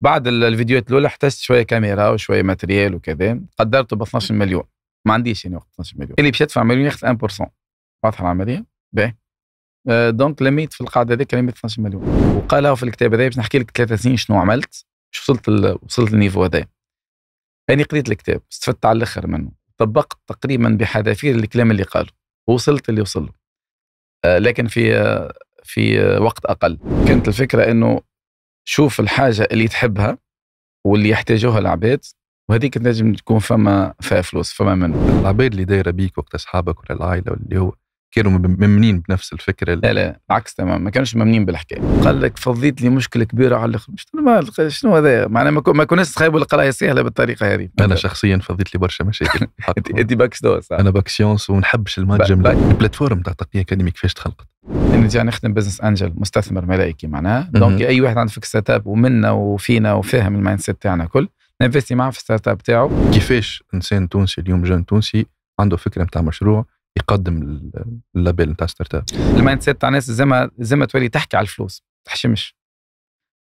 بعد الفيديوهات الاولى احتجت شويه كاميرا وشويه ماتريال وكذا قدرته ب 12 مليون ما عنديش يعني وقت 12 مليون اللي باش يدفع مليون ياخذ 1% واضحه العمليه باهي آه، دونك لميت في القاعده هذيك لميت 12 مليون وقالها في الكتاب هذا باش نحكي لك ثلاث سنين شنو عملت شو وصلت ال... وصلت للنيفو هذا اني يعني قريت الكتاب استفدت على الاخر منه طبقت تقريبا بحذافير الكلام اللي قاله ووصلت اللي وصل له آه، لكن في آه، في وقت اقل كانت الفكره انه شوف الحاجه اللي تحبها واللي يحتاجوها العباد وهذيك تنجم تكون فما فيها فلوس فما من العباد اللي دايره بيك وقت اصحابك ولا العائله اللي هو كانوا ممنين بنفس الفكره لا لا عكس تمام ما كانوش ممنين بالحكايه قال لك فضيت لي مشكله كبيره على الاخر شنو شنو هذا معناها ما كناش تخيب القرايه سهله بالطريقه هذه انا شخصيا فضيت لي برشا مشاكل انت باك سيونس انا باك سيونس ونحبش المات البلاتفورم تاع التقنيه اكاديمي كيفاش تخلقت انا جاي نخدم بزنس انجل مستثمر ملائكي معناها دونك اي واحد عنده فيك ستارت اب ومنا وفينا وفاهم المايند سيت تاعنا كل نفستي معاه في ستارت اب تاعو كيفاش انسان تونسي اليوم جون تونسي عنده فكره نتاع مشروع يقدم اللابيل نتاع ستارت اب المايند سيت تاع الناس زي ما زي ما تولي تحكي على الفلوس ما تحشمش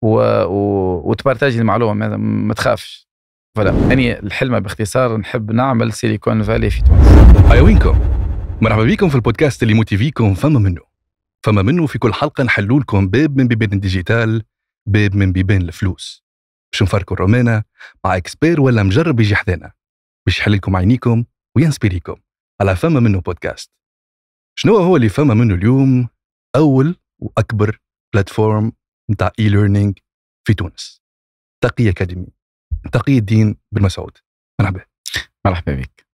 و... و... وتبارتاجي المعلومه ما, ما تخافش فلا اني الحلمه باختصار نحب نعمل سيليكون فالي في تونس هاي أيوة، وينكم مرحبا بكم في البودكاست اللي موتيفيكم فما منه فما منه في كل حلقه نحلو لكم باب من بيبان الديجيتال باب من بيبان الفلوس باش نفركوا الرومانه مع اكسبير ولا مجرب يجي حدانا باش يحل لكم عينيكم وينسبيريكم على فما منه بودكاست شنو هو اللي فما منه اليوم اول واكبر بلاتفورم نتاع اي ليرنينغ في تونس تقي اكاديمي تقي الدين بن مسعود مرحبا مرحبا بك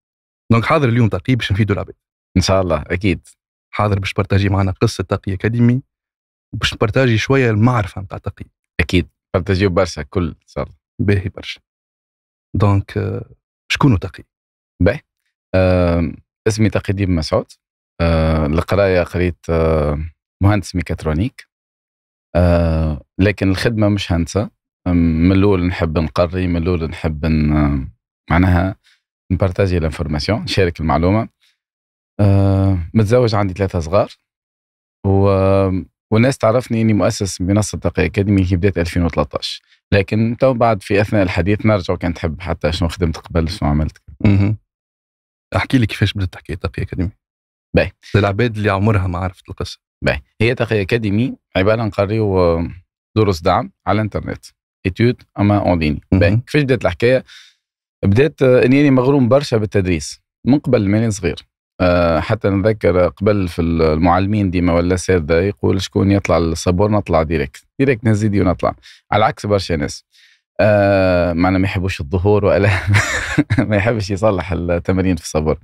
دونك حاضر اليوم تقي باش نفيدوا العباد ان شاء الله اكيد حاضر باش بارتاجي معنا قصه تقي اكاديمي باش نبارتاجي شويه المعرفه نتاع تقي اكيد بارتاجيو برشا كل ان شاء الله باهي برشا دونك آه، شكون تقي؟ باهي اسمي تقديم مسعود آه، القراية قريت آه، مهندس ميكاترونيك آه، لكن الخدمة مش هندسة من الأول نحب نقري من الأول نحب ن... معناها نبارتاجي الانفورماسيون نشارك المعلومة متزوج عندي ثلاثة صغار و والناس تعرفني اني مؤسس منصه تقي اكاديمي هي بدايه 2013 لكن تو بعد في اثناء الحديث نرجع كان تحب حتى شنو خدمت قبل شنو عملت احكي لي كيفاش بدات حكايه تقي اكاديمي باهي للعباد اللي عمرها ما عرفت القصه باهي هي تقي اكاديمي عباره نقريو دروس دعم على الانترنت اتيود اما اون ليني باهي كيفاش بدات الحكايه بدات آه، اني مغروم برشا بالتدريس من قبل ماني صغير آه، حتى نذكر آه، قبل في المعلمين ديما ولا ساده يقول شكون يطلع الصبور نطلع ديريكت ديريكت نزيدي ونطلع على عكس برشا ناس آه معنا ما يحبوش الظهور ولا ما يحبش يصلح التمارين في الصبر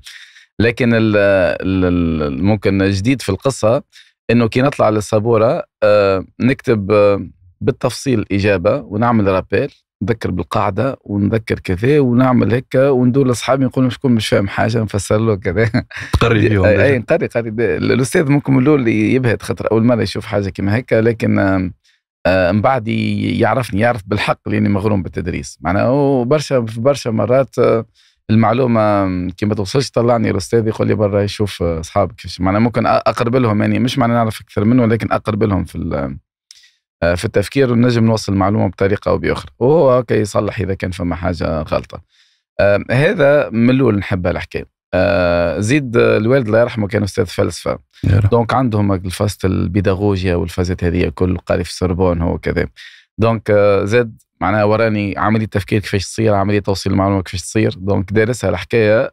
لكن الـ الـ ممكن جديد في القصه انه كي نطلع للصبوره آه نكتب آه بالتفصيل الاجابه ونعمل رابيل نذكر بالقاعده ونذكر كذا ونعمل هيك وندور لاصحابي نقول شكون مش فاهم حاجه نفسر له كذا تقري فيهم اي نقري قري الاستاذ ممكن من الاول يبهت خاطر اول مره يشوف حاجه كيما هكا لكن آه، من بعد يعرفني يعرف بالحق لاني مغروم بالتدريس معناها وبرشا برشا مرات آه، المعلومه كي ما توصلش طلعني الاستاذ يقول لي برا يشوف اصحابك معناها ممكن اقرب لهم يعني مش معناها نعرف اكثر منه ولكن اقرب لهم في آه، في التفكير ونجم نوصل المعلومه بطريقه او باخرى وهو اوكي يصلح اذا كان فما حاجه غلطه هذا من الاول نحب الحكايه آه، زيد آه، الوالد الله يرحمه كان استاذ فلسفه دونك عندهم الفاست البيداغوجيا والفازات هذه كل قاري في السربون هو كذا دونك آه، زاد معناها وراني عمليه تفكير كيفاش تصير عمليه توصيل المعلومه كيفاش تصير دونك دارسها الحكايه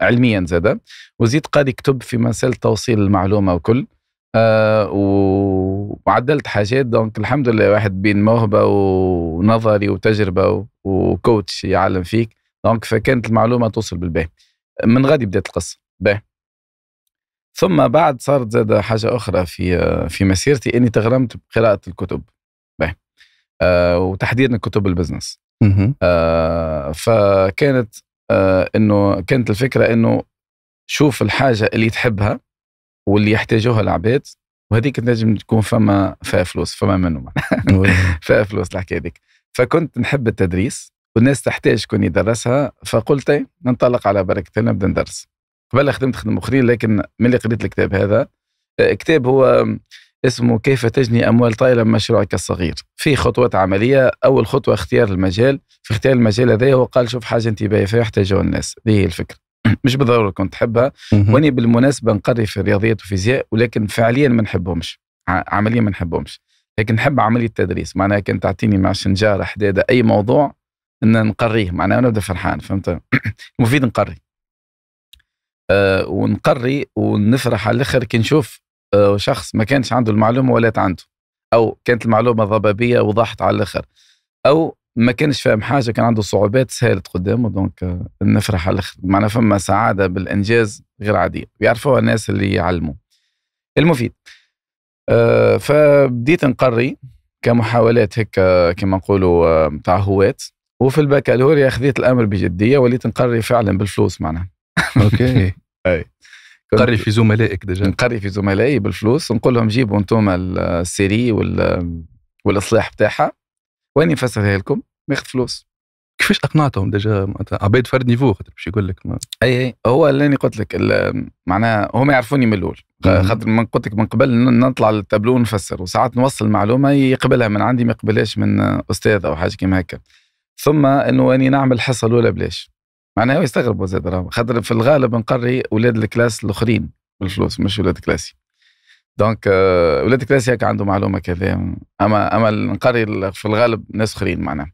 علميا زاد وزيد قاري يكتب في مسألة توصيل المعلومه وكل آه وعدلت حاجات دونك الحمد لله واحد بين موهبه ونظري وتجربه وكوتش يعلم فيك دونك فكانت المعلومه توصل بالباهي من غادي بدات القصه باهي ثم بعد صارت زاد حاجه اخرى في في مسيرتي اني تغرمت بقراءه الكتب باهي آه، وتحديدا كتب البزنس آه فكانت آه انه كانت الفكره انه شوف الحاجه اللي تحبها واللي يحتاجوها العباد وهذيك تنجم تكون فما فيها فلوس فما منه فيها فلوس الحكايه هذيك فكنت نحب التدريس والناس تحتاج كون يدرسها فقلت إيه، ننطلق على بركة الله نبدا ندرس قبل خدمت خدمة أخرين لكن ملي قريت الكتاب هذا آه، كتاب هو اسمه كيف تجني أموال طائلة من مشروعك الصغير في خطوات عملية أول خطوة اختيار المجال في اختيار المجال هذا هو قال شوف حاجة أنت باهية الناس هذه هي الفكرة مش بالضروره كنت تحبها واني بالمناسبه نقري في الرياضيات وفيزياء ولكن فعليا ما نحبهمش عمليا ما نحبهمش لكن نحب عمليه التدريس معناها كان تعطيني مع شنجار حداده اي موضوع ان نقريه معناه انا فرحان فهمت المفيد نقري أه ونقري ونفرح على الاخر كي نشوف أه شخص ما كانش عنده المعلومه ولات عنده او كانت المعلومه ضبابيه وضحت على الاخر او ما كانش فاهم حاجه كان عنده صعوبات سهلت قدامه دونك آه، نفرح على الاخر معناها فما سعاده بالانجاز غير عاديه ويعرفوها الناس اللي يعلموا المفيد أه فبديت نقري كمحاولات هيك آه، كما نقولوا آه، تعهوات وفي البكالوريا اخذت الامر بجديه وليت نقري فعلا بالفلوس معناها اوكي اي نقري في زملائك ديجا نقري في زملائي بالفلوس نقول لهم جيبوا انتم السيري والاصلاح بتاعها واني نفسرها لكم ناخذ فلوس كيفاش اقنعتهم ديجا عباد فرد نيفو خاطر باش يقول لك ما. اي اي هو اللي قلت لك معناها هم يعرفوني من الاول خاطر من قلت لك من قبل نطلع للتابلو ونفسر وساعات نوصل معلومه يقبلها من عندي ما يقبلهاش من استاذ او حاجه كيما هكا ثم انه اني نعمل حصه الاولى بلاش معناها يستغربوا زاد راهو خاطر في الغالب نقري اولاد الكلاس الاخرين بالفلوس مش اولاد كلاسي دونك آه، اولاد كلاسي هكا عنده معلومه كذا اما اما نقري في الغالب ناس اخرين معناها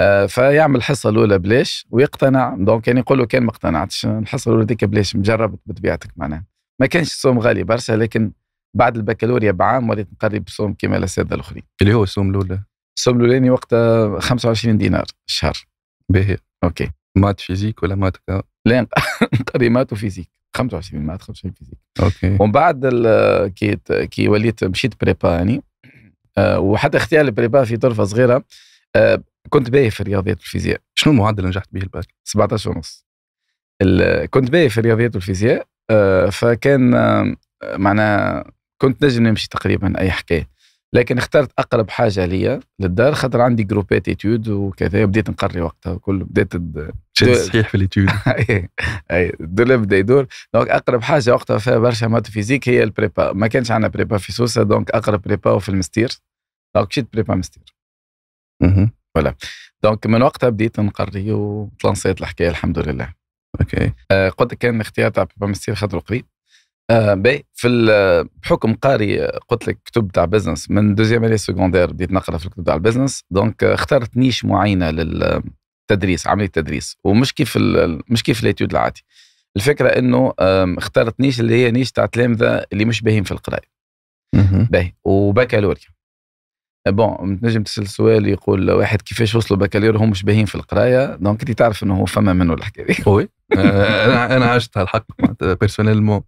آه، فيعمل الحصه الاولى بلاش ويقتنع دونك يعني يقول له كان ما اقتنعتش الحصه الاولى ديك بلاش مجربت بطبيعتك معناها ما كانش السوم غالي برشا لكن بعد البكالوريا بعام وليت نقري بسوم كما الاساتذه الاخرين اللي هو السوم الاولى لاني وقتها 25 دينار الشهر باهي اوكي مات فيزيك ولا مات لا نقري مات وفيزيك 25 مات 25 فيزيك اوكي ومن بعد كي كي وليت مشيت بريبا يعني آه، وحتى اختيار البريبا في طرفه صغيره آه، كنت باهي في الرياضيات والفيزياء شنو المعدل اللي نجحت به الباك 17 ونص كنت باهي في الرياضيات والفيزياء آه، فكان معناه كنت نجم نمشي تقريبا اي حكايه لكن اخترت اقرب حاجه ليا للدار خاطر عندي جروبات اتيود وكذا بديت نقري وقتها كل بديت شد صحيح في الاتيود اي الدولاب بدا يدور دونك اقرب حاجه وقتها فيها برشا مات فيزيك هي البريبا ما كانش عندنا بريبا في سوسه دونك اقرب بريبا في المستير دونك شد بريبا مستير فوالا دونك من وقتها بديت نقري وتلانسيت الحكايه الحمد لله اوكي آه، قلت كان الاختيار تاع بريبا مستير خاطر قريب آه بي في بحكم قاري آه، قلت لك كتب تاع بزنس من دوزيام اني سكوندير بديت نقرا في الكتب تاع البزنس دونك اخترت نيش معينه للتدريس آه، عمليه التدريس ومش كيف مش كيف ليتيود العادي الفكره انه اخترت نيش اللي هي نيش تاع تلامذه اللي مش باهين في القرايه باهي وبكالوريا بون نجم تسال سؤال يقول واحد كيفاش وصلوا بكالوريا هم مش باهين في القرايه دونك انت تعرف انه هو فما منه الحكايه وي آه، انا انا عشت هالحق بيرسونيلمون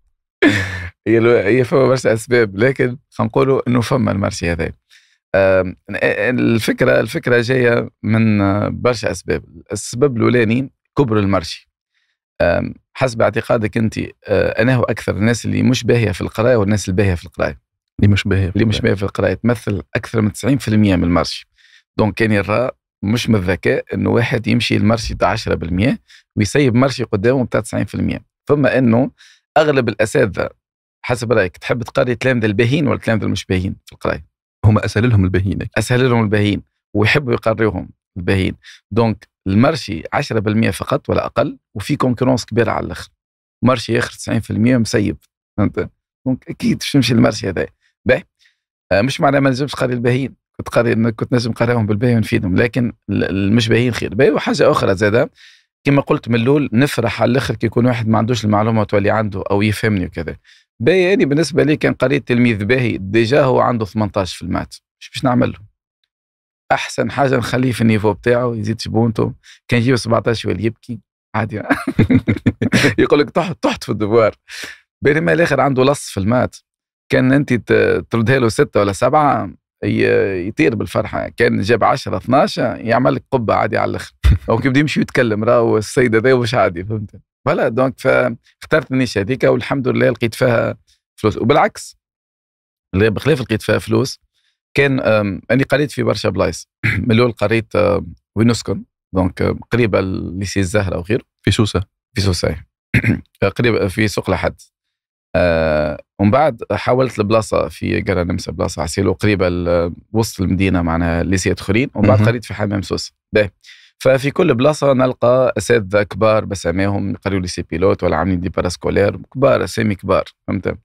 هي هي فما برشا اسباب لكن خنقولوا انه فما المارشي هذا الفكره الفكره جايه من برشا اسباب السبب الاولاني كبر المارشي حسب اعتقادك انت آه، انا هو اكثر الناس اللي مش باهيه في القرايه والناس الباهيه في القرايه اللي مش باهيه اللي مش باهيه في القرايه تمثل اكثر من 90% من المارشي دونك كان يرى مش من الذكاء انه واحد يمشي المارشي تاع 10% ويسيب مارشي قدامه بتاع 90% ثم انه اغلب الاساتذه حسب رايك تحب تقري تلامذه الباهين ولا تلامذه المش باهين في القرايه؟ هم اسهل لهم الباهين اسهل لهم الباهين ويحبوا يقريوهم الباهين دونك المرشي 10% فقط ولا اقل وفي كونكورونس كبيره على الاخر مرشي اخر 90% مسيب فهمت دونك اكيد باش نمشي للمرشي هذا باهي آه، مش معناه ما نجمش تقري الباهين كنت قاري كنت نجم نقراهم بالباهي ونفيدهم لكن المش باهين خير باهي وحاجه اخرى زاده كما قلت من الاول نفرح على الاخر كي يكون واحد ما عندوش المعلومه تولي عنده او يفهمني وكذا باهي يعني بالنسبه لي كان قريت تلميذ باهي ديجا هو عنده 18 في المات مش باش نعمل له احسن حاجه نخليه في النيفو بتاعه يزيد شبونته كان يجيب 17 يولي يبكي عادي يقول لك تحت تحت في الدوار بينما الاخر عنده لص في المات كان انت ترد له سته ولا سبعه يطير بالفرحه كان جاب 10 12 يعمل لك قبه عادي على الاخر هو كي بده يمشي يتكلم راه السيد هذا مش عادي فهمت فلا دونك فاخترت النيش هذيك والحمد لله لقيت فيها فلوس وبالعكس بخلاف لقيت فيها فلوس كان اني قريت في برشا بلايص من الاول قريت وين نسكن دونك قريبه لسي الزهره وغيره في سوسه في سوسه آه، قريبه آه، في سوق لحد آه ومن بعد حاولت البلاصه في قرى نمسا بلاصه عسيلو قريبه وسط المدينه معناها لسي اخرين ومن بعد قريت في حمام سوسه باهي ففي كل بلاصه نلقى اساتذه كبار بسميهم قالوا لي سي بيلوت ولا عاملين دي باراسكولير كبار اسامي كبار فهمت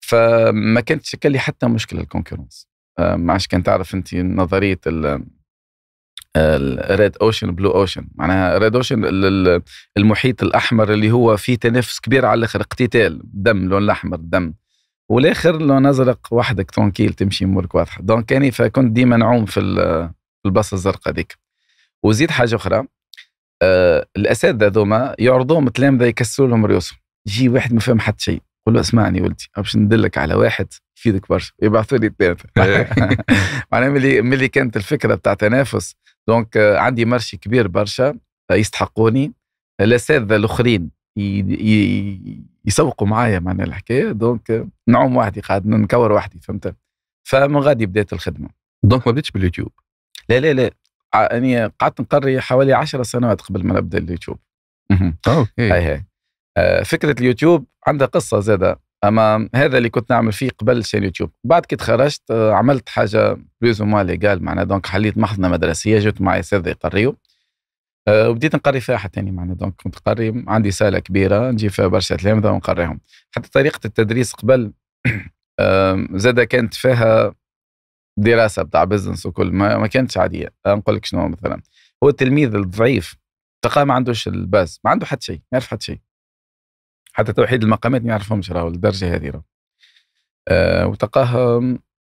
فما كانت شكل لي حتى مشكله الكونكورنس آه، ما عادش كان تعرف انت نظريه الريد اوشن بلو اوشن معناها ريد اوشن المحيط الاحمر اللي هو فيه تنافس كبير على الاخر اقتتال دم لون الاحمر دم والاخر لون ازرق وحدك ترونكيل تمشي امورك واضحه دونك يعني فكنت ديما نعوم في الباص الزرقاء ذيك وزيد حاجه اخرى آه الاساتذه ذوما يعرضوهم تلامذه يكسروا لهم رؤوسهم يجي واحد ما فهم حتى شيء قول له اسمعني ولدي باش ندلك على واحد يفيدك برشا يبعثوا لي ثلاثه إيه. معناها ملي ملي كانت الفكره بتاع تنافس دونك آه عندي مرشي كبير برشا يستحقوني الاساتذه الاخرين يسوقوا معايا معنا الحكايه دونك نعوم وحدي قاعد نكور وحدي فهمت فمن غادي بدات الخدمه دونك ما بديتش باليوتيوب لا لا لا اني يعني قعدت نقري حوالي 10 سنوات قبل ما نبدا اليوتيوب اوكي هاي هي. آه، فكره اليوتيوب عندها قصه زاده اما هذا اللي كنت نعمل فيه قبل شان اليوتيوب بعد كي تخرجت آه، عملت حاجه بلوز وما ليغال معنا دونك حليت محضنه مدرسيه جبت معي اساتذه يقريو آه، وبديت نقري فيها حتى تاني معنا دونك كنت قري عندي ساله كبيره نجيب فيها برشا تلامذه ونقريهم حتى طريقه التدريس قبل زادة كانت فيها دراسه بتاع بزنس وكل ما, ما كانتش عاديه نقول لك شنو مثلا هو التلميذ الضعيف تلقاه ما عندوش الباز ما عنده حتى شيء ما يعرف حتى شيء حتى توحيد المقامات ما يعرفهمش راهو للدرجه هذه راهو أه وتلقاه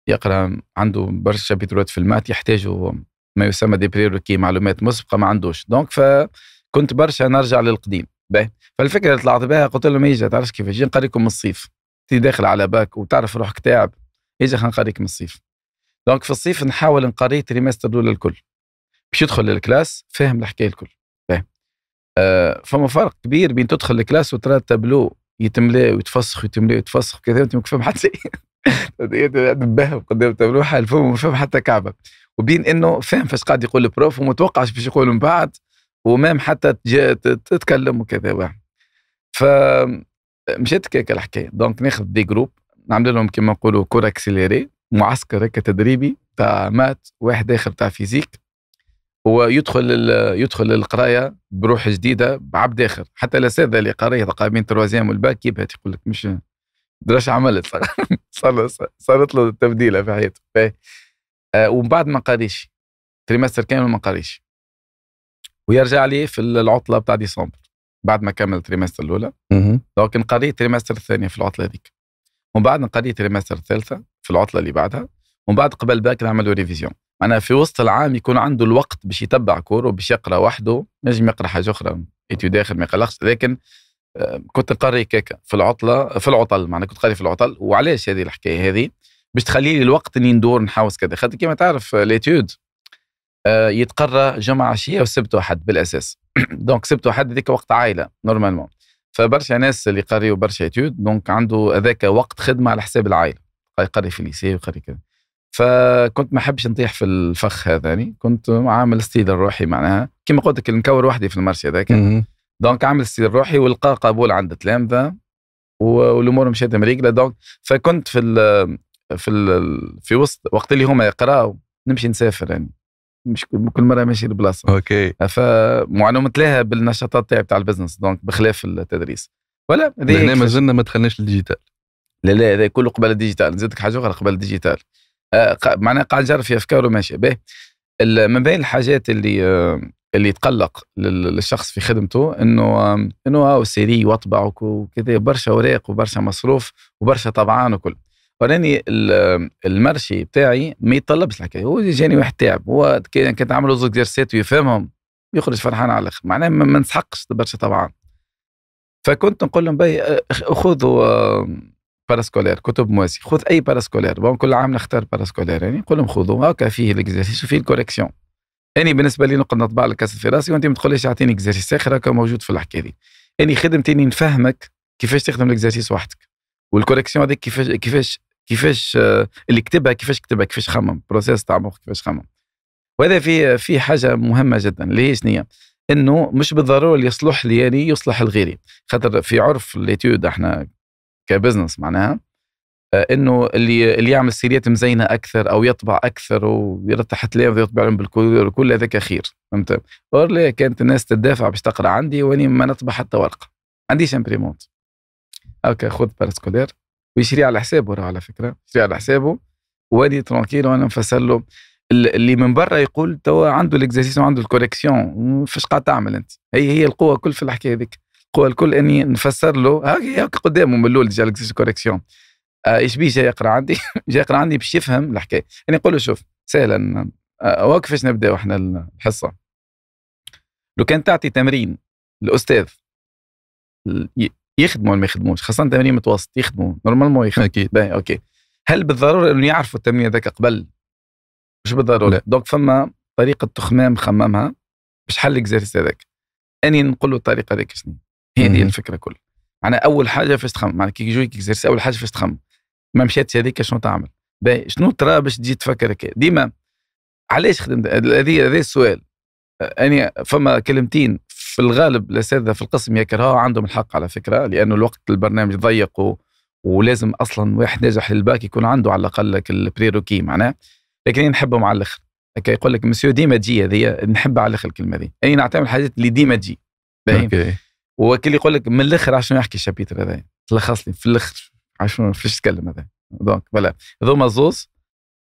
يقرا عنده برشا بيترولات في المات يحتاجوا ما يسمى دي بريروكي معلومات مسبقه ما عندوش دونك فكنت برشا نرجع للقديم باهي فالفكره اللي طلعت بها قلت لهم إيه يجي تعرفش كيفاش نقريكم من الصيف انت داخل على باك وتعرف روحك تعب يجي خلينا نقريك من الصيف دونك في الصيف نحاول نقري تريمستر دول الكل باش يدخل للكلاس فاهم الحكايه الكل فاهم آه فما فرق كبير بين تدخل الكلاس وترى التابلو يتملى ويتفسخ ويتملى ويتفسخ كذا انت تفهم فاهم حتى شيء نبهب قدام التابلو حال فهم ما فاهم حتى كعبه وبين انه فاهم فاش قاعد يقول البروف وما توقعش باش يقول من بعد ومام حتى تتكلم وكذا ف مشيت كيك الحكايه دونك ناخذ دي جروب نعمل لهم كما نقولوا كور اكسيليري معسكر هيك تدريبي تاع مات واحد داخل تاع فيزيك ويدخل يدخل القرايه بروح جديده بعبد اخر حتى الاساتذه اللي قريت قائمين تروازيام والباك يبهت يقول لك مش درش عملت صار صارت له تبديله في حياته آه، ومن بعد ما قريش تريمستر كامل ما قريش ويرجع لي في العطله بتاع ديسمبر بعد ما كمل تريمستر الاولى لكن قريت تريمستر الثانيه في العطله هذيك ومن بعد قريت تريمستر الثالثه في العطله اللي بعدها ومن بعد قبل باك نعملوا ريفيزيون معناها في وسط العام يكون عنده الوقت باش يتبع كورو باش يقرا وحده نجم يقرا حاجه اخرى ايتو داخل ما يقلقش لكن آه، كنت نقري كيكا في العطله في العطل معناها كنت قاري في العطل وعلاش هذه الحكايه هذه باش تخلي لي الوقت اني ندور نحوس كذا خاطر كيما تعرف ليتيود آه، يتقرا جمعه عشيه وسبت وحد بالاساس دونك سبت وحد هذيك وقت عائله نورمالمون فبرشا ناس اللي قريوا برشا ايتود دونك عنده هذاك وقت خدمه على حساب العائله قرية في ليسيه وقرية كذا فكنت ما حبش نطيح في الفخ هذا كنت عامل ستيل روحي معناها كما قلت لك نكور وحدي في المارشي هذاك دونك عامل ستيل روحي ولقى قبول عند التلامذه والامور مشات مريقله دونك فكنت في الـ في الـ في وسط وقت اللي هما يقراوا نمشي نسافر يعني مش كل مره ماشي لبلاصه اوكي فمعلومه متلاها بالنشاطات تاعي بتاع البزنس دونك بخلاف التدريس ولا هنا مازلنا ما دخلناش الديجيتال لا لا هذا كله قبل الديجيتال نزيدك حاجه اخرى قبل الديجيتال آه معناها قاعد نجرب في افكاره ماشيه به من بين الحاجات اللي آه اللي تقلق للشخص في خدمته انه آه، انه هاو آه، سيري واطبع وكذا برشا اوراق وبرشا مصروف وبرشا طبعان وكل وراني آه، المرشي بتاعي ما يتطلبش الحكايه هو جاني واحد تعب هو كان عامل زوج جرسات ويفهمهم يخرج فرحان على الاخر معناه ما نسحقش برشا طبعان فكنت نقول لهم باهي خذوا باراسكولير كتب مواسي خذ اي باراسكولير بون كل عام نختار باراسكولير يعني نقول لهم خذوا هكا فيه الاكزرسيس وفيه الكوريكسيون اني بالنسبه لي نقعد نطبع لك في راسي وانت ما تقوليش اعطيني اكزارسيس اخر هكا موجود في الحكايه دي اني يعني خدمتي اني نفهمك كيفاش تخدم الاكزارسيس وحدك والكوريكسيون هذيك كيفاش كيفاش كيفاش آه، اللي كتبها كيفاش كتبها كيفاش خمم بروسيس تاع مخ كيفاش خمم وهذا في في حاجه مهمه جدا اللي هي شنو انه مش بالضروره اللي يصلح لي يعني يصلح لغيري خاطر في عرف ليتيود احنا كبزنس معناها آه، انه اللي اللي يعمل سيريات مزينه اكثر او يطبع اكثر ويرتح تلاف ويطبع لهم بالكل كل هذاك خير فهمت اورلي كانت الناس تدافع باش تقرا عندي واني ما نطبع حتى ورقه عنديش امبريمونت اوكي خذ باراسكولير ويشري على حسابه على فكره يشري على حسابه واني ترونكيل وانا نفسر له اللي من برا يقول توا عنده الاكزرسيس وعنده الكوريكسيون فاش قاعد تعمل انت هي هي القوه كل في الحكايه هذيك الكل اني نفسر له هاك هاك قدامه من الاول جالكسي كوريكسيون آه، ايش بيه جاي يقرا عندي جاي يقرا عندي باش يفهم الحكايه يعني نقول له شوف سهلا آه، وقفش نبداو احنا الحصه لو كان تعطي تمرين الاستاذ يخدموا ولا ما يخدموش خاصه تمرين متوسط يخدموا نورمالمون يخدموا اكيد باهي اوكي هل بالضروره انه يعرفوا التمرين هذاك قبل مش بالضروره دونك فما طريقه تخمام خممها باش حل الاكزرسيس هذاك اني نقول له الطريقه هذيك شنو هي دي الفكره كلها معناها اول حاجه فاش تخمم معناها كي يجيك اول حاجه فاش تخمم ما مشاتش هذيك شنو تعمل شنو ترى باش تجي تفكر ديما علاش خدمت هذه هذا السؤال اني فما كلمتين في الغالب الاساتذه في القسم يكرهوها عندهم الحق على فكره لانه الوقت البرنامج ضيق و... ولازم اصلا واحد ناجح للباك يكون عنده على الاقل البريروكي معناه لكن نحبهم على الاخر كي يقول لك مسيو ديما تجي هذه نحب على الاخر الكلمه هذه انا نعتمد الحاجات اللي ديما تجي باهي وكل يقول لك من الاخر عشان يحكي الشابيتر هذا تلخص لي في الاخر عشان فيش تكلم هذا دونك بلا هذوما زوز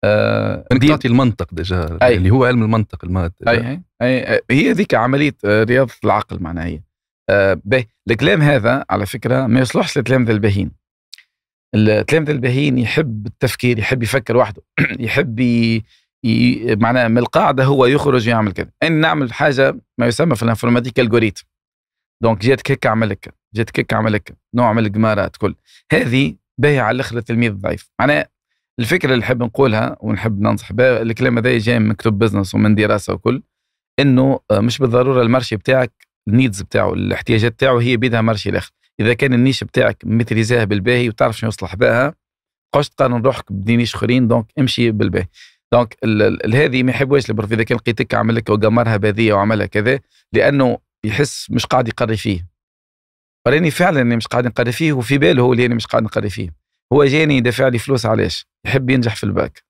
آه انك تعطي المنطق ديجا أي. اللي هو علم المنطق الماد أي. أي. أي. هي ذيك عمليه آه، رياضه العقل معناها هي آه الكلام هذا على فكره ما يصلحش لتلامذه البهين التلامذه البهين يحب التفكير يحب يفكر وحده يحب ي... ي... معناها من القاعده هو يخرج يعمل كذا ان نعمل حاجه ما يسمى في الانفورماتيك الجوريتم دونك جاتك كيك عمل جات جاتك عملك عمل نوع من القمارات كل هذه باهي على الاخر التلميذ الضعيف معناها الفكره اللي نحب نقولها ونحب ننصح بها الكلام هذا جاي من كتب بزنس ومن دراسه وكل انه آه، مش بالضروره المارشي بتاعك النيدز بتاعه الاحتياجات بتاعه هي بيدها مارشي الاخر اذا كان النيش بتاعك متريزاه بالباهي وتعرف شنو يصلح بها قش تقارن روحك بدينيش اخرين دونك امشي بالباهي دونك هذه ما يحبوهاش البروف اذا كان لقيتك عمل وقمرها بهذه وعملها كذا لانه يحس مش قاعد يقري فيه وراني فعلا اني مش قاعد نقري فيه وفي باله هو اللي انا مش قاعد نقري فيه هو جاني يدفع لي فلوس علاش يحب ينجح في الباك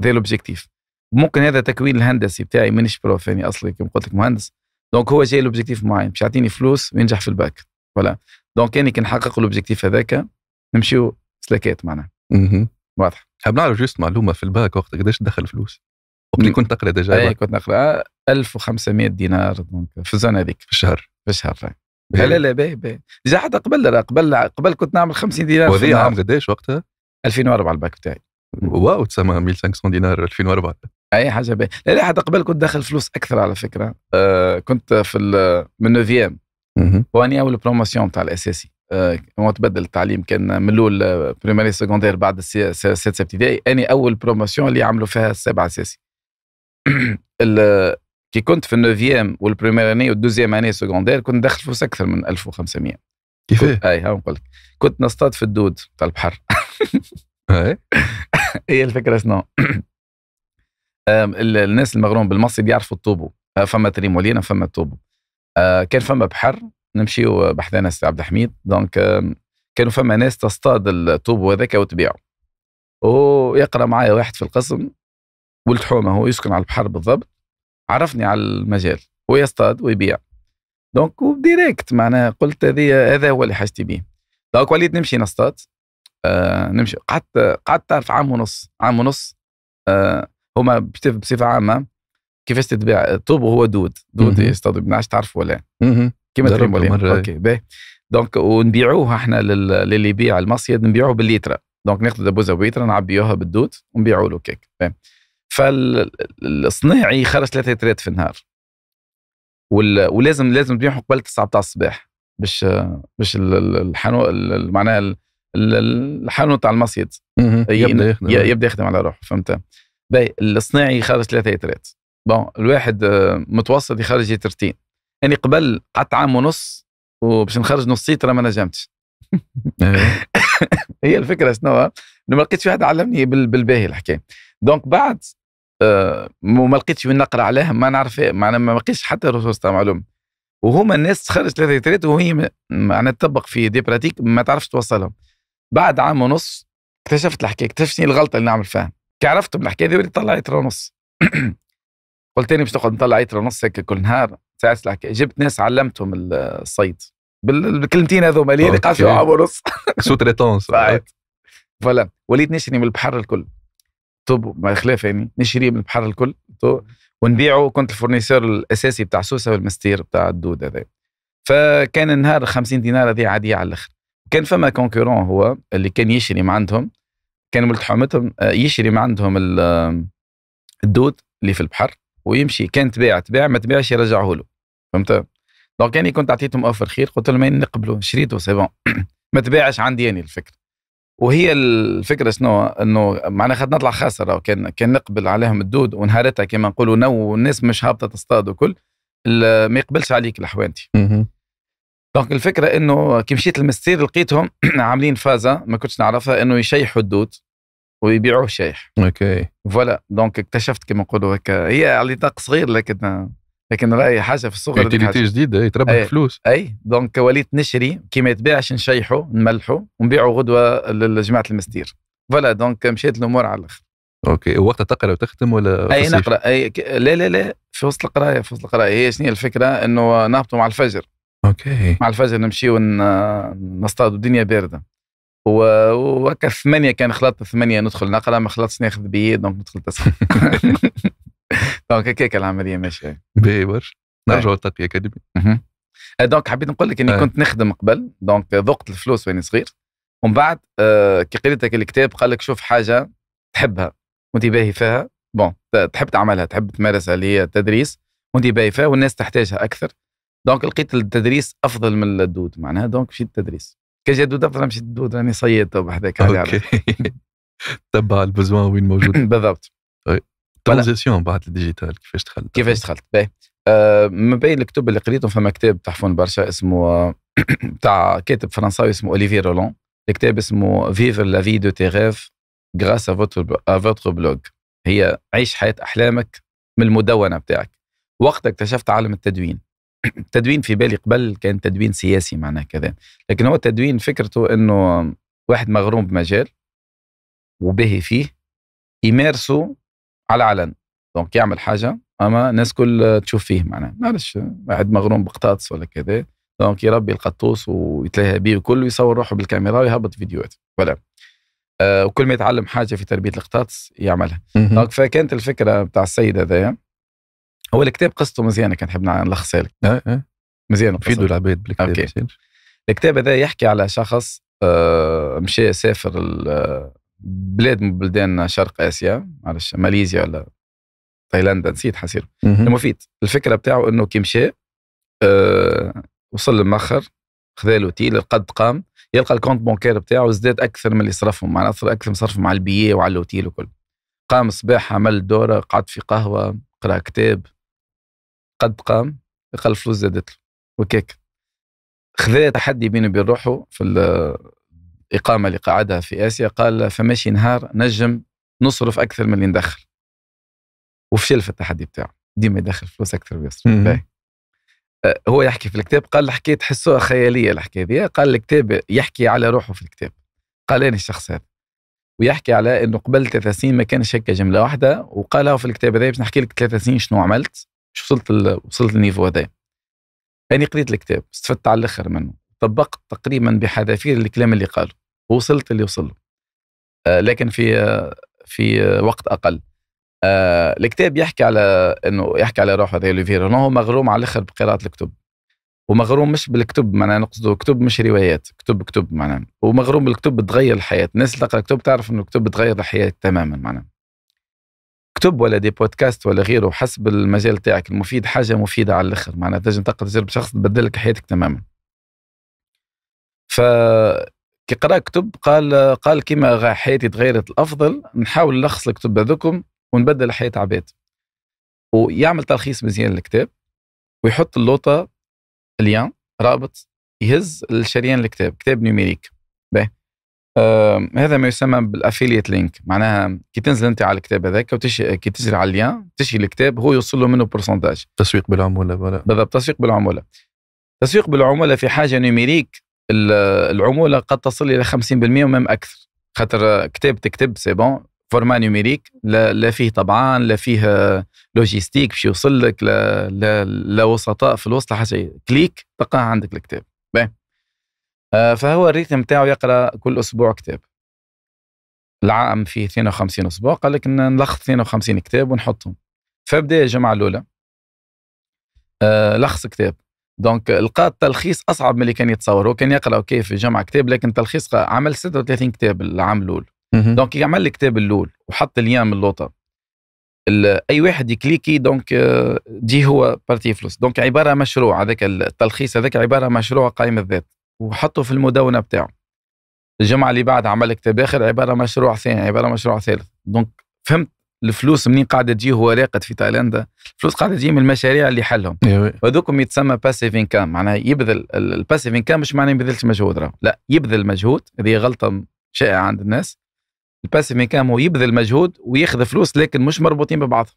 هذا الاوبجيكتيف ممكن هذا تكوين الهندسي بتاعي مانيش بروف يعني اصلي كما قلت لك مهندس دونك هو جاي الاوبجيكتيف معين باش يعطيني فلوس وينجح في الباك ولا دونك اني كي نحقق الاوبجيكتيف هذاك نمشيو سلاكات معناها واضح حاب نعرف جوست معلومه في الباك وقت قداش دخل فلوس وقت كنت تقرا ديجا اي كنت نقرا 1500 دينار دونك في الزون هذيك في الشهر في الشهر لا لا لا باهي باهي جا حتى قبل قبل قبل كنت نعمل 50 دينار وهذه عام قداش وقتها؟ 2004 الباك بتاعي واو تسمى 1500 دينار 2004 اي حاجه باهي لا لا حتى قبل كنت داخل فلوس اكثر على فكره آه كنت في من نوفيام واني اول بروموسيون تاع الاساسي آه تبدل التعليم كان من الاول بريماري سكوندير بعد السادسه ابتدائي اني اول بروموسيون اللي عملوا فيها السابعه اساسي كي كنت في النوفيام والبريمير اني والدوزيام اني سكوندير كنت دخل فلوس اكثر من 1500 كيفاه؟ اي ها نقول لك كنت نصطاد في الدود تاع البحر اي هي الفكره شنو الناس المغروم بالمصري يعرفوا الطوبو آه، فما تريمولينا فما الطوبو آه، كان فما بحر نمشيو بحذانا سي عبد الحميد دونك كانوا فما ناس تصطاد الطوبو هذاك وتبيعه ويقرا معايا واحد في القسم ولد حومه هو يسكن على البحر بالضبط عرفني على المجال هو يصطاد ويبيع دونك وديريكت معناها قلت هذه هذا هو اللي حاجتي به دونك وليت نمشي نصطاد آه نمشي قعدت قعدت تعرف عام ونص عام ونص آه هما بصفه عامه كيفاش تتباع طوب وهو دود دود يصطاد ما تعرف ولا كيما تريم ولا اوكي باهي دونك ونبيعوه احنا للي يبيع المصيد نبيعوه بالليترا دونك ناخذ دبوزه بيترا نعبيوها بالدود ونبيعوا له كيك فالصناعي خرج ثلاثة تريد في النهار ولازم لازم تبيعهم قبل 9 بتاع الصباح باش باش الحانوت معناها الحانوت تاع المصيد يبدا يخدم يبدا يخدم على روحه فهمت باهي الصناعي خرج ثلاثة يترات بون الواحد آه، متوسط يخرج يترتين يعني قبل قعدت عام ونص وباش نخرج نص سيتر ما نجمتش إيه. هي الفكره شنو ما لقيتش واحد علمني بالباهي الحكايه دونك بعد وما آه، لقيتش وين نقرا عليه ما نعرف إيه، معناها ما لقيتش حتى رصوص تاع معلومه وهما الناس تخرج ثلاثه ثلاثه وهي معناها تطبق في دي براتيك ما تعرفش توصلهم بعد عام ونص اكتشفت الحكايه اكتشفت الغلطه اللي نعمل فيها كي عرفت بالحكايه دي طلع لتر ونص قلت تاني باش نقعد نطلع لتر ونص هيك كل نهار ساعات الحكايه جبت ناس علمتهم الصيد بالكلمتين هذوما اللي قعدت عام ونص سو تريتونس فوالا وليت نشري من البحر الكل طب ما خلاف يعني نشريه من البحر الكل ونبيعه كنت الفورنيسور الاساسي بتاع سوسه والمستير بتاع الدود هذا فكان النهار 50 دينار هذه عاديه على الاخر كان فما كونكورون هو اللي كان يشري من عندهم كان ولد حومتهم آه، يشري من عندهم آه، الدود اللي في البحر ويمشي كان تباع تباع ما تباعش يرجعه له فهمت دونك يعني كنت اعطيتهم اوفر خير قلت لهم نقبلوا شريته سي بون ما تباعش عندي يعني الفكره وهي الفكره شنو انه معناها خدنا نطلع خاسره كان كان نقبل عليهم الدود ونهارتها كما نقولوا نو والناس مش هابطه تصطاد وكل ما يقبلش عليك الحوانتي دونك الفكره انه كي مشيت للمستير لقيتهم عاملين فازه ما كنتش نعرفها انه يشيحوا الدود ويبيعوه شيح اوكي فوالا دونك اكتشفت كما نقولوا هكا هي على نطاق صغير لكن لكن راي حاجه في الصغر حاجه جديده يتربى إيه، أي. فلوس اي دونك وليت نشري كي ما يتباعش نشيحه نملحه ونبيعه غدوه لجماعه المستير فوالا دونك مشيت الامور على الاخر اوكي وقتها تقرا وتختم ولا اي نقرا اي لا لا لا في وسط القرايه في وسط القرايه هي شنو الفكره انه نهبطوا مع الفجر اوكي مع الفجر نمشيو نصطادوا الدنيا بارده وهكا ثمانية كان خلطت ثمانية ندخل نقرا ما خلطتش ناخذ بيه دونك ندخل تسخن دونك هكاك العمليه ماشيه باهي برشا نرجعوا إيه. للتقي اكاديمي إيه، دونك حبيت نقول لك اني إيه. كنت نخدم قبل دونك ذقت الفلوس واني صغير ومن بعد آه، كي قريت الكتاب قال لك شوف حاجه تحبها وانت باهي فيها بون تحب تعملها تحب تمارسها اللي هي التدريس وانت باهي فيها والناس تحتاجها اكثر دونك لقيت التدريس افضل من الدود معناها دونك مشيت التدريس كي جا الدود افضل مشيت الدود راني صيدت بحذاك اوكي تبع البزوان وين موجود بالضبط طيب. ترانزيسيون بعد الديجيتال كيفاش دخلت كيفاش دخلت باهي أه من بين الكتب اللي قريتهم فما كتاب تحفون برشا اسمه تاع كاتب فرنساوي اسمه اوليفي رولون الكتاب اسمه فيفر لا في دو تي غيف غراس ا فوتر بلوغ هي عيش حياه احلامك من المدونه بتاعك وقتها اكتشفت عالم التدوين التدوين في بالي قبل كان تدوين سياسي معناه كذا لكن هو التدوين فكرته انه واحد مغروم بمجال وبه فيه يمارسه على علن دونك يعمل حاجه اما الناس كل تشوف فيه معناها معلش واحد مغروم بقطاطس ولا كذا دونك يربي القطوس ويتلهى به وكل ويصور روحه بالكاميرا ويهبط فيديوهات ولا آه وكل ما يتعلم حاجه في تربيه القطاطس يعملها دونك فكانت الفكره بتاع السيد هذايا هو الكتاب قصته مزيانه كان نحب نلخصها لك أه أه. مزيانه فيدوا العباد بالكتاب الكتاب هذا يحكي على شخص آه مشى سافر بلاد من بلدان شرق اسيا معلش ماليزيا ولا تايلاند نسيت حصير المفيد الفكره بتاعه انه كي مشى أه وصل لمخر خذا له تيل القد قام يلقى الكونت بونكير بتاعه زاد اكثر من اللي صرفهم معناتها اكثر من صرفهم على البيي وعلى الاوتيل وكل قام الصباح عمل دوره قعد في قهوه قرا كتاب قد قام لقى الفلوس زادت له وكيك خذا تحدي بينه وبين روحه في إقامة اللي قعدها في آسيا قال فماشي نهار نجم نصرف أكثر من اللي ندخل وفشل في التحدي بتاعه ديما يدخل فلوس أكثر ويصرف أه، هو يحكي في الكتاب قال الحكاية تحسوها خيالية الحكاية دي قال الكتاب يحكي على روحه في الكتاب قال أنا الشخص هذا ويحكي على انه قبل ثلاث سنين ما كانش هكا جمله واحده وقالها في الكتاب هذا باش نحكي لك ثلاث سنين شنو عملت وصلت وصلت للنيفو هذا انا يعني قريت الكتاب استفدت على الاخر منه طبقت تقريبا بحذافير الكلام اللي قاله ووصلت اللي وصل له آه، لكن في آه، في آه، وقت اقل الكتاب يحكي على انه يحكي على روحه هذا لوفي هو مغروم على الاخر بقراءه الكتب ومغروم مش بالكتب معناها نقصده كتب مش روايات كتب كتب معناها ومغروم بالكتب بتغير الحياه الناس اللي تقرا كتب تعرف انه الكتب بتغير الحياه تماما معناها كتب ولا دي بودكاست ولا غيره حسب المجال تاعك المفيد حاجه مفيده على الاخر معناها تنجم تقرا تجربه شخص تبدل لك حياتك تماما ف كي قرا كتب قال قال كيما حياتي تغيرت الافضل نحاول نلخص الكتب هذوكم ونبدل حياه عباد ويعمل تلخيص مزيان للكتاب ويحط اللوطه اليان رابط يهز الشريان الكتاب كتاب نيميريك آه هذا ما يسمى بالافيليت لينك معناها كي تنزل انت على الكتاب هذاك وتشي كي تزرع على اليان تشي الكتاب هو يوصل له منه برسنتاج تسويق بالعموله بالضبط تسويق بالعموله تسويق بالعموله في حاجه نيميريك العموله قد تصل الى 50% ومام اكثر خاطر كتاب تكتب سي بون فورما نيميريك لا, لا فيه طبعان لا فيه لوجيستيك باش يوصل لك لا, لا, لا وسطاء في الوسط حتى كليك تلقاه عندك الكتاب باهي آه، فهو الريتم تاعو يقرا كل اسبوع كتاب العام فيه 52 اسبوع قال لك نلخص 52 كتاب ونحطهم فبدا الجمعه الاولى آه، لخص كتاب دونك لقى التلخيص اصعب من اللي كان يتصور هو كان يقرا اوكي في جمع كتاب لكن تلخيص عمل 36 كتاب العام الاول دونك عمل الكتاب الاول وحط اليام اللوطه اي واحد يكليكي دونك آه، دي هو بارتي فلوس دونك عباره مشروع هذاك التلخيص هذاك عباره مشروع قائم الذات وحطه في المدونه بتاعه الجمعه اللي بعد عمل كتاب اخر عباره مشروع ثاني عباره مشروع ثالث دونك فهمت الفلوس منين قاعده تجي هو راقد في تايلاندا الفلوس قاعده تجي من المشاريع اللي حلهم إيه، إيه. هذوكم يتسمى باسيف انكم معناها يبذل الباسيف انكم مش معناه ما يبذلش مجهود راه لا يبذل مجهود هذه غلطه شائعه عند الناس الباسيف انكم هو يبذل مجهود وياخذ فلوس لكن مش مربوطين ببعضهم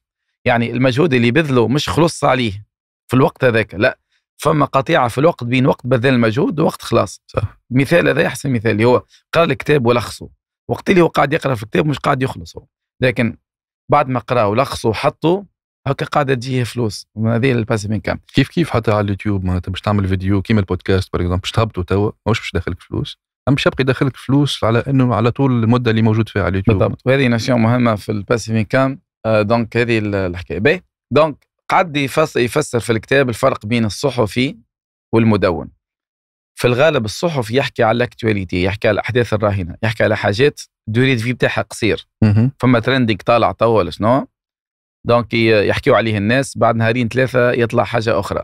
يعني المجهود اللي يبذله مش خلص عليه في الوقت هذاك لا فما قطيعه في الوقت بين وقت بذل المجهود ووقت خلاص صح. مثال هذا احسن مثال اللي هو قرا الكتاب ولخصه وقت اللي هو قاعد يقرا في الكتاب مش قاعد يخلصه لكن بعد ما قراه ولخصه وحطوا هكا قاعده تجيه فلوس من هذه الباسيف انكم كيف كيف حتى على اليوتيوب معناتها باش تعمل فيديو كيما البودكاست باغ باش تهبطوا توا ماهوش باش يدخلك فلوس اما باش يبقى يدخلك فلوس على انه على طول المده اللي موجود فيها على اليوتيوب بالضبط وهذه نسيون مهمه في الباسيف انكم آه دونك هذه الحكايه باهي دونك قعد يفسر في الكتاب الفرق بين الصحفي والمدون في الغالب الصحف يحكي على الاكتواليتي يحكي على الاحداث الراهنه يحكي على حاجات دوريت في بتاعها قصير فما ترندك طالع توا ولا شنو دونك يحكيوا عليه الناس بعد نهارين ثلاثه يطلع حاجه اخرى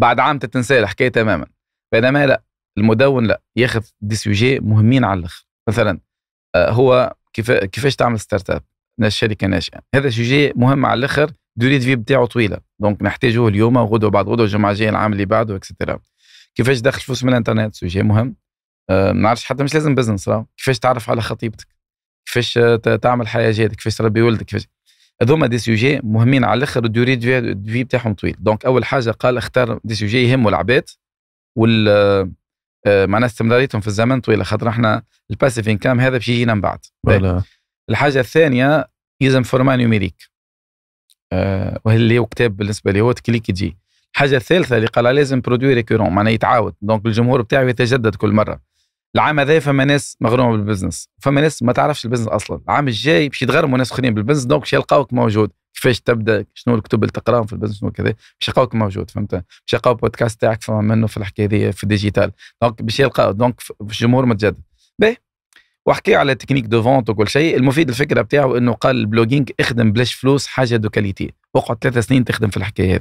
بعد عام تتنسى الحكايه تماما بينما لا المدون لا ياخذ دي سوجي مهمين على الاخر مثلا آه، هو كيفاش تعمل ستارت اب شركه ناشئه هذا سوجي مهم على الاخر دوريت في بتاعه طويله دونك نحتاجه اليوم وغدوه بعد غدوه الجمعه الجايه العام اللي بعده اكسترا كيفاش دخل فلوس من الانترنت سوجي مهم آه، ما نعرفش حتى مش لازم بزنس راه كيفاش تعرف على خطيبتك كيفاش آه، تعمل حياه جيدة كيفاش تربي ولدك كيفاش هذوما دي سوجي مهمين على الاخر الدوري دي بتاعهم طويل دونك اول حاجه قال اختار دي سوجي يهموا العباد وال آه، معناها استمراريتهم في الزمن طويله خاطر احنا الباسيف انكام هذا باش يجينا من بعد طيب. الحاجه الثانيه يلزم فورمان نيوميريك آه وهي اللي هو كتاب بالنسبه لي هو تكليك تجي الحاجه الثالثه اللي قالها لازم برودوي ريكورون معناها يتعاود دونك الجمهور بتاعه يتجدد كل مره العام هذا فما ناس مغرومه بالبزنس فما ناس ما تعرفش البزنس اصلا العام الجاي باش يتغرموا ناس اخرين بالبزنس دونك باش يلقاوك موجود كيفاش تبدا شنو الكتب اللي تقراهم في البزنس وكذا باش يلقاوك موجود فهمت باش يلقاو البودكاست تاعك فما منه في الحكايه دي في الديجيتال دونك باش يلقاو دونك الجمهور متجدد باهي وحكي على تكنيك دو فونت وكل شيء المفيد الفكره بتاعه انه قال البلوجينج اخدم بلاش فلوس حاجه دو كاليتي اقعد ثلاث سنين تخدم في الحكايه هذه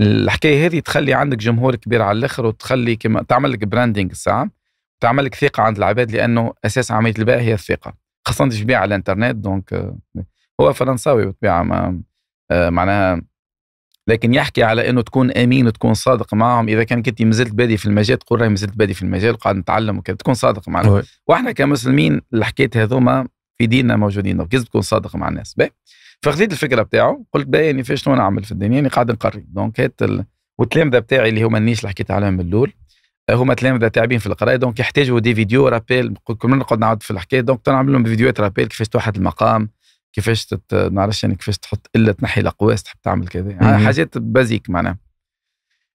الحكايه هذه تخلي عندك جمهور كبير على الاخر وتخلي كما تعمل لك براندنج الساعه تعمل لك ثقه عند العباد لانه اساس عمليه البيع هي الثقه خاصه انت تبيع على الانترنت دونك آه، هو فرنساوي بطبيعه آه، ما آه، معناها لكن يحكي على انه تكون امين وتكون صادق معهم اذا كان كنت مازلت بادي في المجال تقول راهي مازلت بادي في المجال وقاعد نتعلم وكذا تكون صادق مع واحنا كمسلمين الحكايات هذوما في ديننا موجودين لازم تكون صادق مع الناس باهي فخذيت الفكره بتاعه قلت باهي يعني فيش شنو نعمل في الدنيا يعني قاعد نقري دونك هات ال... والتلامذه بتاعي اللي هما النيش اللي حكيت عليهم من الاول هما تلامذه تعبين في القرايه دونك يحتاجوا دي فيديو رابيل كنا نقعد نعاود في الحكايه دونك نعمل لهم فيديوهات رابيل كيفاش توحد المقام كيفاش تت... نعرفش يعني كيفاش تحط الا تنحي الاقواس تحب تعمل كذا يعني حاجات بازيك معناها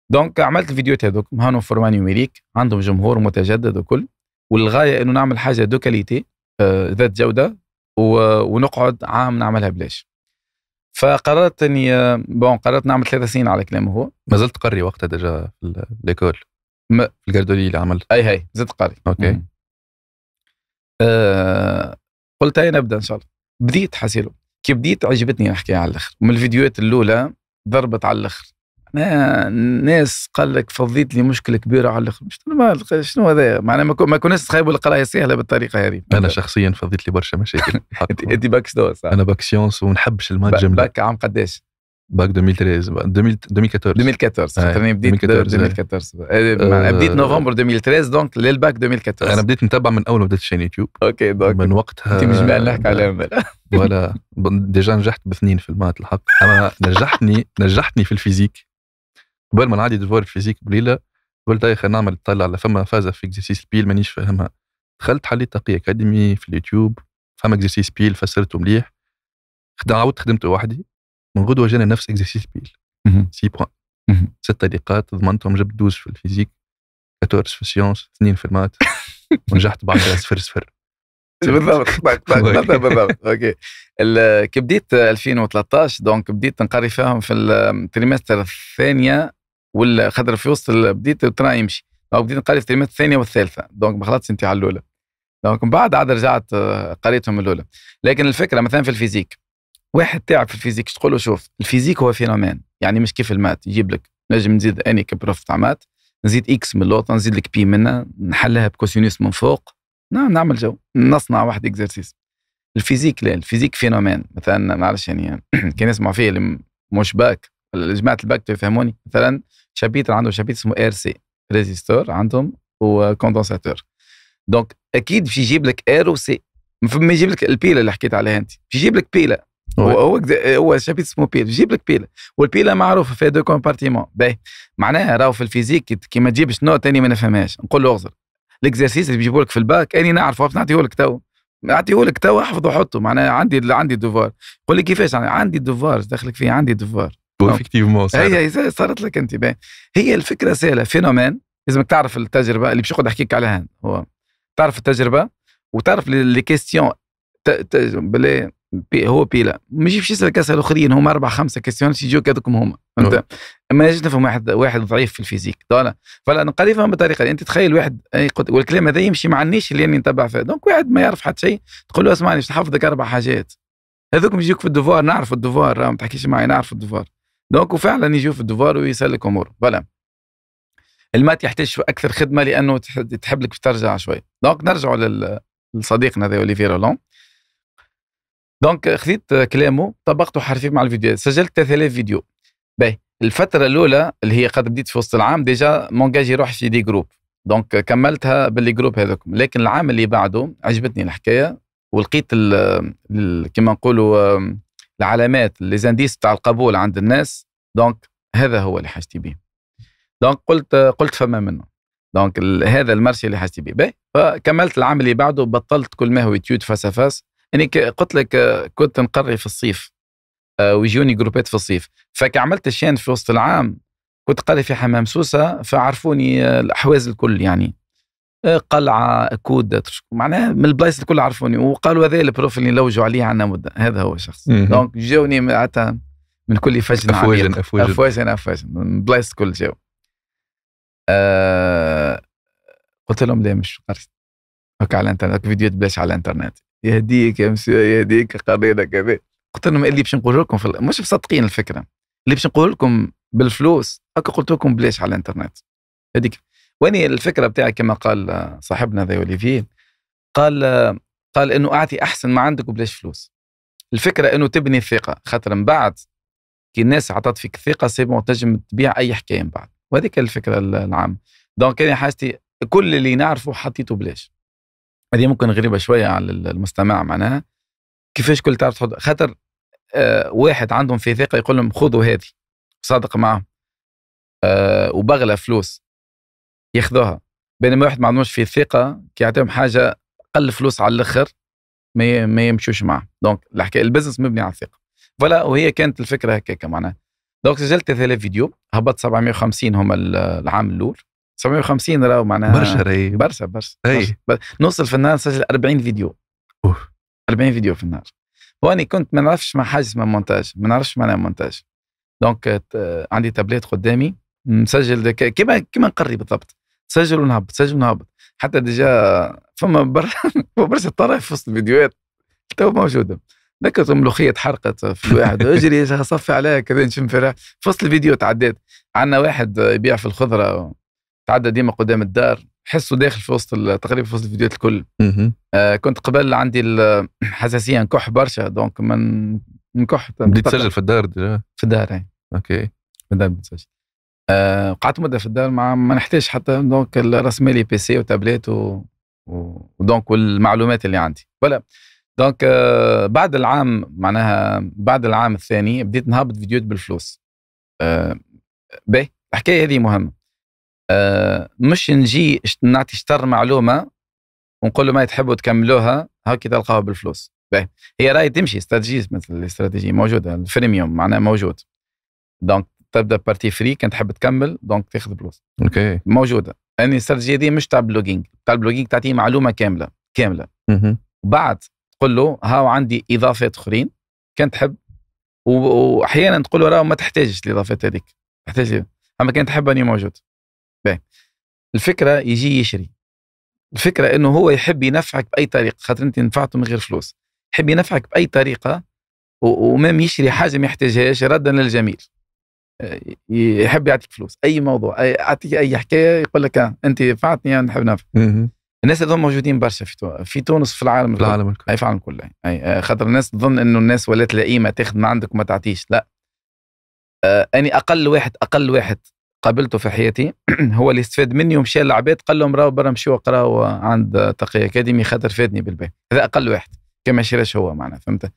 دونك عملت الفيديوهات هذوك هانو فورما نيوميريك عندهم جمهور متجدد وكل والغايه انه نعمل حاجه دو كاليتي آه، ذات جوده ونقعد عام نعملها بلاش فقررت اني بون قررت نعمل ثلاث سنين على كلامه هو ما زلت قري وقتها ديجا في ليكول في الجاردولي اللي عملت اي هاي زدت قري اوكي آه قلت هاي نبدا ان شاء الله بديت حسيلو كي بديت عجبتني الحكايه على الاخر من الفيديوهات الاولى ضربت على الاخر ناس قال لك فضيت لي مشكله كبيره على الاخر شنو شنو هذا معناه ما كناش تخيبوا القرايه سهله بالطريقه هذه انا شخصيا فضيت لي برشا مشاكل انت باك شنو انا باك سيونس وما نحبش جمله باك عام قداش؟ باك 2013 2014 2014 بديت 2014 آه. آه، آه. بديت نوفمبر 2013 دونك للباك 2014 انا بديت نتبع من اول ما بديت الشين يوتيوب اوكي دونك من وقتها انت مش نحكي على ولا ديجا نجحت باثنين في المات الحق اما نجحتني نجحتني في الفيزيك قبل ما نعدي دفوار فيزيك بليله قلت اخي نعمل طلع على فما فازة في اكزرسيس بيل مانيش فاهمها دخلت حليت تقي اكاديمي في اليوتيوب فما اكزرسيس بيل فسرته مليح عاودت خدمته وحدي من غدوه جاني نفس اكزرسيس بيل سي بوان ست نقاط ضمنتهم جبت 12 في الفيزيك 14 في السيونس 2 في المات ونجحت بعدها صفر صفر بالضبط بالضبط بالضبط اوكي كي بديت 2013 دونك بديت نقري فيهم في التريمستر الثانيه والخضر في وسط بديت قلت يمشي دونك بديت نقري في التلميذ الثانيه والثالثه دونك ما خلطتش انت على الاولى دونك من بعد عاد رجعت آه، قريتهم الاولى لكن الفكره مثلا في الفيزيك واحد تاعك في الفيزيك تقول له شوف الفيزيك هو فينومين يعني مش كيف المات يجيب لك نجم نزيد اني كبروف تاع مات نزيد اكس من اللوطه نزيد لك بي منها نحلها بكوسينوس من فوق نعم نعمل جو نصنع واحد اكزرسيس الفيزيك لا الفيزيك فينومين مثلا معلش يعني, يعني كان يسمع فيه اللي مش باك جماعه الباك يفهموني مثلا شابيتر عندهم شابيتر اسمه ار سي ريزيستور عندهم وكوندنساتور دونك اكيد باش يجيب لك ار وسي ما يجيب لك البيله اللي حكيت عليها انت يجيب لك بيله هو هو هو شابيتر اسمه بيل يجيب لك بيله والبيله معروفه فيها دو كومبارتيمون باهي معناها راهو في الفيزيك كي ما تجيبش نوع تاني ما نفهمهاش نقول له اغزر الاكزرسيس اللي بيجيبوا لك في الباك اني نعرفه نعطيه لك تو نعطيه لك تو احفظه وحطه معناها عندي عندي دوفار يقول لي كيفاش يعني عندي دوفار دخلك فيه عندي دوفار صارت هي صارت لك انت باين هي الفكره سهله فينومين لازمك تعرف التجربه اللي باش يقعد احكيك عليها هو تعرف التجربه وتعرف لي كيستيون بلي بي هو بيلا ما يجيبش يسال كاس الاخرين هما اربع خمسه كيستيون يجوك هذوكم هما فهمت نعم. ما يجيش نفهم واحد واحد ضعيف في الفيزيك دولا فلا نقري فهم بطريقه انت تخيل واحد والكلام هذا يمشي مع النيش اللي انا نتبع فيه دونك واحد ما يعرف حتى شيء تقول له اسمعني باش نحفظك اربع حاجات هذوك يجيوك في الدفوار نعرف الدفوار آه، ما تحكيش معي نعرف الدفوار دونك وفعلا يجوا في الدوفار ويسلك اموره فوالا المات يحتاج اكثر خدمه لانه تحب لك ترجع شوي دونك نرجعوا لصديقنا هذا اوليفير رولون دونك خذيت كلامه طبقته حرفيا مع الفيديو سجلت 3000 فيديو باهي الفتره الاولى اللي هي قد بديت في وسط العام ديجا مونجاجي روح في دي جروب دونك كملتها باللي جروب هذاكم لكن العام اللي بعده عجبتني الحكايه ولقيت كما نقولوا العلامات لي زانديس تاع القبول عند الناس دونك هذا هو اللي حاجتي به دونك قلت قلت فما منه دونك هذا المرشي اللي حاجتي به فكملت العام اللي بعده بطلت كل ما هو تيود فاس فاس اني يعني قلت لك كنت نقري في الصيف آه، ويجوني جروبات في الصيف فكعملت الشين في وسط العام كنت قاري في حمام سوسه فعرفوني آه، الاحواز الكل يعني إيه، قلعه كود معناها من البلايص الكل عرفوني وقالوا هذا البروف اللي نلوجوا عليه عنا مده هذا هو الشخص دونك جاوني من كل فجن افواجا افواجا افواجا من البلايص الكل جاو آه قلت لهم لا مش قريت هكا على الانترنت فيديوهات بلاش على الانترنت يهديك يا مسيو يهديك قضينا كذا قلت لهم اللي باش نقول لكم مش مصدقين الفكره اللي باش نقول لكم بالفلوس هكا قلت لكم بلاش على الانترنت هذيك واني الفكره بتاعي كما قال صاحبنا ذا اوليفيه قال قال انه اعطي احسن ما عندك وبلاش فلوس الفكره انه تبني الثقه خاطر من بعد كي الناس عطات فيك ثقه سي تنجم تبيع اي حكايه من بعد وهذيك الفكره العامه دونك انا حاجتي كل اللي نعرفه حطيته بلاش هذه ممكن غريبه شويه على المستمع معناها كيفاش كل تعرف تحط خاطر آه واحد عندهم في ثقه يقول لهم خذوا هذه صادق معهم آه وبغلى فلوس ياخذوها بينما واحد ما عندهمش فيه ثقه كيعطيهم حاجه اقل فلوس على الاخر ما ما يمشوش معه دونك الحكايه البزنس مبني على الثقه فوالا وهي كانت الفكره هكاك معناها دونك سجلت 3000 فيديو هبط 750 هما العام الاول 750 راهو معناها برشا راهي برشا برشا نوصل في النهار نسجل 40 فيديو أوه. 40 فيديو في النهار واني كنت ما نعرفش ما حاجه اسمها مونتاج ما نعرفش معناها مونتاج دونك عندي تابلت قدامي مسجل كيما كيما نقري بالضبط تسجل ونهبط تسجل ونهبط حتى ديجا فما برشا طرائف في وسط الفيديوهات تو موجوده ذكرت ملوخيه حرقت في واحد اجري صفي عليها كذا نشم في وسط الفيديو تعديت عندنا واحد يبيع في الخضره تعدى ديما قدام الدار حسوا داخل في وسط تقريبا في وسط الفيديوهات الكل آه كنت قبل عندي الحساسيه نكح برشا دونك من نكح بديت تسجل في الدار دي. في الدار اي اوكي في الدار بتسجل آه، قعدت مده في الدار ما, ما نحتاج حتى دونك راس مالي بي سي وتابليت و... ودونك والمعلومات اللي عندي ولا آه، دونك بعد العام معناها بعد العام الثاني بديت نهبط فيديوهات بالفلوس آه، باهي الحكايه هذه مهمه مش نجي نعطي شطر معلومه ونقول له ما تحبوا تكملوها هاكي تلقاها بالفلوس باهي هي راي تمشي استراتيجي مثل الاستراتيجيه موجوده الفريميوم معناها موجود دونك تبدا بارتي فري كان تحب تكمل دونك تاخذ فلوس اوكي موجوده اني الاستراتيجيه دي مش تاع بلوجينغ تاع البلوجينغ تعطيه معلومه كامله كامله وبعد mhm. تقول له هاو عندي اضافات اخرين كان تحب واحيانا تقول له راه ما تحتاجش الاضافات هذيك تحتاج اما كان تحب اني موجود باهي الفكره يجي يشري الفكره انه هو يحب ينفعك باي طريقه خاطر انت نفعته من غير فلوس يحب ينفعك باي طريقه ومام يشري حاجه ما يحتاجهاش ردا للجميل آه، يحب يعطيك فلوس اي موضوع اعطيك اي حكايه يقول لك آه، انت فاتني انا آه، نحب نفع الناس هذول موجودين برشا في, في تونس في العالم في العالم الكل اي في العالم كله اي خاطر الناس تظن انه الناس ولات لئيمه تاخذ من عندك وما تعطيش لا آه اني اقل واحد اقل واحد قابلته في حياتي هو اللي استفاد مني ومشى للعباد قال لهم راهو برا مشيو اقراوا عند تقي اكاديمي خاطر فادني بالبيت هذا اقل واحد كما شراش هو معنا فهمت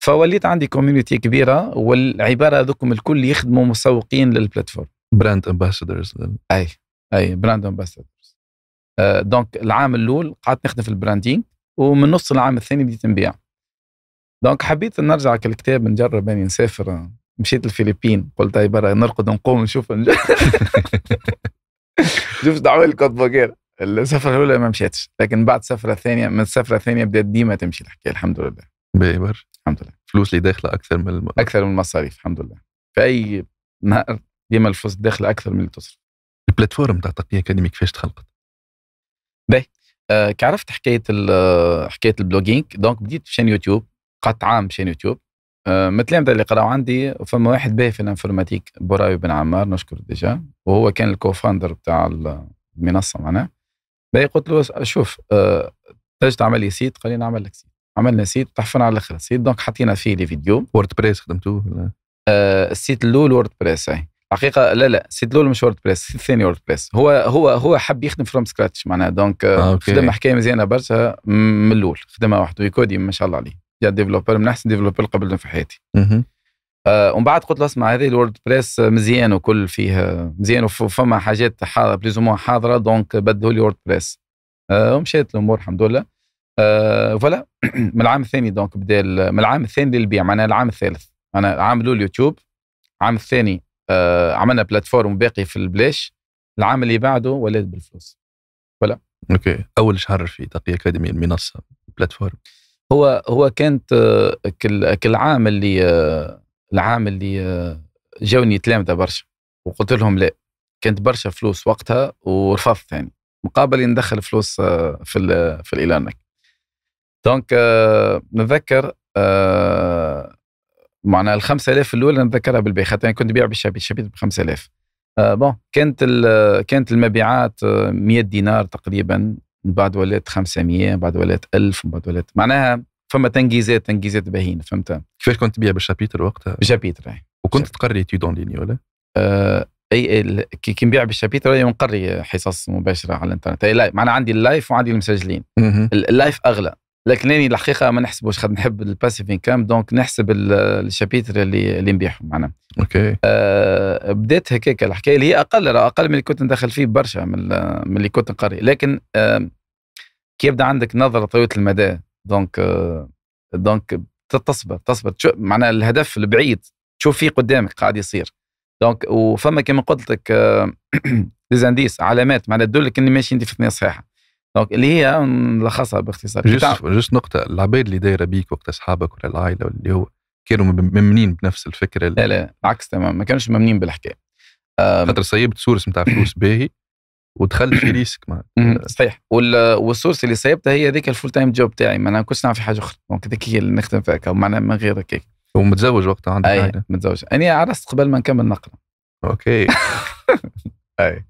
فوليت عندي كوميونيتي كبيره والعباره هذوكم الكل يخدموا مسوقين للبلاتفورم براند امباسادرز اي اي براند امباسادرز دونك العام الاول قعدت نخدم في البراندينغ ومن نص العام الثاني بديت نبيع دونك حبيت نرجع كالكتاب نجرب اني يعني نسافر مشيت الفلبين قلت هاي برا نرقد نقوم نشوف نشوف دعوه كنت بغير السفره الاولى ما مشيتش لكن بعد السفره الثانيه من السفره الثانيه بدات ديما تمشي الحكايه الحمد لله بيبر الحمد لله فلوس اللي داخله اكثر من المصاريف اكثر من المصاريف الحمد لله في اي نهار ديما الفلوس داخله اكثر من اللي تصرف البلاتفورم تاع تقي اكاديمي كيفاش تخلقت؟ باهي آه كعرفت حكايه آه، حكايه البلوجينغ دونك بديت في يوتيوب قعدت عام بشان يوتيوب من التلامذه اللي قراوا عندي فما واحد باهي في الانفورماتيك بوراوي بن عمار نشكر ديجا وهو كان الكوفاندر بتاع المنصه معناه باهي قلت له شوف آه تعمل لي سيت قال لي نعمل لك سيت عملنا سيت تحفنا على الاخر سيت دونك حطينا فيه لي فيديو وورد بريس خدمتوه ولا آه السيت الاول وورد بريس اي الحقيقه لا لا السيت الاول مش وورد بريس السيت الثاني وورد بريس هو هو هو حب يخدم فروم سكراتش معناها دونك آه, آه، خدم حكايه مزيانه برشا من الاول خدمها وحده يكودي ما شاء الله عليه يا ديفلوبر من احسن ديفلوبر قبل في حياتي آه ومن بعد قلت له اسمع هذه الورد بريس مزيان وكل فيه مزيان وفما حاجات حاضره بليز حاضره دونك بدلوا لي وورد بريس آه ومشيت الامور الحمد لله آه من العام الثاني دونك بدا من العام الثاني للبيع معناها العام الثالث انا العام الاول يوتيوب العام الثاني آه عملنا بلاتفورم باقي في البلاش العام اللي بعده ولات بالفلوس فوالا اوكي اول شهر في تقي اكاديمي المنصه البلاتفورم هو هو كانت آه، كل كالعام اللي آه، العام اللي آه، جاوني تلامذه برشا وقلت لهم لا كانت برشا فلوس وقتها ورفضت يعني مقابل ندخل فلوس في في الاعلانك دونك آه، نتذكر آه، معناها ال 5000 الاولى نتذكرها بالبيع خاطر يعني كنت بيع بالشبيب الشبيب ب 5000 آه، بون كانت كانت المبيعات 100 دينار تقريبا من بعد ولات 500 من بعد ولات 1000 من بعد ولات معناها فما تنجيزات تنجيزات باهين فهمت كيفاش كنت تبيع بالشابيتر وقتها؟ بالشابيتر وكنت تقري تي دون ليني ولا؟ آه اي كي نبيع بالشابيتر نقري حصص مباشره على الانترنت لا معناها عندي اللايف وعندي المسجلين اللايف اغلى لكن اني الحقيقه ما نحسبوش خاطر نحب الباسيف انكم دونك نحسب الشابيتر اللي اللي نبيعهم معناها اوكي آه بدات هكاك الحكايه اللي هي اقل اقل من اللي كنت ندخل فيه برشا من, من اللي كنت نقري لكن آه كي يبدا عندك نظره طويله المدى دونك آه دونك تصبر تصبر معناها الهدف البعيد تشوف فيه قدامك قاعد يصير دونك وفما كما قلت لك ديزانديس آه، علامات معناها تدلك اني ماشي انت في ثنيه صحيحه دونك اللي هي نلخصها باختصار جست جست نقطة العباد اللي دايرة بيك وقت أصحابك ولا العائلة واللي هو كانوا ممنين بنفس الفكرة لا لا عكس تماما ما كانوش ممنين بالحكاية خاطر سيبت سورس نتاع فلوس باهي ودخلت في ريسك ما صحيح والسورس اللي سيبتها هي هذيك الفول تايم جوب تاعي معناها كنت نعرف في حاجه اخرى دونك هذيك هي اللي نخدم فيها معناها من غير هكاك ومتزوج وقتها عندك أي متزوج انا عرست قبل ما نكمل نقرا اوكي اي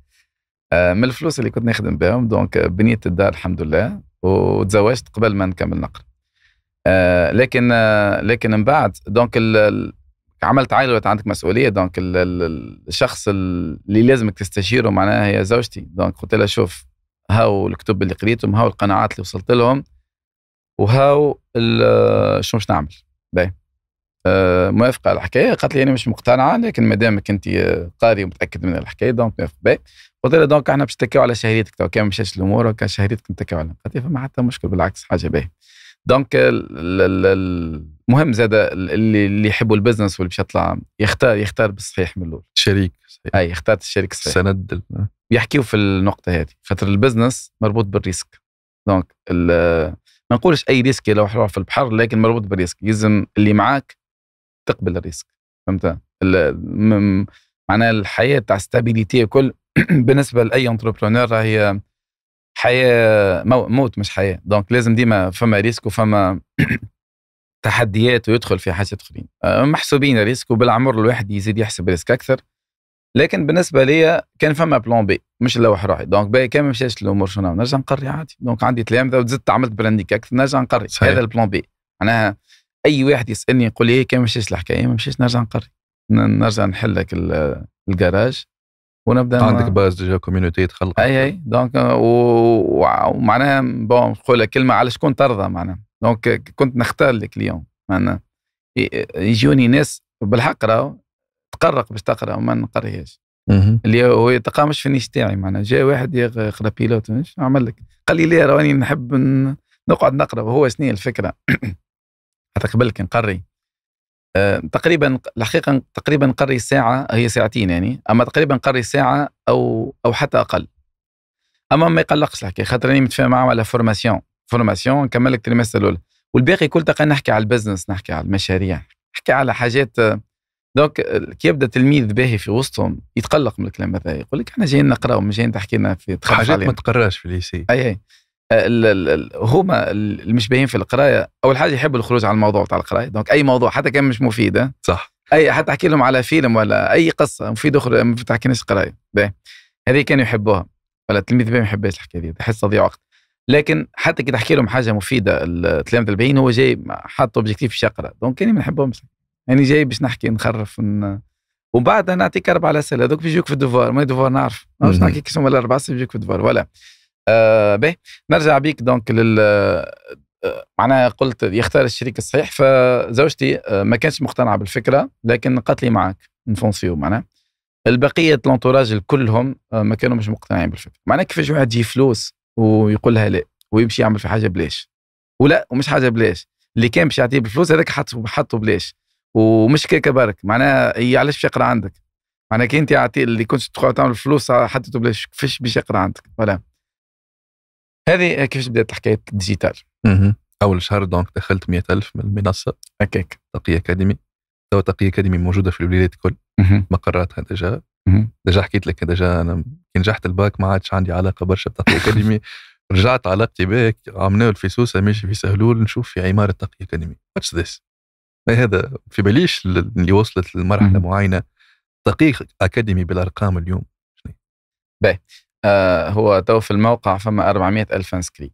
آه، من الفلوس اللي كنت نخدم بهم دونك بنيت الدار الحمد لله وتزوجت قبل ما نكمل نقرا آه، لكن آه، لكن من بعد دونك عملت عائله ولا عندك مسؤوليه دونك الشخص اللي لازمك تستشيره معناها هي زوجتي دونك قلت لها شوف هاو الكتب اللي قريتهم هاو القناعات اللي وصلت لهم وهاو شو باش نعمل باهي آه، موافقه على الحكايه قالت لي انا مش مقتنعه لكن ما دامك انت آه، قاري ومتاكد من الحكايه دونك موافقة باهي قلت لها دونك احنا باش نتكاو على شهريتك تو كان مشاش الامور وكان شهريتك نتكاو عليها قالت لي فما حتى مشكل بالعكس حاجه باهيه دونك المهم زاد اللي اللي يحبوا البزنس واللي باش يطلع يختار يختار بالصحيح من الاول شريك صحيح اي اختارت الشريك الصحيح سند يحكيوا في النقطه هذه خاطر البزنس مربوط بالريسك دونك ما نقولش اي ريسك لو في البحر لكن مربوط بالريسك يلزم اللي معاك تقبل الريسك فهمت معناها الحياه تاع ستابيليتي كل بالنسبه لاي انتربرونور هي حياه موت مش حياه دونك لازم ديما فما ريسك وفما تحديات ويدخل في حاجات اخرين آه، محسوبين ريسك وبالعمر الواحد يزيد يحسب ريسك اكثر لكن بالنسبه ليا كان فما بلان بي مش لوح روحي دونك باهي كان ما مشاش الامور شنو نرجع نقري عادي دونك عندي تلامذه وزدت عملت برانديك اكثر نرجع نقري هذا البلان بي معناها اي واحد يسالني يقول لي إيه، كان مشيش الحكايه ما مشيش إيه، نرجع نقري نرجع نحل لك الكراج ونبدا عندك باز ديجا كوميونيتي تخلق اي اي دونك ومعناها بون نقول كلمه على شكون ترضى معناها دونك كنت نختار اليوم معناها يجوني ناس بالحق راهو تقرق باش تقرا وما نقريهاش اللي هو مش في النيش تاعي معناها جاء واحد يقرا بيلوت عمل لك قال لي لا راني نحب نقعد نقرا وهو شنو الفكره هذاك قبل كنقري آه، تقريبا الحقيقه تقريبا قري ساعه هي ساعتين يعني اما تقريبا قري ساعه او او حتى اقل اما ما يقلقش الحكايه خاطر راني متفاهم معاهم على فورماسيون فورماسيون نكمل لك تريمستر الاولى والباقي كل تلقى نحكي على البزنس نحكي على المشاريع نحكي على حاجات دونك آه، آه، كي يبدا تلميذ باهي في وسطهم يتقلق من الكلام هذا يقول لك احنا جايين نقراو مش جايين تحكي لنا في حاجات ما تقراش في الليسي اي اي هما اللي مش باين في القرايه اول حاجه يحبوا الخروج على الموضوع بتاع القرايه دونك اي موضوع حتى كان مش مفيد صح اي حتى احكي لهم على فيلم ولا اي قصه مفيد اخرى ما بتحكيش قرايه هذه كانوا يحبوها ولا التلميذ ما يحبش الحكايه دي تحس تضيع وقت لكن حتى كي تحكي لهم حاجه مفيده التلاميذ الباين هو جاي حاط اوبجيكتيف باش يقرا دونك انا ما نحبهمش يعني جاي باش نحكي نخرف ون... وبعد نعطيك اربع اسئله هذوك بيجوك في الدفوار ما الدفوار نعرف ما باش نعطيك ولا اربع اسئله بيجوك في الدفوار ولا به آه، نرجع بيك دونك لل آه، معناها قلت يختار الشريك الصحيح فزوجتي آه، ما كانتش مقتنعه بالفكره لكن قالت لي معك نفونسيو معناها البقيه لونتوراج كلهم ما كانوا مش مقتنعين بالفكره معناها كيفاش واحد يجي فلوس ويقول لها لا ويمشي يعمل في حاجه بلاش ولا ومش حاجه بلاش اللي كان باش يعطيه بالفلوس هذاك حط حطه بلاش ومش كيك برك معناها هي علاش يقرا عندك معناها كي انت اللي كنت تقعد تعمل فلوس حطيته بلاش كيفاش باش يقرا عندك فلا. هذه آه، كيفاش بدات حكايه الديجيتال اول شهر دونك دخلت 100000 من المنصه هكاك تقي اكاديمي توا تقي اكاديمي موجوده في الولايات الكل مقراتها ديجا ديجا حكيت لك ديجا انا كي نجحت الباك ما عادش عندي علاقه برشا بتقي اكاديمي رجعت علاقتي بك عملنا في سوسه ماشي في سهلول نشوف في عماره تقي اكاديمي واتس إيه، ذيس هذا في باليش اللي وصلت لمرحله معينه تقي اكاديمي بالارقام اليوم باهي آه، هو تو في الموقع فما 400 ألف انسكري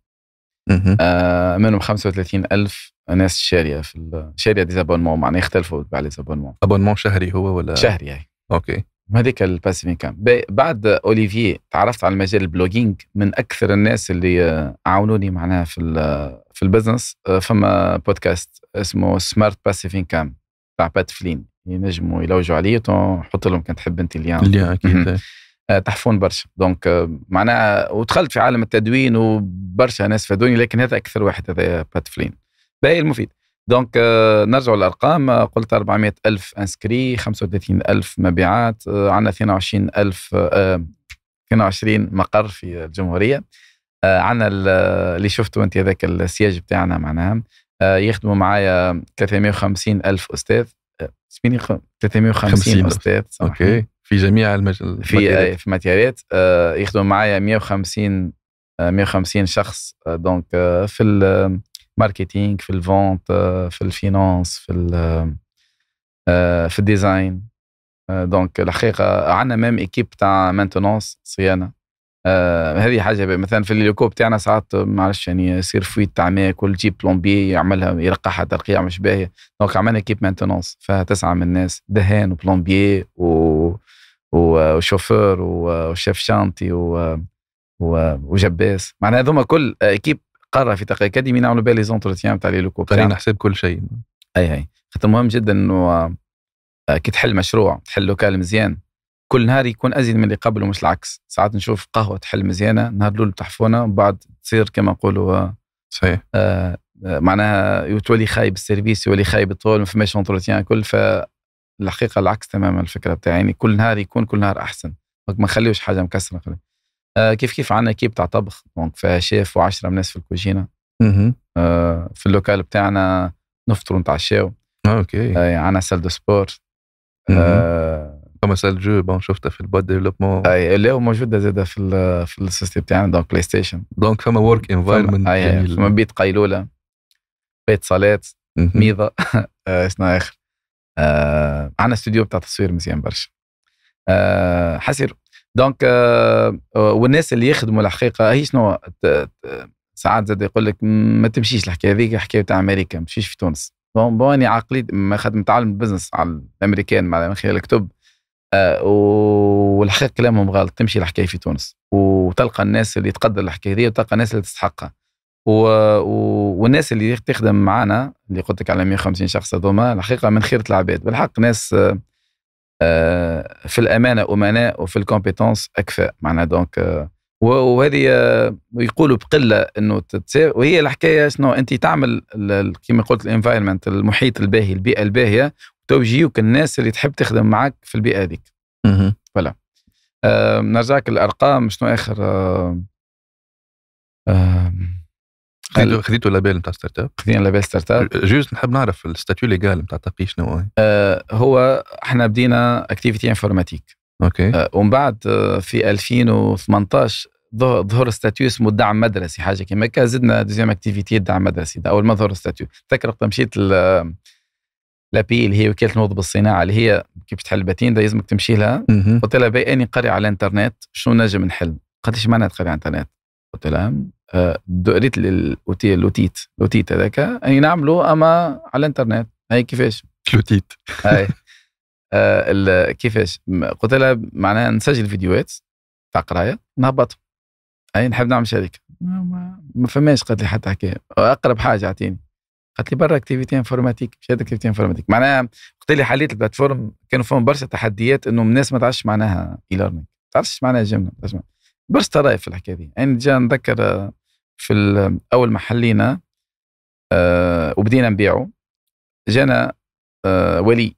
آه، منهم 35 ألف ناس شارية في شارية ديزابونمون معناها يختلفوا تبع ليزابونمون ابونمون شهري هو ولا شهري هي اوكي هذيك الباسيف انكم بعد اوليفي تعرفت على مجال البلوجينج من اكثر الناس اللي عاونوني معناها في في البزنس آه، فما بودكاست اسمه سمارت باسيف انكم تاع بات فلين ينجموا يلوجوا عليه ونحط لهم كنت تحب انت اليوم اليوم اكيد آه، تحفون برشا دونك آه، معناها ودخلت في عالم التدوين وبرشا ناس فادوني لكن هذا اكثر واحد هذا بات فلين باهي المفيد دونك آه، نرجع للارقام قلت 400 الف انسكري 35 الف مبيعات عندنا 22 الف 22 مقر في الجمهوريه عندنا اللي شفته انت هذاك السياج بتاعنا معناها يخدموا معايا 350 الف استاذ 350 استاذ اوكي في جميع المجال في في ماتيريات آه، يخدموا معايا 150 150 آه، شخص دونك آه، في الماركتينغ في الفونت في الفينانس في الـ في الديزاين دونك الحقيقه عندنا ميم ايكيب تاع مانتونونس صيانه آه هذه حاجه مثلا في الليكو تاعنا ساعات ما عرفش يعني يصير فويت تعمية كل جيب بلومبي يعملها يرقعها ترقيع مش باهيه دونك عملنا كيب مانتونونس فيها تسعه من الناس دهان وبلومبي و وشوفور وشيف شانتي و... و... وجباس معناها هذوما كل اكيب قاره في تقي اكاديمي نعملوا بها لي زونتروتيان تاع لي لوكو حساب كل شيء اي اي خاطر مهم جدا انه آه، كي تحل مشروع تحل لوكال مزيان كل نهار يكون ازيد من اللي قبله مش العكس ساعات نشوف قهوه تحل مزيانه نهار الاول بتحفونه بعد تصير كما نقولوا آه، صحيح آه, آه، معناها تولي خايب السيرفيس يولي خايب الطول ما فماش انتروتيان كل فالحقيقه العكس تماما الفكره بتاعي يعني كل نهار يكون كل نهار احسن ما نخليوش حاجه مكسره آه كيف كيف عندنا كيب تاع طبخ دونك فيها شيف و10 الناس في الكوجينه آه في اللوكال بتاعنا نفطروا نتعشاو آه، اوكي آه عندنا سال دو سبور آه مسألة جو بون شفتها في البود ديفلوبمون اي اللي هو موجوده زاده في الـ في السيستم تاعنا دونك بلاي ستيشن دونك فما ورك انفايرمنت اي فما بيت قيلوله بيت صالات ميضه شنو اخر آه عندنا استوديو بتاع تصوير مزيان برشا آه حسير دونك آه والناس اللي يخدموا الحقيقه هي شنو ساعات زاد يقول لك ما تمشيش الحكايه هذيك حكايه تاع امريكا ما تمشيش في تونس بون بوني عقلي ما خدمت تعلم بزنس على الامريكان معناها من خلال الكتب آه، والحقيقه كلامهم غلط تمشي الحكايه في تونس وتلقى الناس اللي تقدر الحكايه هذه وتلقى الناس اللي تستحقها و... و... والناس اللي تخدم معنا اللي قلت لك على 150 شخص هذوما الحقيقه من خيره العباد بالحق ناس آه، آه، في الامانه امناء وفي الكومبيتونس اكفاء معنا دونك وهذه يقولوا بقله انه تتساوي وهي الحكايه شنو انت تعمل كما قلت الانفايرمنت المحيط الباهي البيئه الباهيه توب يجيوك الناس اللي تحب تخدم معك في البيئه هذيك فلا آه نرجعك للارقام شنو اخر آه آه خذيتوا خذيتوا لابيل نتاع ستارت اب خذينا لابيل ستارت اب جوست نحب نعرف الستاتيو ليغال نتاع التقي شنو آه هو احنا بدينا اكتيفيتي انفورماتيك اوكي آه ومن بعد آه في 2018 ظهر ستاتيو اسمه الدعم مدرسي حاجه كيما كان زدنا دوزيام اكتيفيتي الدعم مدرسي ده اول ما ظهر ستاتيو تذكر وقت مشيت لابي اللي هي وكاله الموضه بالصناعه اللي هي كيف تحل باتين ده لازمك تمشي لها قلت لها باي اني قري على الانترنت شنو نجم نحل قالت ايش معناها تقري على الانترنت قلت لها آه، قريت الاوتي لوتيت هذاك اني نعمله اما على الانترنت هاي كيفاش لوتيت هاي آه، كيفاش قلت لها معناها نسجل فيديوهات تاع قرايه نهبطهم اي نحب نعمل شركه ما فماش قالت لي حتى حكايه اقرب حاجه اعطيني قالت لي برا اكتيفيتي انفورماتيك هذا اكتيفيتي انفورماتيك معناها وقت اللي حليت البلاتفورم كانوا فيهم برشا تحديات انه الناس ما تعرفش معناها اي ليرنينج ما تعرفش معناها جمله برشا طرائف في الحكايه دي يعني جا نذكر آه، في اول ما حلينا أه وبدينا نبيعه جانا أه ولي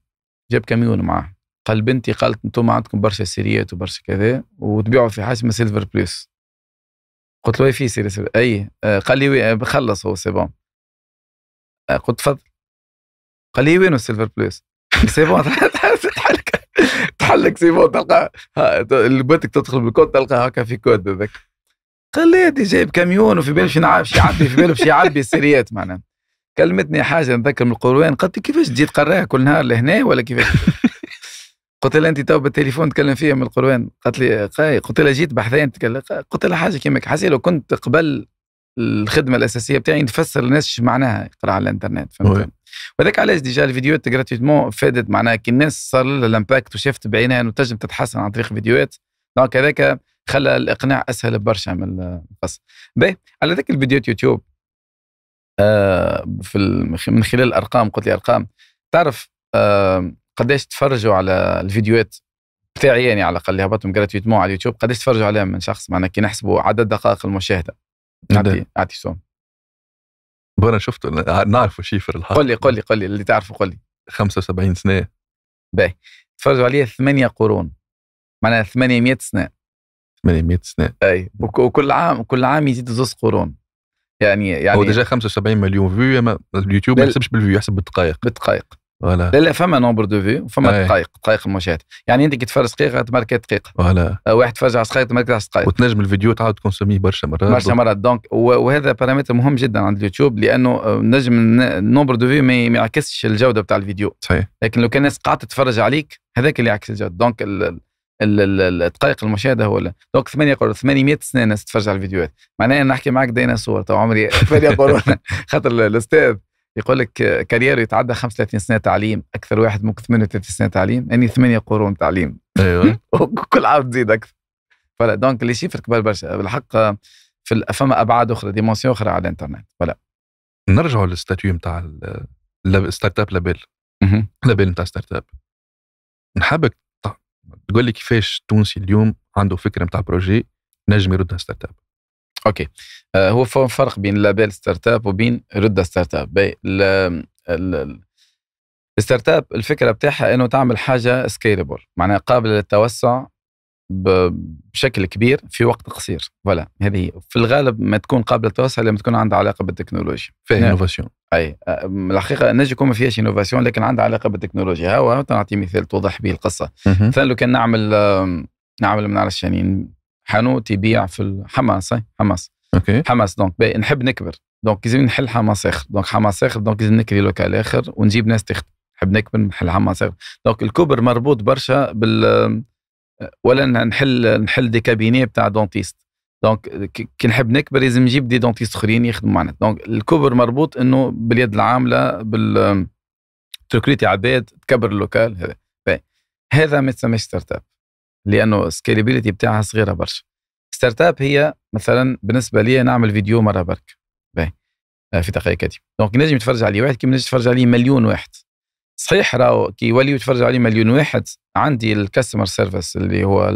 جاب كاميون معاه قال بنتي قالت انتم عندكم برشا سيريات وبرشا كذا وتبيعوا في حاجه سيلفر بلس قلت له إيه في سيري, سيري اي قال لي آه، آه، خلص هو سي بون قلت آه، تفضل قال لي وينو السيلفر بلوس سي بون تحلك تحلك سي بون تلقى بغيتك تدخل بالكود تلقى هكا في كود هذاك قال لي دي جايب كاميون وفي بالي باش يعبي في بالي باش يعبي السيريات معناها كلمتني حاجه نتذكر من القروان قالت لي كيفاش تجي تقراها كل نهار لهنا ولا كيفاش قلت لها انت تو بالتليفون تكلم فيها من القروان قالت لي قاي قلت لها جيت بحثين قلت لها حاجه كيما حسيت لو كنت قبل الخدمه الاساسيه بتاعي نفسر للناس معناها يقرا على الانترنت فهمت وذاك علاش ديجا الفيديوهات جراتويتمون فادت معناها كي الناس صار لها الامباكت وشافت بعينها انه تنجم تتحسن عن طريق فيديوهات دونك هذاك خلى الاقناع اسهل برشا من القصه باهي على ذاك الفيديوهات يوتيوب آه في من خلال الارقام قلت لي ارقام تعرف آه قداش تفرجوا على الفيديوهات بتاعي يعني على الاقل اللي هبطهم جراتويتمون على اليوتيوب قداش تفرجوا عليهم من شخص معناها كي نحسبوا عدد دقائق المشاهده اعطي نعم. اعطي سؤال بونا شفته نعرفه شيفر الحق قل لي قل لي قل لي اللي تعرفه قل لي 75 سنه باهي تفرجوا عليه ثمانية قرون معناها 800 سنه 800 سنه اي وكل عام كل عام يزيد زوز قرون يعني يعني هو ديجا 75 مليون فيو اليوتيوب ما يحسبش بالفيو يحسب بالدقائق بالدقائق فوالا لا لا فما نومبر دو فيو فما إيه. دقائق دقائق المشاهد يعني انت كي تفرج دقيقه تمارك دقيقه فوالا آه، واحد تفرج 10 دقائق تمارك 10 دقائق وتنجم الفيديو تعاود تكونسوميه برشا مرات برشا مرات دونك وهذا بارامتر مهم جدا عند اليوتيوب لانه آه، نجم نومبر دو فيو ما يعكسش الجوده بتاع الفيديو صحيح لكن لو كان الناس قاعده تتفرج عليك هذاك اللي يعكس الجوده دونك الدقائق المشاهده هو لا. دونك 8 قرون 800 سنه ناس تتفرج على الفيديوهات معناها نحكي معك ديناصور تو طيب، عمري 8 قرون خاطر الاستاذ يقول لك كارير يتعدى 35 سنه تعليم اكثر واحد ممكن 38 سنه تعليم يعني ثمانيه قرون تعليم ايوه وكل عام تزيد اكثر فلا دونك لي شيفر كبار برشا بالحق في فما ابعاد اخرى ديمونسيون اخرى على الانترنت ولا نرجعوا للستاتيو نتاع الستارت اب لابيل لابيل نتاع ستارت اب نحبك تقول لي كيفاش تونسي اليوم عنده فكره نتاع بروجي نجم يردها ستارت اب اوكي آه، هو فرق بين لابيل ستارت اب وبين رده ستارت اب الستارت اب الفكره بتاعها انه تعمل حاجه سكيلبل معناها قابله للتوسع بشكل كبير في وقت قصير ولا هذه هي في الغالب ما تكون قابله للتوسع لما تكون عندها علاقه بالتكنولوجيا فيها انوفاسيون نعم. اي آه، الحقيقه نجي يكون ما فيهاش انوفاسيون لكن عندها علاقه بالتكنولوجيا هو نعطي مثال توضح به القصه مثلا لو كان نعمل نعمل ما نعرفش يعني حانوت يبيع في حماس إيه، حماس اوكي حماس دونك نحب نكبر دونك لازم نحل حماس اخر دونك حماس اخر دونك لازم نكري لوكال اخر ونجيب ناس تخدم نحب نكبر نحل حماس اخر دونك الكبر مربوط برشا بال ولا نحل نحل دي كابيني بتاع دونتيست دونك كي نحب نكبر لازم نجيب دي دونتيست اخرين يخدموا معنا دونك الكبر مربوط انه باليد العامله بال تركريتي عباد تكبر اللوكال هذا هذا ما تسميش ستارت اب لانه السكيلابيلتي بتاعها صغيره برشا ستارت اب هي مثلا بالنسبه لي نعمل فيديو مره برك باهي آه، في دقائقتي دونك نجم يتفرج عليه واحد كيما نجم يتفرج عليه مليون واحد صحيح راهو كي يولي يتفرج عليه مليون واحد عندي الكاستمر سيرفيس اللي هو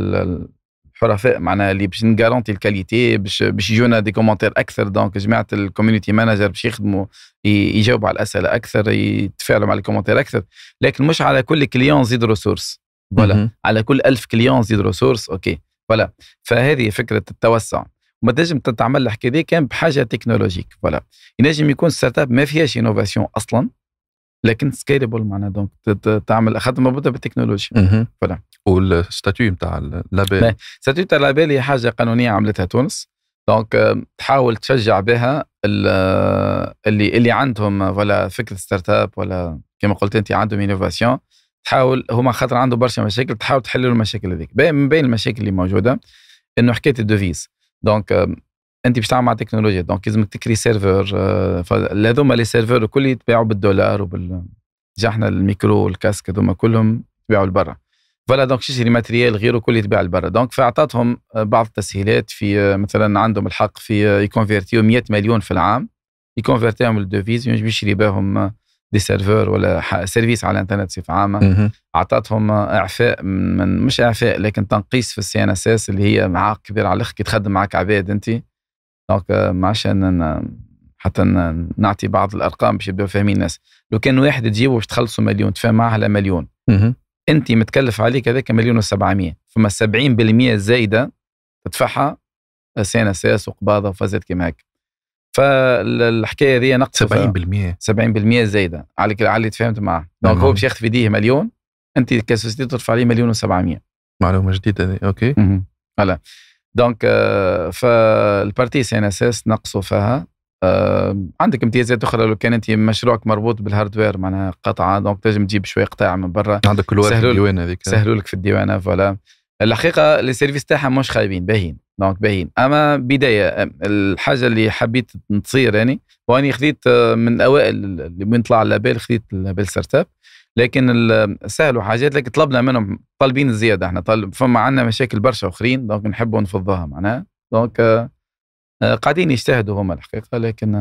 الحرفاء معناها اللي باش نغارونتي الكاليتي باش باش يجونا دي كومنتير اكثر دونك جماعه الكوميونيتي مانجر باش يخدموا يجاوبوا على الاسئله اكثر يتفاعلوا مع الكومنتير اكثر لكن مش على كل كليون زيد ريسورس فوالا على كل ألف كليون زيد ريسورس اوكي فوالا فهذه فكره التوسع ما تنجم تتعمل الحكايه دي كان بحاجه تكنولوجيك فوالا ينجم يكون ستارت اب ما فيهاش انوفاسيون اصلا لكن سكيلبل معناها دونك تعمل خاطر مربوطه بالتكنولوجيا فوالا والستاتيو نتاع اللابيل ستاتيو نتاع اللابيل هي حاجه قانونيه عملتها تونس دونك آه، تحاول تشجع بها آه، اللي اللي عندهم ولا فكره ستارت اب ولا كما قلت انت عندهم انوفاسيون تحاول هما خاطر عنده برشا مشاكل تحاول تحل له المشاكل هذيك من بين المشاكل اللي موجوده انه حكايه الدوفيز دونك euh, انت باش تعمل مع تكنولوجيا دونك لازمك تكري سيرفر euh، هذوما لي سيرفر الكل يتباعوا بالدولار وبال جحنا الميكرو والكاسك هذوما كلهم يتباعوا لبرا فوالا دونك تشري ماتريال غيره كل يتباع لبرا دونك فاعطتهم آه، بعض التسهيلات في آه، مثلا عندهم الحق في آه، يكونفيرتيو 100 مليون في العام يكونفيرتيهم للدوفيز باش يشري بهم دي سيرفور ولا سيرفيس على الانترنت بصفه عامه اعطتهم اعفاء من مش اعفاء لكن تنقيص في السي ان اس اس اللي هي معاق كبير على الاخ كي تخدم معك عباد انت دونك ما عادش حتى نعطي بعض الارقام باش يبداو فاهمين الناس لو كان واحد تجيبه باش تخلصوا مليون تفهم معاه على مليون انت متكلف عليك هذاك مليون و700 فما 70% زايده تدفعها سي ان اس اس وقباضه وفازات كيما هكا فالحكايه هذه نقص 70% 70% زايده على اللي تفاهمت معاه دونك هو باش ياخذ في ديه مليون انت كاسوسيتي ترفع عليه مليون و700 معلومه جديده دي اوكي فوالا دونك آه، فالبارتي سي يعني ان اس اس نقصوا فيها آه عندك امتيازات اخرى لو كان انت مشروعك مربوط بالهاردوير معناها قطعه دونك تنجم تجيب شويه قطاع من برا عندك كل واحد الديوان هذيك سهلوا لك في الديوانه فوالا الحقيقه السيرفيس تاعها مش خايبين باهين دونك باهين اما بدايه الحاجه اللي حبيت تصير يعني واني خذيت آه، من اوائل اللي من طلع اللابيل خذيت اللابيل ستارت اب لكن سهلوا حاجات لكن طلبنا منهم طالبين زياده احنا طالب فما عندنا مشاكل برشا اخرين دونك نحبوا نفضوها معناها دونك آه، آه، قاعدين يجتهدوا هم الحقيقه لكن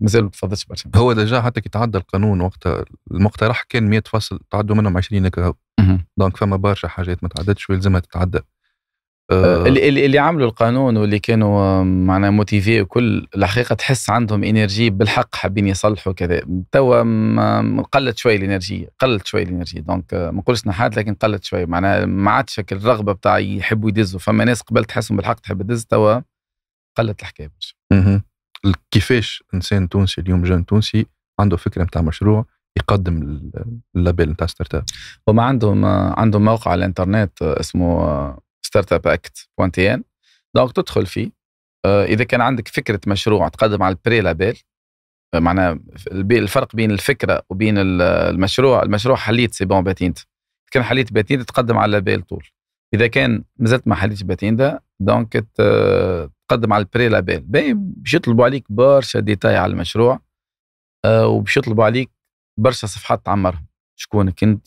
مازال آه، ما تفضلش برشا هو ديجا حتى كي تعدى القانون وقتها المقترح كان 100 فصل تعدوا منهم 20 هكا دونك فما برشا حاجات ما تعدتش ويلزمها تتعدى آه, آه، اللي, اللي عملوا القانون واللي كانوا معنا موتيفي وكل الحقيقه تحس عندهم انرجي بالحق حابين يصلحوا كذا توا قلت شوي الانرجي قلت شوي الانرجي دونك ما نقولش نحات لكن قلت شوي معناها ما عادش الرغبه بتاع يحبوا يدزوا فما ناس قبل تحسهم بالحق تحب تدز توا قلت الحكايه بس كيفاش انسان تونسي اليوم جن تونسي عنده فكره نتاع مشروع يقدم اللابيل نتاع ستارت اب هما عندهم عندهم موقع على الانترنت اسمه ستارت اب اكت ان دونك تدخل فيه آه، اذا كان عندك فكره مشروع تقدم على البري آه، لابيل معناها الفرق بين الفكره وبين المشروع المشروع حليت سي بون باتينت كان حليت باتينت تقدم على لابيل طول اذا كان مازلت ما حليتش باتيندا دونك تقدم على البري لابيل باش يطلبوا عليك برشا ديتاي على المشروع آه، وباش يطلبوا عليك برشا صفحات تعمرهم شكونك انت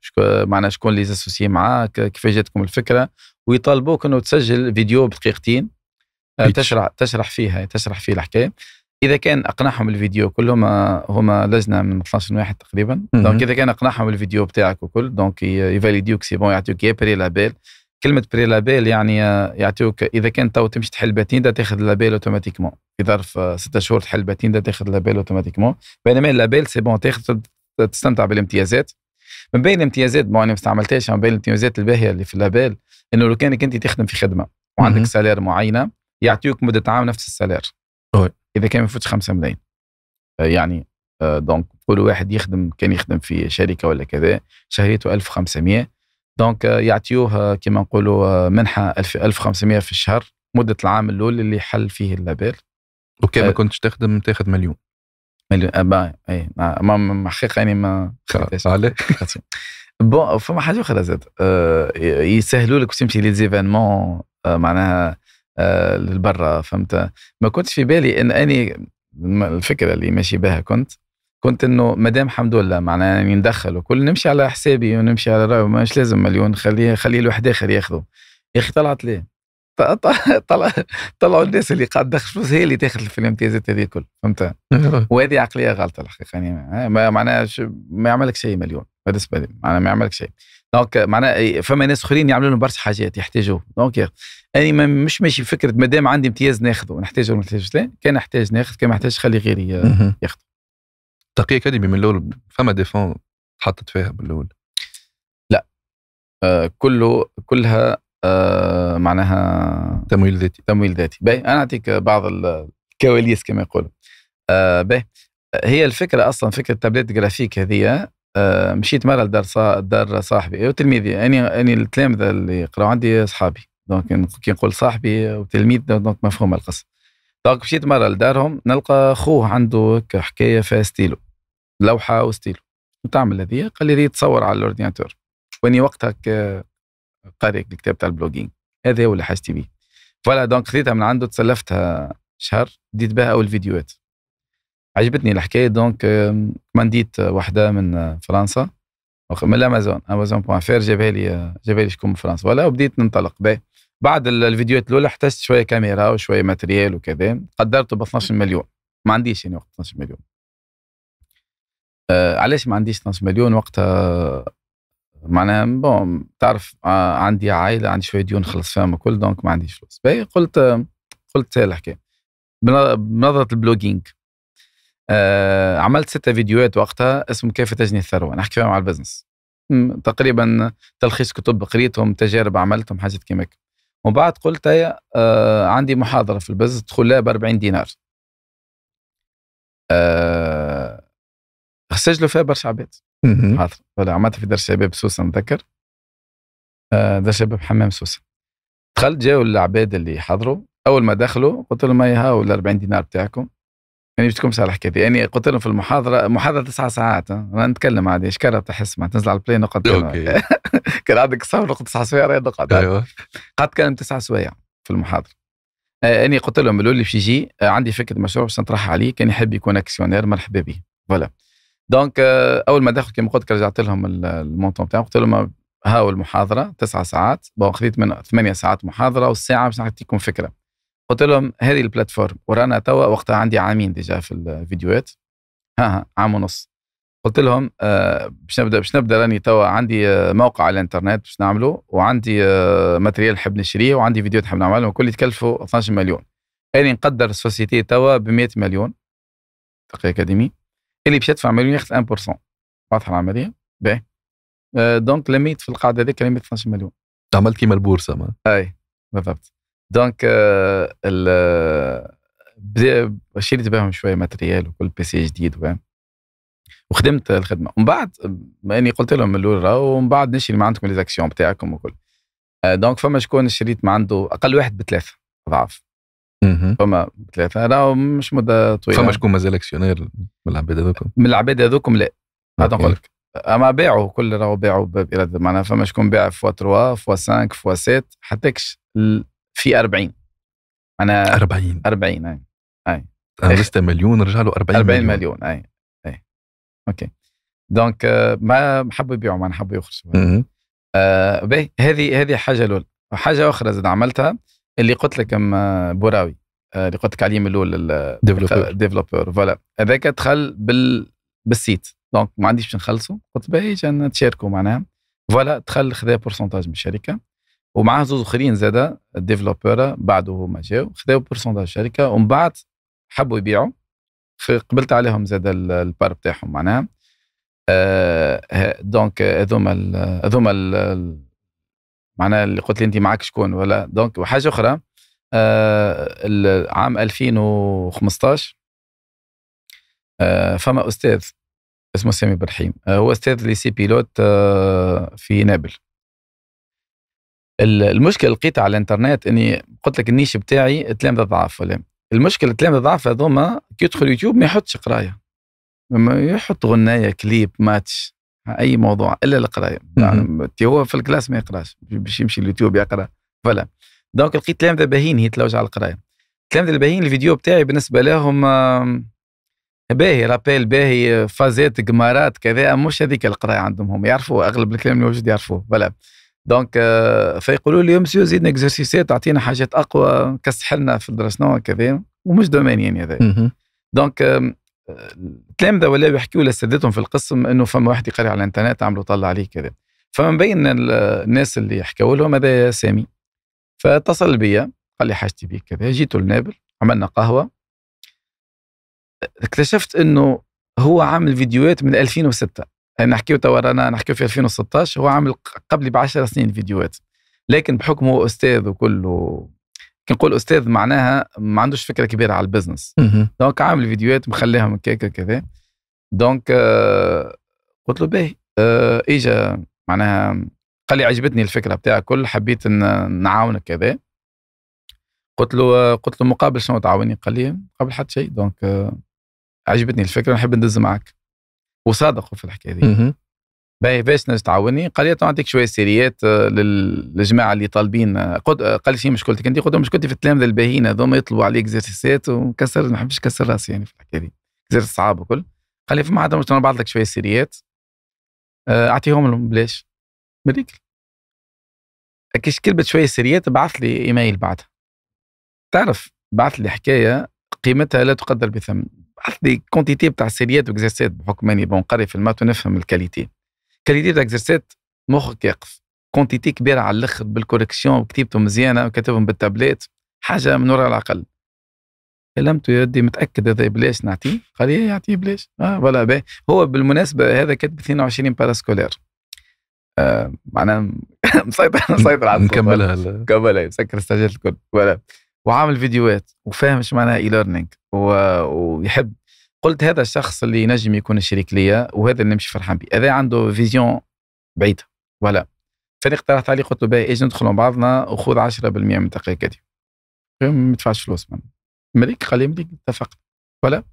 شكو معنا شكون اللي اسوسيي معاك كيفاش جاتكم الفكره ويطالبوك انه تسجل فيديو بدقيقتين آه، تشرح تشرح فيها تشرح فيه الحكايه اذا كان اقنعهم الفيديو كلهم هما لجنه من 12 واحد تقريبا دونك اذا كان اقنعهم الفيديو بتاعك وكل دونك يفاليديوك سي بون يعطيوك يا بري لابيل كلمه بري لابيل يعني يعطيوك اذا كان تو تمشي تحل باتيندا تاخذ لابيل اوتوماتيكمون في ظرف ستة شهور تحل باتيندا تاخذ لابيل اوتوماتيكمون بينما اللابيل سي بون تاخذ تستمتع بالامتيازات من بين الامتيازات ما انا ما استعملتهاش من بين الامتيازات الباهيه اللي في اللابيل انه لو كانك انت تخدم في خدمه وعندك سالير معينه يعطيوك مده عام نفس السالير اذا كان ما يفوتش 5 ملايين يعني دونك آه، كل واحد يخدم كان يخدم في شركه ولا كذا شهريته 1500 دونك euh, يعطيوه euh, كما نقولوا euh, منحه 1500 في الشهر مده العام الاول اللي حل فيه اللابيل اوكي ما آه. كنتش تخدم تاخذ مليون مليون آه، با اي ما حقيقه يعني ما عليه بون فما حاجه اخرى زاد آه، يسهلوا لك تمشي ليزيفينمون معناها للبرا فهمت ما كنتش في بالي ان اني الفكره اللي ماشي بها كنت كنت انه ما دام الحمد لله معناها يعني ندخل وكل نمشي على حسابي ونمشي على رايي مش لازم مليون خليه خليه الواحد اخر ياخذه يا اخي طلعت ليه؟ طلع طلعوا الناس اللي قاعد تدخل فلوس هي اللي تاخذ في الامتيازات هذه الكل فهمت وهذه عقليه غلطه الحقيقه يعني ما معناها ما يعملك شيء مليون بالنسبه لي معناها ما يعملك شيء دونك معناها إيه، فما ناس اخرين يعملوا لهم برشا حاجات يحتاجوه دونك انا يعني مش ماشي بفكره ما دام عندي امتياز ناخذه نحتاجه ولا ما نحتاجوش كان احتاج ناخذ كان ما احتاج خلي غيري آه، ياخذه تقي اكاديمي من الاول فما ديفون حطت فيها بالاول لا آه كله كلها آه معناها تمويل ذاتي تمويل ذاتي باهي انا اعطيك بعض الكواليس كما يقولوا آه باهي هي الفكره اصلا فكره تابلت جرافيك هذه آه مشيت مره لدار دار صاحبي وتلميذي أيوة، اني اني التلامذه اللي يقراوا عندي اصحابي دونك كي نقول صاحبي وتلميذ دونك مفهوم القصه دونك مشيت مره لدارهم نلقى خوه عنده حكايه فيها ستيلو لوحه وستيلو تعمل هذه قال لي تصور على الاورديناتور واني وقتها قارئ الكتاب تاع البلوجينج هذا هو اللي حاجتي بيه فوالا دونك خذيتها من عنده تسلفتها شهر بديت بها اول فيديوهات عجبتني الحكايه دونك منديت واحده من فرنسا من الامازون امازون بوان فير جابها لي جابها لي شكون من فرنسا ولا وبديت ننطلق به بعد الفيديوهات الاولى احتجت شويه كاميرا وشويه ماتريال وكذا قدرته ب 12 مليون ما عنديش يعني وقت 12 مليون آه علاش ما عنديش 12 مليون وقتها معناها بون تعرف آه عندي عائله عندي شويه ديون خلص فيهم كل دونك ما عنديش فلوس باهي قلت آه قلت هي الحكايه بنظره البلوجينج آه عملت ستة فيديوهات وقتها اسم كيف تجني الثروه نحكي فيهم على البزنس تقريبا تلخيص كتب قريتهم تجارب عملتهم حاجات كيما وبعد قلت هي آه عندي محاضره في البز تدخل لها ب 40 دينار آه سجلوا فيها برشا عباد محاضره عملتها في دار الشباب سوسه نتذكر آه دار الشباب حمام سوسه دخلت جاوا العباد اللي حضروا اول ما دخلوا قلت لهم هاو ال 40 دينار بتاعكم يعني تكون صالح كذي يعني قلت لهم في المحاضره محاضره تسعة ساعات ما نتكلم عادي ايش كره تحس ما تنزل على البلاي نقعد كان عندك صار نقعد تسعة سوايع نقعد ايوه قعدت كلام تسعة سوايع في المحاضره اني آه، يعني قلت لهم الأول اللي باش يجي آه، عندي فكره مشروع باش نطرحها عليه كان يحب يكون اكسيونير مرحبا به فوالا دونك آه، اول ما دخل كما قلت رجعت لهم المونتون بتاعهم قلت لهم هاو المحاضره تسعة ساعات بون خذيت من ثمانية ساعات محاضره والساعه باش نعطيكم فكره قلت لهم هذه البلاتفورم ورانا توا وقتها عندي عامين ديجا في الفيديوهات ها, ها عام ونص قلت لهم آه، باش نبدا باش نبدا راني توا عندي آه، موقع على الانترنت باش نعمله وعندي آه، ماتريال نحب نشريه وعندي فيديوهات نحب نعملهم الكل يتكلفوا 12 مليون اني نقدر السوسيتي توا ب 100 مليون تقي اكاديمي اللي باش يدفع مليون ياخذ 1% واضحه العمليه باهي دونك لميت في القاعده هذيك لميت 12 مليون عملت كيما البورصه ما اي بالضبط دونك ال شريت بهم شويه ماتريال وكل بي سي جديد و وخدمت الخدمه ومن بعد اني قلت لهم من الاول راهو ومن بعد نشري ما عندكم ليزاكسيون بتاعكم وكل دونك آه، فما شكون شريت ما عنده اقل واحد بثلاثه اضعاف فما ثلاثه راهو مش مده طويله فما شكون مازال اكسيونير من العباد هذوكم من العباد هذوكم لا هذا نقول لك اما باعوا كل راهو باعوا باراده معناها فما شكون باع فوا 3 فوا 5 فوا 7 حتىكش في 40 انا 40 40 اي اي انا إيه. لسه مليون رجع له 40 40 مليون, مليون. اي اي اوكي دونك آه، ما حبوا يبيعوا ما حبوا يخرجوا آه هذه هذه حاجه الاولى حاجه اخرى زاد عملتها اللي قلت لك ام بوراوي آه، اللي قلت لك عليه من الاول ديفلوبر آه، فوالا هذاك دخل بال بالسيت دونك ما عنديش باش نخلصه قلت باهي نتشاركوا معناها فوالا دخل خذا بورسنتاج من الشركه ومعاه زوز اخرين زاده الديفلوبر بعده هما جاو خداو برسونتاج الشركه ومن بعد حبوا يبيعوا قبلت عليهم زاد البار بتاعهم معناها آه دونك هذوما هذوما معناها اللي قلت لي انت معك شكون ولا دونك وحاجه اخرى آه عام 2015 آه فما استاذ اسمه سامي برحيم آه هو استاذ لي سي بيلوت آه في نابل المشكله لقيتها على الانترنت اني قلت لك النيش بتاعي تلام ضعاف ولا المشكله تلام ضعاف هذوما كي يدخل يوتيوب ما يحطش قرايه ما يحط غنايه كليب ماتش اي موضوع الا القرايه يعني هو في الكلاس ما يقراش باش يمشي اليوتيوب يقرا فلا دونك لقيت تلامذه باهين هي تلوج على القرايه تلامذه الباهين الفيديو بتاعي بالنسبه لهم باهي رابيل باهي فازات قمارات كذا مش هذيك القرايه عندهم هم يعرفوا اغلب الكلام اللي موجود يعرفوه فلا دونك آه، فيقولوا لي مسيو زيدنا اكزرسيسات تعطينا حاجات اقوى كسحلنا في درسنا كذا ومش دومين يعني هذا دونك آه، التلامذه ولاو يحكيوا لسادتهم في القسم انه فما واحد يقرا على الانترنت عملوا طلع عليه كذا فمن بين الناس اللي حكوا لهم هذا سامي فاتصل بيا قال لي حاجتي بيك كذا جيت لنابل عملنا قهوه اكتشفت انه هو عامل فيديوهات من 2006 نحكيو توا رانا نحكيو في 2016 هو عامل قبلي ب 10 سنين فيديوهات لكن بحكم هو استاذ وكل كي نقول استاذ معناها ما عندوش فكره كبيره على البزنس دونك عامل فيديوهات مخليهم هكاك كذا دونك آه قلت له باهي آه اجا معناها قال لي عجبتني الفكره بتاعك كل حبيت نعاونك كذا قلت له آه، قلت له مقابل شنو تعاوني قال لي مقابل حتى شيء دونك آه عجبتني الفكره نحب ندز معك وصادقوا في الحكايه دي باهي باش تعاوني قال لي نعطيك شويه سيريات آه، للجماعه اللي طالبين آه، قد... آه، قال لي شنو مشكلتك انت قلت له مشكلتي في التلامذه الباهين هذوما يطلبوا علي اكزرسيسات وكسر ما نحبش نكسر راسي يعني في الحكايه دي زرت الصعاب وكل قال لي فما عاد مش نبعث لك شويه سيريات اعطيهم لهم بلاش مليك كيش كلبت شويه سيريات بعث لي ايميل بعدها تعرف بعث لي حكايه قيمتها لا تقدر بثمن بحث لي كونتيتي بتاع سيريات اكزرسيت بحكم اني بنقري في المات ونفهم الكاليتي الكاليتي بتاع اكزرسيت مخك يقف كونتيتي كبيره على الاخر بالكوريكسيون وكتيبته مزيانه وكاتبهم بالتابلات حاجه من وراء العقل كلمته يدي متاكد هذا بلاش نعطيه قال لي إيه يعطيه بلاش اه ولا بيه هو بالمناسبه هذا كاتب 22 باراسكولير آه معناها مسيطر مسيطر على نكملها نكملها مسكر السجل الكل ولا وعامل فيديوهات وفاهم ايش معناها اي ليرنينج ويحب قلت هذا الشخص اللي ينجم يكون الشريك ليا وهذا اللي نمشي فرحان به هذا عنده فيزيون بعيده ولا فريق اقترحت عليه قلت له باهي اجي ندخلوا مع بعضنا وخذ 10% من تقييماتي ما تدفعش فلوس من قال لي ملك اتفقنا ولا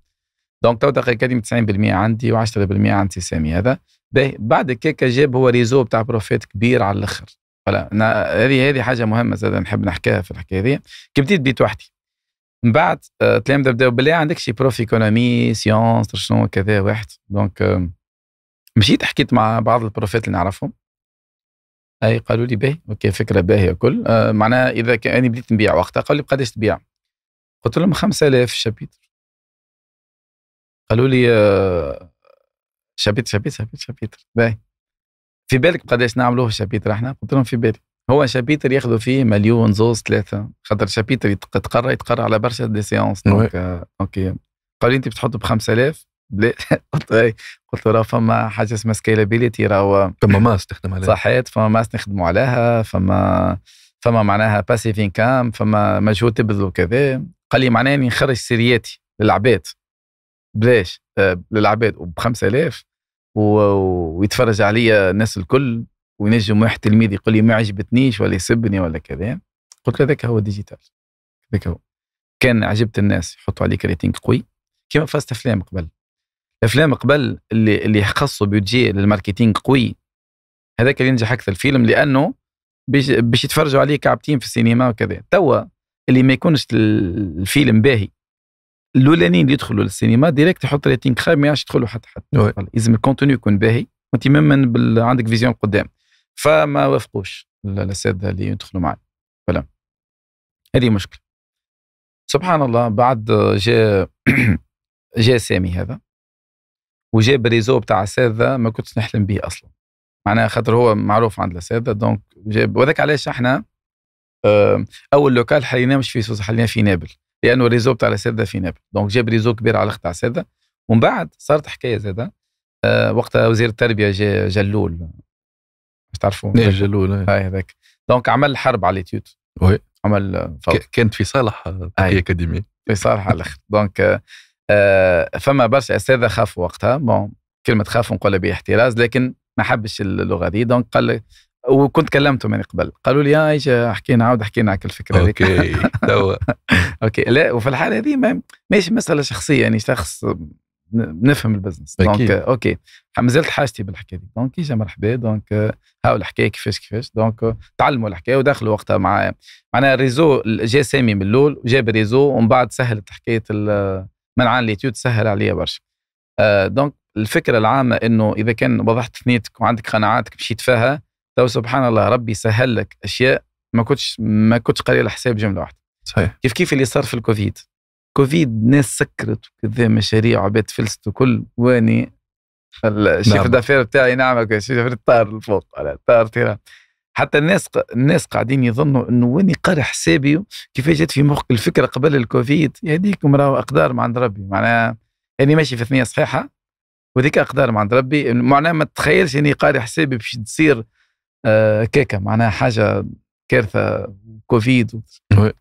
دونك تو تقييماتي 90% عندي و10% عند سامي هذا باهي بعد كيكا جاب هو ريزو بتاع بروفيت كبير على الاخر ولا هذه هذه حاجه مهمه زاد نحب نحكيها في الحكايه هذه كي بديت بيت وحدي من بعد آه، تلام بداو بلي عندك شي بروف ايكونومي سيونس شنو كذا واحد دونك آه، مشيت حكيت مع بعض البروفات اللي نعرفهم اي قالوا لي باهي اوكي فكره باهيه كل آه، معناها اذا كان بديت نبيع وقتها قالوا لي بقداش تبيع قلت لهم 5000 شابيتر قالوا لي شابيتر شابيتر شابيتر شابيتر باهي في بالك بقداش نعملوه شابيتر احنا قلت لهم في بالي هو شابيتر ياخذوا فيه مليون زوز ثلاثه خاطر شابيتر يتقرا يتقرا على برشا دي سيونس دونك آه، اوكي قالوا انت بتحط ب 5000 قلت إيه، قلت راه فما حاجه اسمها سكيلابيليتي راهو فما ماس تخدم عليها صحيت فما ماس نخدموا عليها فما فما معناها باسيف كام فما مجهود تبذله كذا قال لي معناها اني نخرج سيرياتي للعباد بلاش آه، للعباد وب 5000 ويتفرج عليا الناس الكل وينجم واحد تلميذ يقول لي ما عجبتنيش ولا يسبني ولا كذا قلت له ذاك هو ديجيتال ذاك هو كان عجبت الناس يحطوا عليك ريتينغ قوي كما فازت افلام قبل افلام قبل اللي اللي خصوا بيجي للماركتينغ قوي هذاك اللي ينجح اكثر الفيلم لانه باش يتفرجوا عليه كعبتين في السينما وكذا توا اللي ما يكونش الفيلم باهي الاولانيين اللي يدخلوا للسينما ديريكت يحط ريتينغ خايب ما يعرفش يدخلوا حتى حد لازم الكونتوني يكون باهي وانت ممن بال... عندك فيزيون قدام فما وافقوش الاساتذه اللي يدخلوا معي فلا هذه مشكله سبحان الله بعد جاء جاء سامي هذا وجاء بريزو بتاع اساتذه ما كنتش نحلم به اصلا معناها خاطر هو معروف عند الاساتذه دونك جاب وذاك علاش احنا آه، اول لوكال حليناه مش في سوسه حليناه في نابل لانه الريزو بتاع الاساتذه في نابل دونك جاب ريزو كبير على خط الاساتذه ومن بعد صارت حكايه زاده آه، وقتها وزير التربيه جاء جلول بتعرفوا ايه هاي هذاك دونك عمل حرب على اليوتيوب وي عمل فوضى كانت في صالح هي آه، اكاديمي في صالح على الاخر دونك آه, آه، فما برشا استاذه خافوا وقتها بون كلمه خاف نقولها باحتراز لكن ما حبش اللغه دي دونك قال لي وكنت كلمته من قبل قالوا لي يا ايش حكينا عاود حكينا على الفكره اوكي توا اوكي لا وفي الحاله هذه ماشي مساله شخصيه يعني شخص بنفهم البزنس دونك اوكي مازلت حاجتي بالحكايه دي دونك اجا مرحبا دونك euh, هاو الحكايه كيفاش كيفاش دونك euh، تعلموا الحكايه ودخلوا وقتها مع معناها الريزو جا سامي من الاول وجاب الريزو ومن بعد سهلت حكايه منعان اليوتيوب سهل عليا برشا دونك آه، الفكره العامه انه اذا كان وضحت ثنيتك وعندك قناعاتك مشيت فيها تو سبحان الله ربي سهل لك اشياء ما كنتش ما كنتش قاري الحساب جمله واحده صحيح كيف كيف اللي صار في الكوفيد كوفيد ناس سكرت وكذا مشاريع وعباد فلست وكل واني الشيف نعم. دافير بتاعي نعمل الشيف طار لفوق على طار تيران حتى الناس الناس قاعدين يظنوا انه واني قاري حسابي كيفاش جات في مخك الفكره قبل الكوفيد هذيك راهو اقدار من عند ربي معناها اني ماشي في ثنيه صحيحه وذيك اقدار من عند ربي معناها ما تتخيلش اني قاري حسابي باش تصير آه كيكه معناها حاجه كارثه كوفيد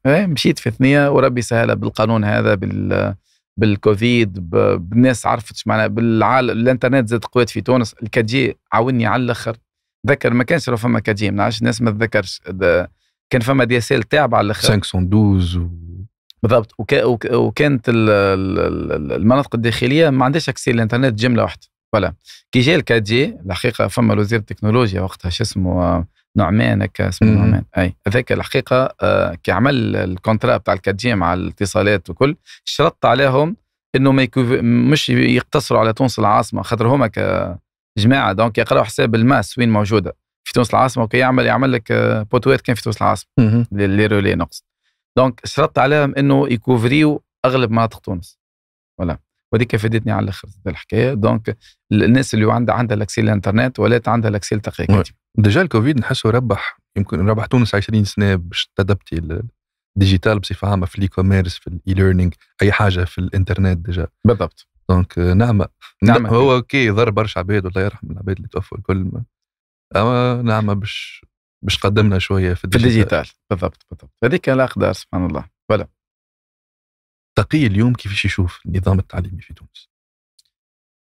إيه، مشيت في ثنيه وربي سهلها بالقانون هذا بال بالكوفيد بالناس عرفت معناها بالعالم الانترنت زاد قوات في تونس الكاجي عاوني على الاخر ذكر ما كانش فما كاجي ما الناس ما تذكرش كان فما دي اس ال تعب على الاخر 512 و... بالضبط وك... وكانت المناطق الداخليه ما عندهاش اكسي الانترنت جمله واحده فوالا كي جا الكاجي الحقيقه فما وزير التكنولوجيا وقتها شو اسمه نعمان هكا اسمه نعمان اي هذاك الحقيقه آه، كي عمل الكونترا بتاع الكاتجي مع الاتصالات وكل شرط عليهم انه ما مش يقتصروا على تونس العاصمه خاطر هما كجماعه دونك يقراوا حساب الماس وين موجوده في تونس العاصمه وكي يعمل يعمل لك آه، بوتوات كان في تونس العاصمه لي رولي نقصد دونك شرطت عليهم انه يكوفريو اغلب مناطق تونس ولا وديك فادتني على الاخر الحكايه دونك الناس اللي عندها عندها لاكسي الانترنت ولات عندها لاكسي التقييم ديجا الكوفيد نحسه ربح يمكن ربح تونس 20 سنه باش تدبتي الديجيتال بصفه عامه في الاي كوميرس في الاي ليرنينغ اي حاجه في الانترنت ديجا بالضبط دونك نعمه نعمه هو اوكي ضر برشا عباد الله يرحم العباد اللي توفوا الكل اما نعمه باش باش قدمنا شويه في الديجيتال, في الديجيتال. بالضبط بالضبط هذيك الاقدار سبحان الله فلا تقي اليوم كيفاش يشوف النظام التعليمي في تونس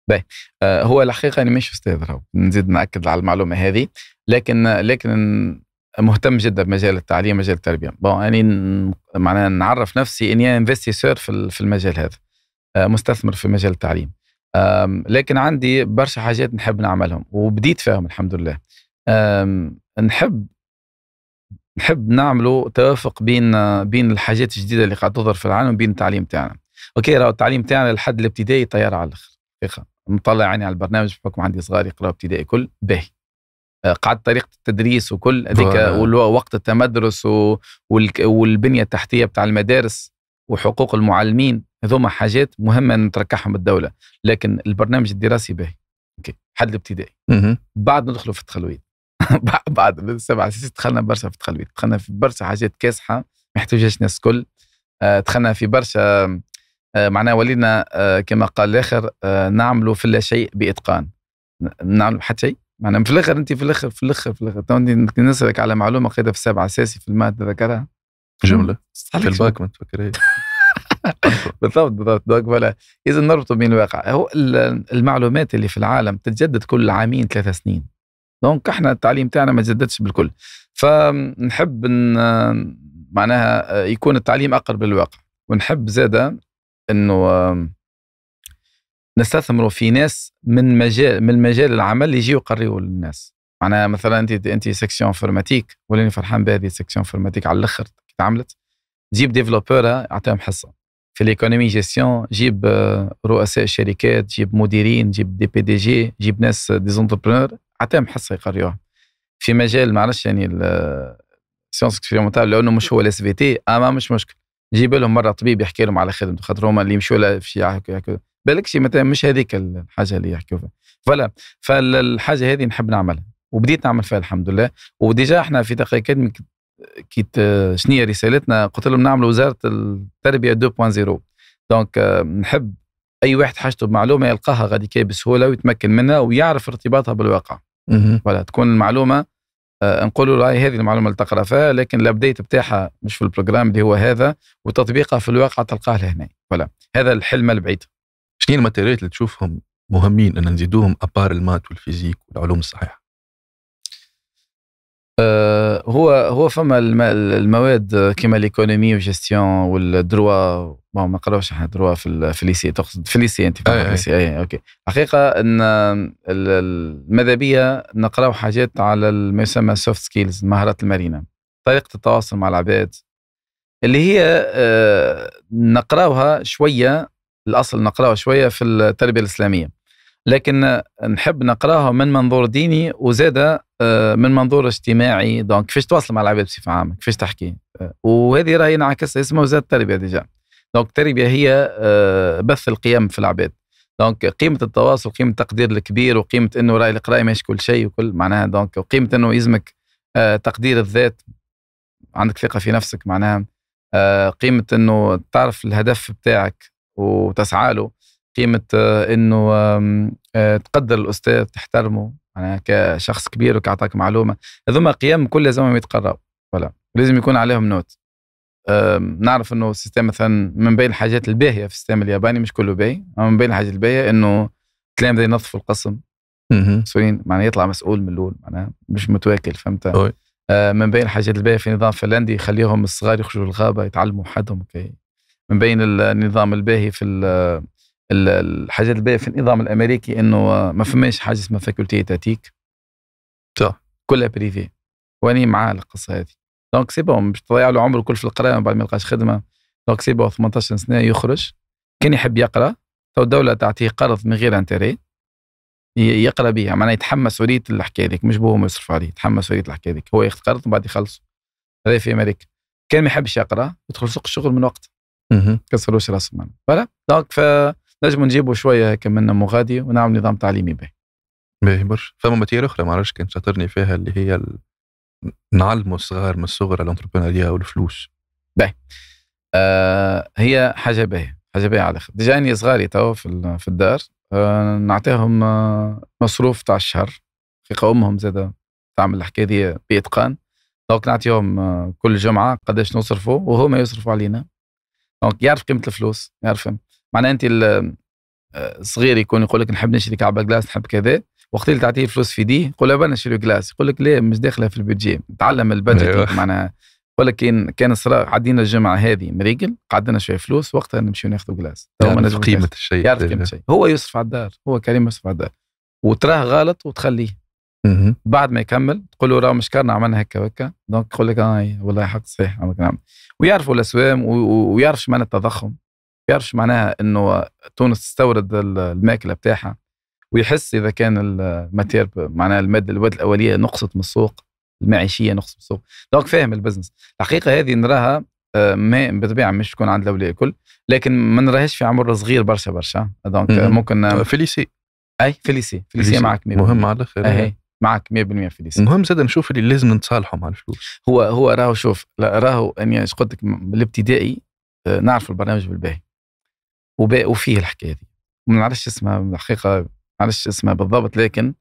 باهي آه، هو الحقيقه انا مش استاذ راهو نزيد ناكد على المعلومه هذه لكن لكن مهتم جدا بمجال التعليم مجال التربيه بون اني يعني معناها نعرف نفسي اني انفستيسور في المجال هذا آه، مستثمر في مجال التعليم لكن عندي برشا حاجات نحب نعملهم وبديت فيهم الحمد لله نحب نحب نعملوا توافق بين بين الحاجات الجديده اللي قاعد تظهر في العالم وبين التعليم تاعنا اوكي راهو التعليم تاعنا لحد الابتدائي طياره على الاخر مطلع عيني على البرنامج بحكم عندي صغار يقراوا ابتدائي كل باهي قعد طريقه التدريس وكل هذيك وقت التمدرس والبنيه التحتيه بتاع المدارس وحقوق المعلمين هذوما حاجات مهمه نتركحهم الدوله لكن البرنامج الدراسي باهي حد الابتدائي بعد ندخلوا في التخلويد بعد سبع سنين دخلنا برشا في التخلويد دخلنا في برشا حاجات كاسحه ما يحتاجهاش الناس الكل آه، دخلنا في برشا آه، معناها ولينا آه، كما قال الاخر آه، نعملوا في لا شيء باتقان نعمل حتى شيء معناها في الاخر انت في الاخر في الاخر في الاخر نسالك على معلومه قيدة في السابع اساسي في الماده ذكرها جمله في الباك ما بالضبط بالضبط دوك ولا اذا نربطه بين الواقع هو المعلومات اللي في العالم تتجدد كل عامين ثلاثة سنين دونك احنا التعليم تاعنا ما تجددش بالكل فنحب معناها يكون التعليم اقرب للواقع ونحب زاده انه نستثمروا في ناس من مجال من مجال العمل يجيو يقريوا للناس معناها مثلا انت انت سيكسيون انفورماتيك ولاني فرحان بهذه سيكسيون انفورماتيك على الاخر تعملت جيب ديفلوبر اعطيهم حصه في ليكونومي جيستيون جيب آه، رؤساء شركات جيب مديرين جيب دي بي دي جي جيب ناس ديزونتربرونور آه، اعطيهم حصه يقريوها في مجال معلش يعني السيونس اكسبيرمونتال آه، لانه مش هو الاس في تي اما مش مشكل جيب لهم مره طبيب يحكي لهم على خدمته خاطر هما اللي يمشوا لها في بالك شي مثلا مش هذيك الحاجه اللي يحكوا فيها فلا فالحاجه هذه نحب نعملها وبديت نعمل فيها الحمد لله وديجا احنا في دقيقة اكاديمي كيت شنو رسالتنا قلت لهم نعمل وزاره التربيه 2.0 دونك نحب اي واحد حاجته بمعلومه يلقاها غادي كي بسهوله ويتمكن منها ويعرف ارتباطها بالواقع ولا تكون المعلومه آه، نقول له هذه المعلومه اللي تقرا فيها لكن الابديت بتاعها مش في البروجرام اللي هو هذا وتطبيقها في الواقع تلقاه لهنا ولا هذا الحلم البعيد شنو الماتيريال اللي تشوفهم مهمين ان نزيدوهم ابار المات والفيزيك والعلوم الصحيحه آه، هو هو فما المواد كيما ليكونومي وجيستيون والدروا بون ما قراوش احنا دروا في في الليسي تقصد في الليسي انت في الليسي أي, أي. اوكي حقيقه ان ماذا بيا نقراو حاجات على ما يسمى سوفت سكيلز المهارات المرينه طريقه التواصل مع العباد اللي هي آه، نقراوها شويه الاصل نقراوها شويه في التربيه الاسلاميه لكن نحب نقراها من منظور ديني وزاده آه، من منظور اجتماعي دونك كيفاش تواصل مع العباد بصفه عامه كيفاش تحكي آه، وهذه راهي انعكسها اسمها وزاد التربيه ديجا دونك التربيه هي آه، بث القيم في العباد دونك قيمه التواصل قيمه التقدير الكبير وقيمه انه راي القرايه ماهيش كل شيء وكل معناها دونك وقيمه انه يلزمك تقدير الذات عندك ثقه في نفسك معناها قيمه انه تعرف الهدف بتاعك وتسعى له قيمه آه، انه آه، تقدر الاستاذ تحترمه يعني كشخص كبير وكعطاك معلومه هذوما قيم كل لازم يتقراوا ولا لازم يكون عليهم نوت نعرف انه السيستم مثلا من بين الحاجات الباهيه في السيستم الياباني مش كله باهي من بين الحاجات الباهيه انه التلامذه ينظفوا القسم مسؤولين معناها يطلع مسؤول من الاول معناها مش متواكل فهمت آه، من بين الحاجات الباهيه في نظام فنلندي يخليهم الصغار يخرجوا للغابه يتعلموا حدهم من بين النظام الباهي في الحاجات الباقيه في النظام الامريكي انه ما فماش حاجه اسمها فاكولتي تاتيك صح كلها بريفي واني مع القصه هذه دونك سي بون باش تضيع له عمره كل في القرايه بعد ما يلقاش خدمه دونك سي بون 18 سنه يخرج كان يحب يقرا تو الدوله تعطيه قرض من غير انتري يقرا بها معناها يتحمس مسؤوليه الحكايه هذيك مش بوه يصرف عليه يتحمس مسؤوليه الحكايه هذيك هو ياخذ قرض ومن بعد يخلصه هذا في امريكا كان ما يحبش يقرا يدخل سوق الشغل من وقت كسروش راسه فوالا دونك ف نجم نجيبوا شويه هيك من مغادي ونعمل نظام تعليمي به باهي برشا فما ماتير اخرى ما عرفتش كان شاطرني فيها اللي هي ال... نعلموا الصغار من الصغر الانتربرونيريا والفلوس باهي آه هي حاجه باهيه حاجه باهيه على الاخر جايني صغاري تو في, في الدار آه نعطيهم آه مصروف تاع الشهر في امهم زاد تعمل الحكايه دي باتقان دونك نعطيهم آه، كل جمعه قداش نصرفوا وهما يصرفوا علينا دونك يعرف قيمه الفلوس يعرف معناها انت الصغير آه، يكون يقول لك نحب نشري كعبه جلاس نحب كذا وقت اللي تعطيه فلوس في دي يقول له نشري جلاس يقول لك ليه مش داخله في البيدجي تعلم البادجت أيوة. معناها يقول لك كان كان صرا عدينا الجمعه هذه مريقل قعدنا شويه فلوس وقتها نمشيو ناخذ جلاس يعرف قيمه الشيء يعرف قيمه أيوة. الشيء هو يصرف على الدار هو كريم يصرف على الدار وتراه غلط وتخليه بعد ما يكمل تقول له راه مش كارنا عملنا هكا وهكا دونك يقول لك آه، والله حق صحيح عملك نعم. ويعرفوا الاسوام ويعرف شمعنى التضخم بيعرفش معناها انه تونس تستورد الماكله بتاعها ويحس اذا كان الماتير معناها الماده المواد الاوليه نقصت من السوق المعيشيه نقصت من السوق دونك فاهم البزنس الحقيقه هذه نراها آه، ما بطبيعه مش تكون عند الاولياء الكل لكن ما نراهاش في عمر صغير برشا برشا دونك ممكن آه، فيليسي اي فيليسي فيليسي, معك 100% مهم على الاخر آه. معك 100% فيليسي المهم زاد نشوف اللي لازم نتصالحوا مع الفلوس هو هو راهو شوف راهو اني يعني قلت لك الابتدائي نعرف البرنامج بالباهي وباقوا فيه الحكايه دي ما نعرفش اسمها الحقيقه ما نعرفش اسمها بالضبط لكن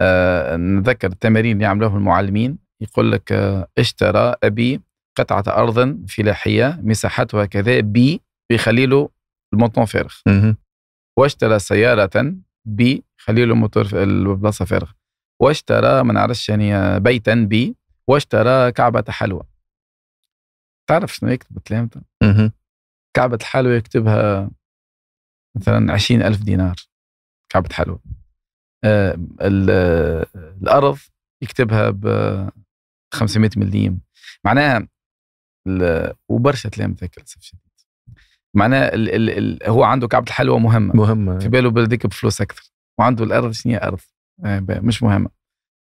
آه نذكر التمارين اللي عملوها المعلمين يقول لك آه اشترى ابي قطعه ارض فلاحيه مساحتها كذا بي بيخلي له الموطون فارغ واشترى سياره بي خلي له الموتور البلاصه فارغه واشترى ما نعرفش يعني آه، بيتا بي واشترى كعبه حلوى تعرف شنو يكتب تلامذة؟ كعبة الحلوى يكتبها مثلا عشرين ألف دينار كعبة حلوى آه، الأرض يكتبها ب 500 مليم معناها وبرشا تلام للأسف الشديد معناها الـ الـ الـ هو عنده كعبة الحلوى مهمة مهمة في باله بلدك بفلوس أكثر وعنده الأرض شنو هي أرض يعني مش مهمة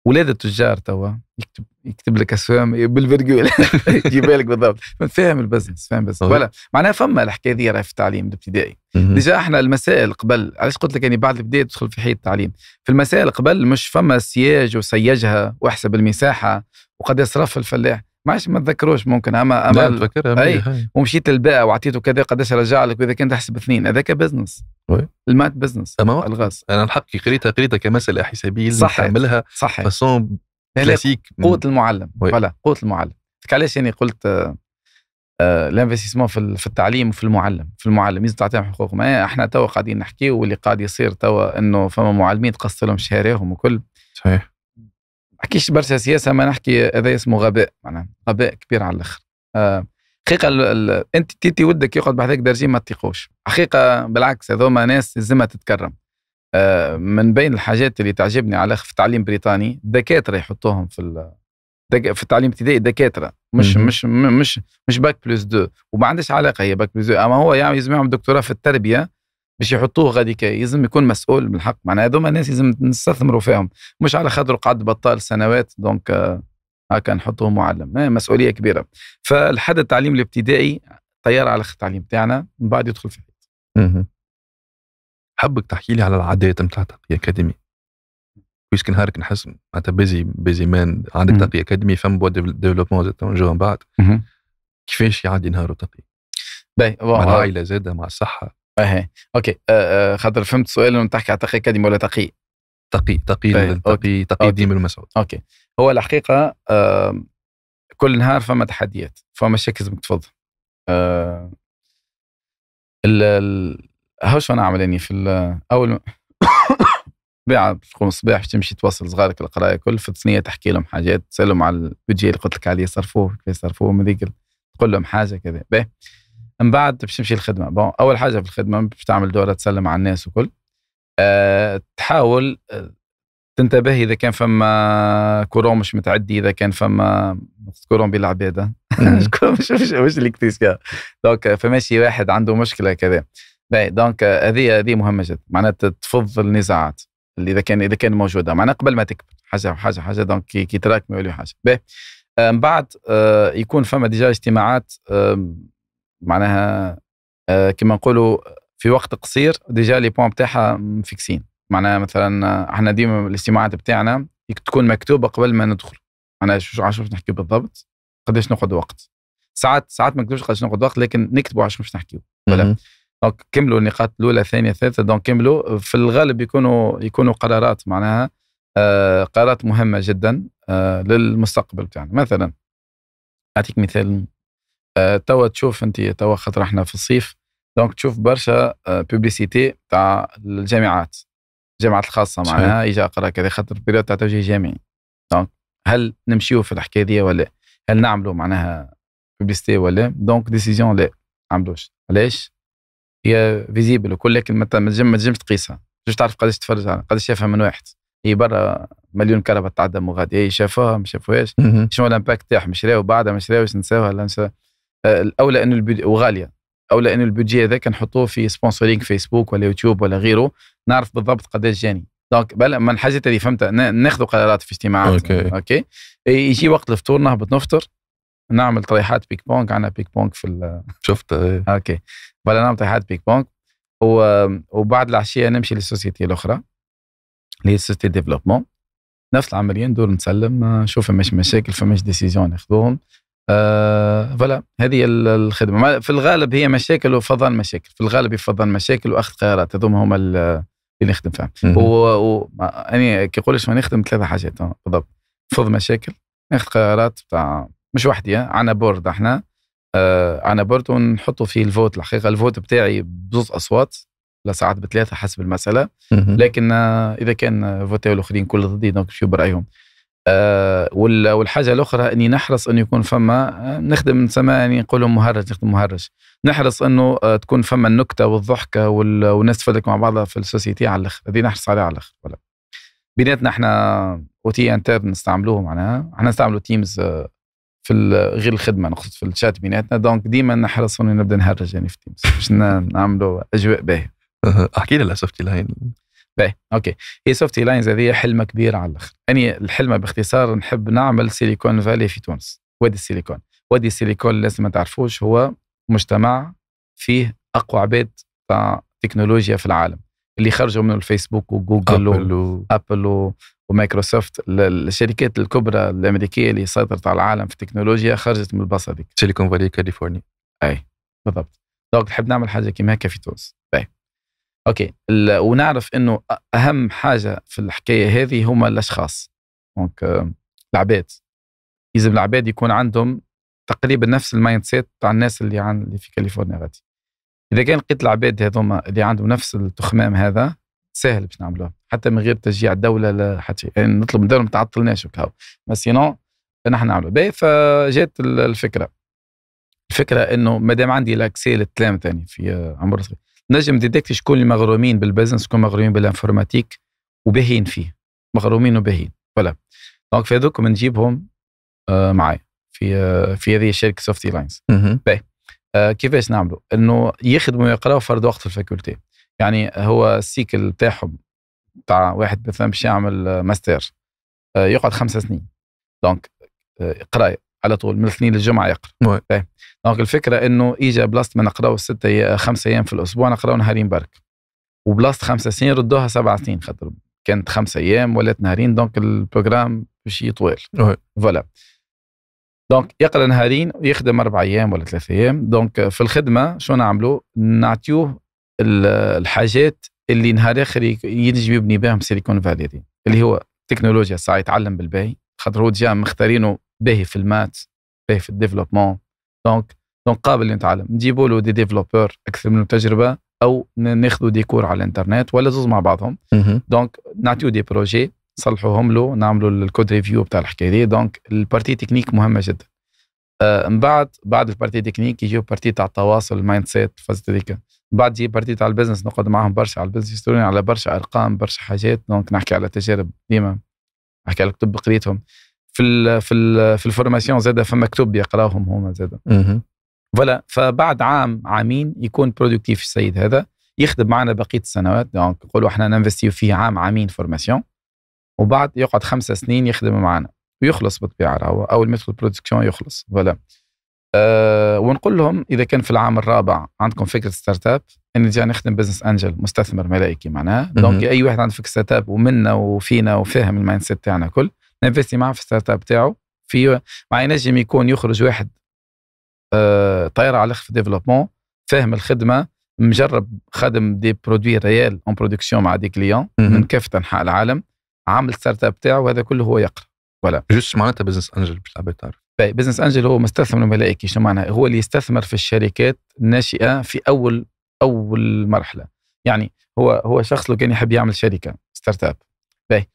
ولاد التجار توا يكتب يكتب لك اسهم إيه، بالفرقول يجيبها بالك بالضبط فاهم البزنس فاهم بس ولا معناها فما الحكايه ذي راهي في التعليم الابتدائي ديجا احنا المسائل قبل علاش قلت لك يعني بعد البدايه تدخل في حيط التعليم في المسائل قبل مش فما سياج وسيجها واحسب المساحه وقد يصرف الفلاح ما عادش ما تذكروش ممكن اما اما تذكرها اي ومشيت للباء واعطيته كذا قداش رجع لك واذا كان تحسب اثنين هذاك بزنس المات بزنس اما الغاز انا الحق قريتها قريتها كمساله حسابيه اللي نستعملها صح فاسون كلاسيك قوه المعلم فوالا قوه المعلم علاش انا يعني قلت الانفستيسمون آه، آه، في في التعليم وفي المعلم في المعلم لازم تعطيهم حقوقهم احنا توا قاعدين نحكي واللي قاعد يصير توا انه فما معلمين تقص لهم شهاريهم وكل صحيح حكيش برشا سياسه ما نحكي هذا اسمه غباء معناها غباء كبير على الاخر آه، حقيقه انت تيتي ودك يقعد بحذاك درجين ما تطيقوش حقيقه بالعكس هذوما ناس لازمها تتكرم آه، من بين الحاجات اللي تعجبني على في التعليم البريطاني دكاتره يحطوهم في في التعليم الابتدائي دكاتره مش م مش مش مش باك بلس دو وما عندهاش علاقه هي باك بلس دو اما هو يعني يلزم دكتوراه في التربيه باش يحطوه غادي يلزم لازم يكون مسؤول بالحق معناها هذوما الناس لازم نستثمروا فيهم مش على خاطر قعد بطال سنوات دونك آه، هكا نحطوه معلم مسؤوليه كبيره فالحد التعليم الابتدائي طيار على التعليم تاعنا من بعد يدخل في الحيط حبك تحكي لي على العادات نتاع تقي اكاديمي بويسك نهارك نحس معناتها بيزي بيزي مان عندك تقي اكاديمي فم بوا ديفلوبمون زاد نجيو من بعد كيفاش يعدي نهار تقي باهي مع العائله زاده مع الصحه ايه اوكي أه،, آه خاطر فهمت السؤال انه تحكي على تقي كلمه ولا تقي تقي تقي طيب، تقي تقي ديم المسعود اوكي هو الحقيقه آه كل نهار فما تحديات فما شيء لازمك تفضل آه هاو شو نعمل يعني في اول بيع تقوم الصباح تمشي توصل صغارك القرايه كل في الثنيه تحكي لهم حاجات تسالهم على البيجي اللي قلت لك عليه صرفوه كيف صرفوه من تقول لهم حاجه كذا باهي من بعد بتمشي الخدمه بون اول حاجه في الخدمه بتعمل دوره تسلم على الناس وكل أه تحاول آه، تنتبه اذا كان فما كورون مش متعدي اذا كان فما كورون بيلعب هذا مش مش مش الكتريسيا دونك فماشي واحد عنده مشكله كذا دونك هذه هذه مهمه جدا معناتها تفض النزاعات اللي اذا كان اذا كان موجوده معناها قبل ما تكبر حاجه حاجه حاجه دونك كي, تراكمي ولا حاجه باهي من بعد آه، يكون فما ديجا اجتماعات معناها آه، كما نقولوا في وقت قصير ديجا لي بوان بتاعها مفكسين معناها مثلا احنا ديما الاجتماعات بتاعنا تكون مكتوبه قبل ما ندخل انا شو عارف نحكي بالضبط قداش ناخذ وقت ساعات ساعات ما نكتبش قداش ناخذ وقت لكن نكتبوا عشان باش نحكيو ولا دونك كملوا النقاط الاولى الثانيه الثالثه دونك كملوا في الغالب يكونوا يكونوا قرارات معناها آه، قرارات مهمه جدا آه، للمستقبل بتاعنا مثلا اعطيك مثال آه، توا تشوف انت توا خاطر احنا في الصيف دونك تشوف برشا بوبليسيتي آه، تاع الجامعات الجامعات الخاصه معناها يجا اقرا كذا خاطر بيريود تاع توجيه جامعي دونك هل نمشيو في الحكايه دي ولا هل نعملوا معناها بوبليسيتي ولا دونك ديسيزيون لا عملوش علاش هي فيزيبل وكل لكن ما تنجمش تقيسها مش تعرف قداش تفرج على قداش شافها من واحد هي برا مليون كهرباء تعدى مغادي شافوها ما شافوهاش شنو الامباكت تاعهم شراو بعدها ما شراوش نساوها لا نساوها آه، الاولى انه البد... وغاليه اولى انه البودجي هذاك نحطوه في سبونسورينغ فيسبوك ولا يوتيوب ولا غيره نعرف بالضبط قداش جاني دونك بلا من الحاجات اللي فهمتها ناخذ قرارات في اجتماعات اوكي اوكي يجي وقت الفطور نهبط نفطر نعمل طريحات بيك بونك عندنا بيك بونك في ال... شفت ايه. اوكي بلا نعمل طريحات بيك بونك و... وبعد العشيه نمشي للسوسيتي الاخرى اللي هي سوسيتي ديفلوبمون نفس العمليه ندور نسلم نشوف آه، فماش مشاكل فماش ديسيزيون ناخذوهم آه، فلا هذه الخدمه في الغالب هي مشاكل وفضان مشاكل في الغالب فضان مشاكل واخذ قرارات هذوما هما اللي نخدم فيهم واني و... يعني كي نقولش ما نخدم ثلاثه حاجات بالضبط فض مشاكل ناخذ قرارات بتاع مش وحدي عنا بورد احنا آه عنا بورد ونحطوا فيه الفوت الحقيقه الفوت بتاعي بزوز اصوات لساعات ساعات بثلاثه حسب المساله لكن آه، اذا كان فوتي الاخرين كل ضدي دونك شو برايهم آه، والحاجه الاخرى اني نحرص انه يكون فما آه، نخدم نسمى يعني نقولوا مهرج نخدم مهرج نحرص انه آه، تكون فما النكته والضحكه والناس تفدك مع بعضها في السوسيتي على الاخر هذه نحرص عليها على الاخر ولا بيناتنا احنا اوتي انتر نستعملوه معناها احنا نستعملوا تيمز في غير الخدمه نقصد في الشات بيناتنا دونك ديما نحرص انه نبدا نهرج يعني في تيمز باش نعملوا اجواء باهيه احكي لنا سوفتي لاين باي اوكي هي سوفت لاينز هذه حلمه كبيره على الاخر اني يعني الحلمه باختصار نحب نعمل سيليكون فالي في تونس وادي السيليكون وادي السيليكون الناس ما تعرفوش هو مجتمع فيه اقوى عباد تاع تكنولوجيا في العالم اللي خرجوا من الفيسبوك وجوجل ابل, و... أبل و... ومايكروسوفت الشركات الكبرى الامريكيه اللي سيطرت على العالم في التكنولوجيا خرجت من البصره هذيك سيليكون فالي كاليفورنيا اي بالضبط دونك نحب نعمل حاجه كيما هكا في تونس باي اوكي ونعرف انه اهم حاجه في الحكايه هذه هما الاشخاص دونك آه، العباد لازم العباد يكون عندهم تقريبا نفس المايند سيت تاع الناس اللي عن اللي في كاليفورنيا غادي اذا كان لقيت العباد هذوما اللي عندهم نفس التخمام هذا سهل باش نعملوه حتى من غير تشجيع الدوله لا حتى يعني نطلب من الدوله ما تعطلناش وكاو بس سينون نحن نعملوا باهي فجات الفكره الفكره انه ما دام عندي لاكسي للتلام ثاني يعني في آه، عمر صغير نجم ديدكت شكون اللي مغرومين بالبزنس شكون مغرومين بالانفورماتيك وباهين فيه مغرومين وباهين فلا دونك في هذوك نجيبهم آه معايا في آه في هذه الشركه سوفتي لاينز باهي آه، كيفاش نعملوا انه يخدموا يقراوا فرد وقت في الفاكولتي يعني هو السيكل تاعهم تاع واحد مثلا باش يعمل آه، ماستر آه، يقعد خمسة سنين دونك قرايه على طول من الاثنين للجمعه يقرا طيب. دونك الفكره انه اجى بلاست ما نقراو ستة خمسة ايام في الاسبوع نقراو نهارين برك وبلاست خمسة سنين ردوها سبع سنين خاطر كانت خمسة ايام ولات نهارين دونك البروجرام شيء طويل فوالا دونك يقرا نهارين ويخدم اربع ايام ولا ثلاثة ايام دونك في الخدمه شو نعملوا نعطيوه الحاجات اللي نهار اخر ينجم يبني بهم سيليكون فاليري اللي هو تكنولوجيا ساعه يتعلم بالباي خاطر هو ديجا مختارينه باهي في المات باهي في الديفلوبمون دونك دونك قابل نتعلم نجيبوا له دي ديفلوبور اكثر منه تجربه او ناخذوا ديكور على الانترنت ولا زوز مع بعضهم دونك نعطيو دي بروجي نصلحوهم له نعملوا الكود ريفيو بتاع الحكايه دي دونك البارتي تكنيك مهمه جدا آه من بعد بعد البارتي تكنيك يجيو بارتي تاع التواصل المايند سيت الفاز هذيك بعد يجي بارتي تاع البزنس نقعد معاهم برشا على البزنس ستوري على برشا ارقام برشا حاجات دونك نحكي على تجارب ديما نحكي على كتب قريتهم في الـ في الـ في الفورماسيون زاد فمكتوب يقراهم هما زاد فوالا فبعد عام عامين يكون برودكتيف السيد هذا يخدم معنا بقيه السنوات دونك نقولوا احنا ننفستيو فيه عام عامين فورماسيون وبعد يقعد خمسة سنين يخدم معنا ويخلص بالطبيعه راهو اول ما يدخل برودكسيون يخلص فوالا أه ونقول لهم اذا كان في العام الرابع عندكم فكره ستارت اب ان جاي نخدم بزنس انجل مستثمر ملائكي معناها دونك اي واحد عنده فكره ستارت اب ومنا وفينا وفاهم المايند سيت تاعنا كل نفستي معاه في الستارت اب تاعو في مع ينجم يكون يخرج واحد آه، طاير على الاخر في ديفلوبمون فاهم الخدمه مجرب خدم دي برودوي ريال اون برودكسيون مع دي كليون من كافه انحاء العالم عامل ستارت اب تاعو وهذا كله هو يقرا ولا جوست معناتها بزنس انجل باش العباد تعرف بزنس انجل هو مستثمر ملائكي شو معناها هو اللي يستثمر في الشركات الناشئه في اول اول مرحله يعني هو هو شخص لو كان يحب يعمل شركه ستارت اب باهي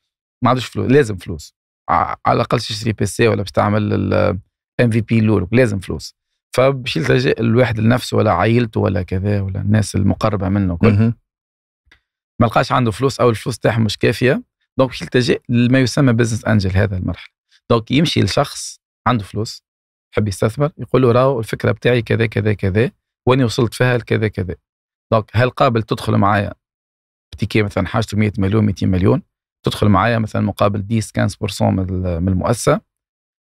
ما عندوش فلوس لازم فلوس على الاقل تشتري سي ولا باش تعمل الام في بي الاول لازم فلوس فباش يلتجئ الواحد لنفسه ولا عائلته ولا كذا ولا الناس المقربه منه كل ما لقاش عنده فلوس او الفلوس تاعهم مش كافيه دونك باش يلتجا لما يسمى بزنس انجل هذا المرحله دونك يمشي لشخص عنده فلوس يحب يستثمر يقول له راهو الفكره بتاعي كذا كذا كذا واني وصلت فيها لكذا كذا دونك هل قابل تدخل معايا بتيكي مثلا حاجته 100 مليون 200 مليون تدخل معايا مثلا مقابل 10 15% من المؤسسه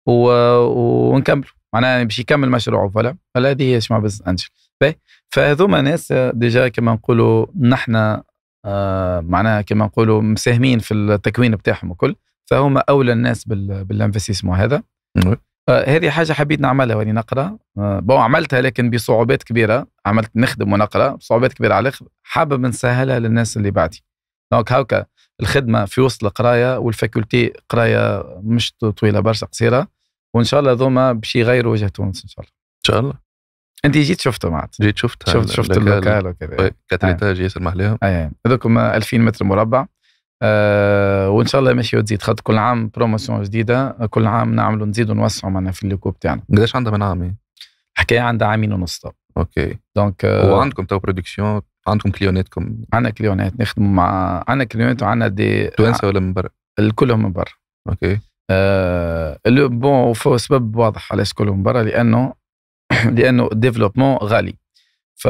ونكملوا معناها يعني باش يكمل مشروعه فلا فلا هذه هي شمع بزنس انجل فهذوما ناس ديجا كما نقولوا نحن آه معناها كما نقولوا مساهمين في التكوين بتاعهم الكل فهما اولى الناس بالانفستيسمون هذا نعم. آه هذه حاجه حبيت نعملها واني نقرا آه بون عملتها لكن بصعوبات كبيره عملت نخدم ونقرا بصعوبات كبيره على الاخر حابب نسهلها للناس اللي بعدي دونك هاكا الخدمه في وسط القرايه والفاكولتي قرايه مش طويله برشا قصيره وان شاء الله ذوما باش يغيروا وجه تونس ان شاء الله ان شاء الله انت جيت شفته معناتها جيت شفتها شفت شفت اللوكال وكذا كاتريتاج آه. ياسر محلاهم هذوك 2000 متر مربع آه وان شاء الله ماشي وتزيد خاطر كل عام بروموسيون جديده كل عام نعملوا نزيدوا نوسعوا معنا في اللوكو بتاعنا قداش عندها من عام الحكايه عندها عامين ونص تو اوكي دونك آه وعندكم تو برودكسيون عندكم كليوناتكم عندنا كليونات نخدموا مع عندنا كليونات وعندنا دي توانسه ولا من برا؟ كلهم من برا اوكي آه بون سبب واضح علاش كلهم من برا لانه لانه الديفلوبمون غالي ف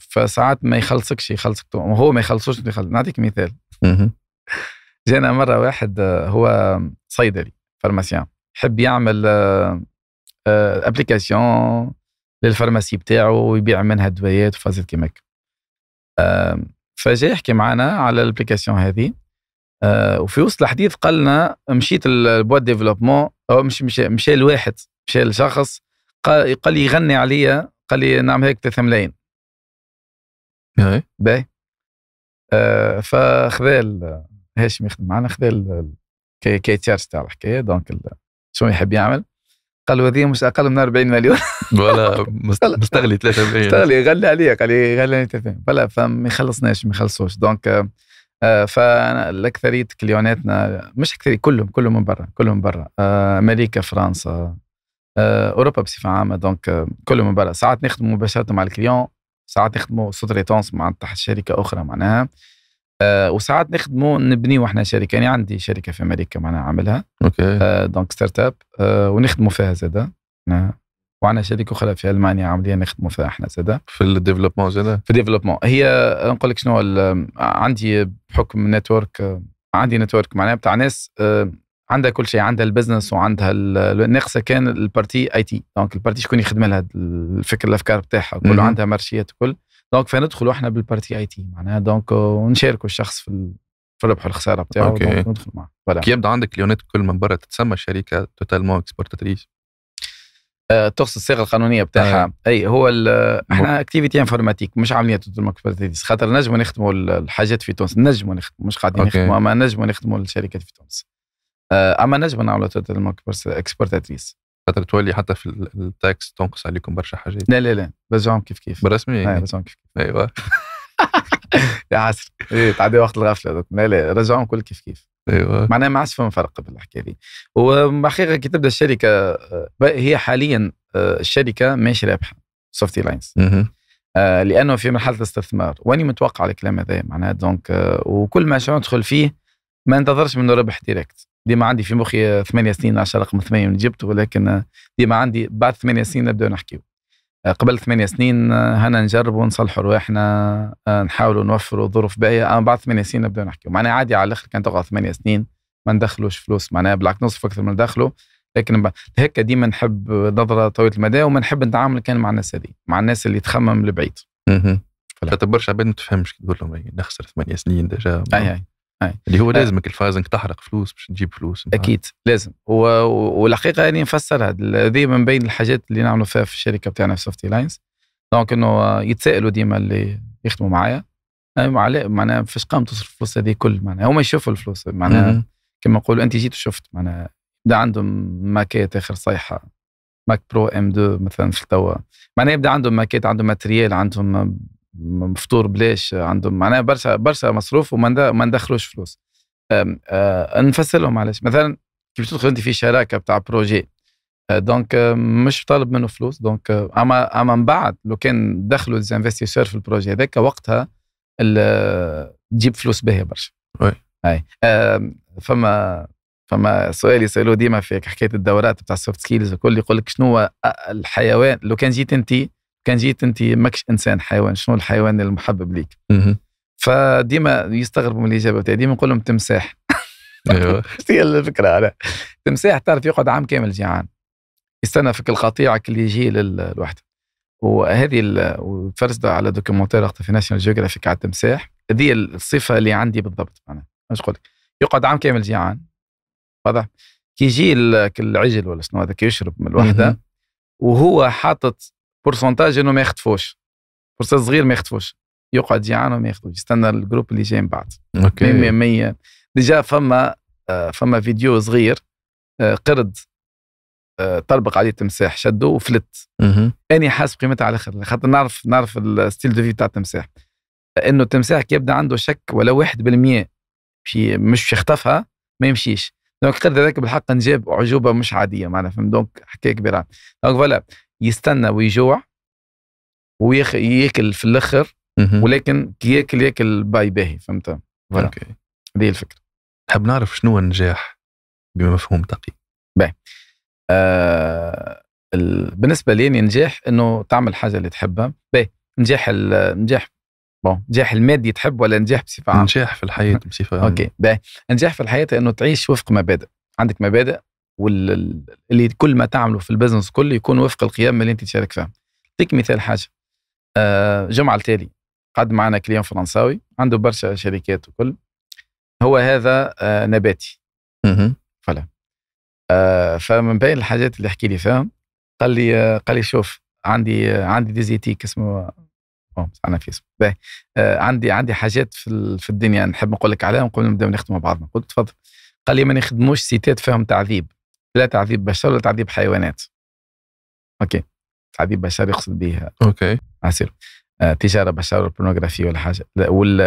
فساعات ما يخلصكش يخلصك هو ما يخلصوش يخلص. نعطيك مثال جانا مره واحد آه، هو صيدلي فارماسيان يحب يعمل ابليكاسيون آه، آه، للفارماسي بتاعه ويبيع منها الدوايات وفازل كيما فجاي يحكي معنا على الابليكاسيون هذه آه، وفي وسط الحديث قالنا مشيت البوا ديفلوبمون او مش مش مشى لواحد مشى لشخص قال قال لي يغني عليا قال لي نعمل هيك 3 ملايين نعم. باهي آه، فخذا هاشم يخدم معنا خذا الكي تاع الحكايه دونك شنو يحب يعمل قال وذي مش اقل من 40 مليون ولا مستغلي 43 مستغلي غلى عليا قال لي غلى علي فلا فما يخلصناش ما يخلصوش دونك آه، فالاكثريه كليوناتنا مش اكثريه كلهم كلهم من برا كلهم من برا آه، امريكا فرنسا آه، اوروبا بصفه عامه دونك كلهم من برا ساعات نخدموا مباشره مع الكليون ساعات نخدموا سوتريتونس مع تحت شركه اخرى معناها آه وساعات نخدموا نبني احنا شركه يعني عندي شركه في امريكا معناها عاملها اوكي آه دونك ستارت اب آه ونخدموا فيها زاده وعندنا شركه اخرى في المانيا عمليا نخدموا فيها احنا زاده في الديفلوبمون زاده في الديفلوبمون هي نقول لك شنو عندي بحكم نتورك عندي نتورك معناها بتاع ناس آه، عندها كل شيء عندها البزنس وعندها ناقصه كان البارتي اي تي دونك البارتي شكون يخدم لها الفكر الافكار بتاعها كله عندها مارشيات كل دونك فندخلوا احنا بالبارتي اي تي معناها دونك آه، ونشاركوا الشخص في في الربح والخساره بتاعه اوكي ندخل معه كي يبدا عندك ليونيت كل من برا تتسمى شركه توتالمون اكسبورتاتريس تخص تقصد الصيغه القانونيه بتاعها آه. اي هو احنا اكتيفيتي انفورماتيك مش عمليه توتالمون اكسبورتاتريس خاطر نجموا نخدموا الحاجات في تونس نجموا نخدموا مش قاعدين نخدموا اما نجموا نخدموا الشركات في تونس آه، اما نجموا نعملوا توتال اكسبورتاتريس خاطر تولي حتى في التاكس تنقص عليكم برشا حاجات لا لا لا بزعم كيف كيف بالرسمي بزعم كيف كيف ايوه يا عسل ايه تعدي وقت الغفله دوك لا لا رجعهم كل كيف كيف ايوه معناها ما عادش فما فرق بالحكايه دي وحقيقه كي تبدا الشركه آه، هي حاليا آه، الشركه ماشي رابحه سوفتي لاينز آه، لانه في مرحله استثمار واني متوقع الكلام هذا معناها دونك وكل ما ندخل فيه ما ننتظرش منه ربح ديريكت ديما عندي في مخي ثمانية سنين عشان رقم ثمانية من جبته ولكن ديما عندي بعد ثمانية سنين نبداو نحكيو قبل ثمانية سنين هنا نجربوا نصلحوا رواحنا نحاولوا نوفروا ظروف باهية أما بعد ثمانية سنين نبداو نحكيو معناها عادي على الآخر كان تقعد ثمانية سنين ما ندخلوش فلوس معناها بالعكس نصف أكثر من ندخله لكن هكا ديما نحب نظرة طويلة المدى وما نحب نتعامل كان مع الناس هذه مع الناس اللي تخمم لبعيد. خاطر برشا عباد ما تفهمش تقول لهم إيه، نخسر ثمانية سنين ديجا. اي اي اللي هو لازمك الفايز انك تحرق فلوس باش تجيب فلوس اكيد لازم و... والحقيقه اني يعني نفسرها هذه من بين الحاجات اللي نعملوا فيها في الشركه بتاعنا في سوفتي لاينز دونك انه يتسائلوا ديما اللي يخدموا معايا معناها معناها فاش قام تصرف الفلوس هذه كل معناها هما يشوفوا الفلوس معناها كما نقولوا انت جيت وشفت معناها يبدا عندهم ماكيت اخر صيحه ماك برو ام 2 مثلا في توا معناها يبدا عندهم ماكيت عندهم ماتريال عندهم مفطور بلاش عندهم معناها برشا برشا مصروف وما ندخلوش فلوس آه، نفسر لهم علاش مثلا كيف تدخل انت في شراكه بتاع بروجي دونك آه، آه، مش طالب منه فلوس دونك اما اما من بعد لو كان دخلوا ديزانفستيسور في البروجي هذاك وقتها تجيب فلوس باهيه برشا اي فما فما سؤال يسالوه ديما في حكايه الدورات بتاع السوفت سكيلز الكل يقول لك شنو هو الحيوان لو كان جيت انت كان جيت انت ماكش انسان حيوان شنو الحيوان المحبب ليك فديما يستغربوا من الاجابه ديما نقول لهم تمساح ايوه هي الفكره على تمساح تعرف يقعد عام كامل جيعان يستنى فيك القطيع اللي يجي للوحده وهذه الفرز على دوكيومنتير في ناشونال جيوغرافيك على التمساح هذه الصفه اللي عندي بالضبط معناها اش نقول يقعد عام كامل جيعان واضح كي يجي العجل ولا شنو هذا كي يشرب من الوحده وهو حاطط بورسنتاج انه ما يخطفوش فرصه صغير ما يخطفوش يقعد جيعان وما يخطفوش يستنى الجروب اللي جاي من بعد اوكي ديجا فما آه، فما فيديو صغير آه، قرد آه، طلبق عليه تمساح شدو وفلت اني حاسب قيمتها على الاخر خاطر نعرف نعرف الستيل دو في تاع التمساح انه التمساح كي يبدا عنده شك ولا 1% في مش يخطفها ما يمشيش دونك قرد هذاك بالحق نجاب اعجوبه مش عاديه معنا فهمت دونك حكايه كبيره دونك فوالا يستنى ويجوع وياكل في الاخر ولكن كي ياكل ياكل باي باهي فهمت اوكي هذه الفكره نحب طيب، نعرف شنو هو النجاح بمفهوم تقي باهي آه، بالنسبه لي النجاح يعني انه تعمل حاجه اللي تحبها باهي نجاح النجاح بون نجاح المادي تحب ولا نجاح بصفه عامه؟ نجاح في الحياه بصفه عامه اوكي باهي نجاح في الحياه انه تعيش وفق مبادئ عندك مبادئ واللي كل ما تعمله في البزنس كله يكون وفق القيم اللي انت تشارك فيها اعطيك مثال حاجه آه، جمعه التالي قعد معنا كليان فرنساوي عنده برشا شركات وكل هو هذا آه، نباتي فلا آه، فمن بين الحاجات اللي حكي لي فيها قال لي قال لي شوف عندي عندي ديزيتيك اسمه انا في اسمه عندي عندي حاجات في, في الدنيا نحب نقول لك عليها ونقول نبدا نخدموا بعضنا قلت تفضل قال لي ما نخدموش سيتات فيهم تعذيب لا تعذيب بشر ولا تعذيب حيوانات اوكي تعذيب بشر يقصد به اوكي عسير آه، تجاره بشر والبورنوغرافي ولا حاجه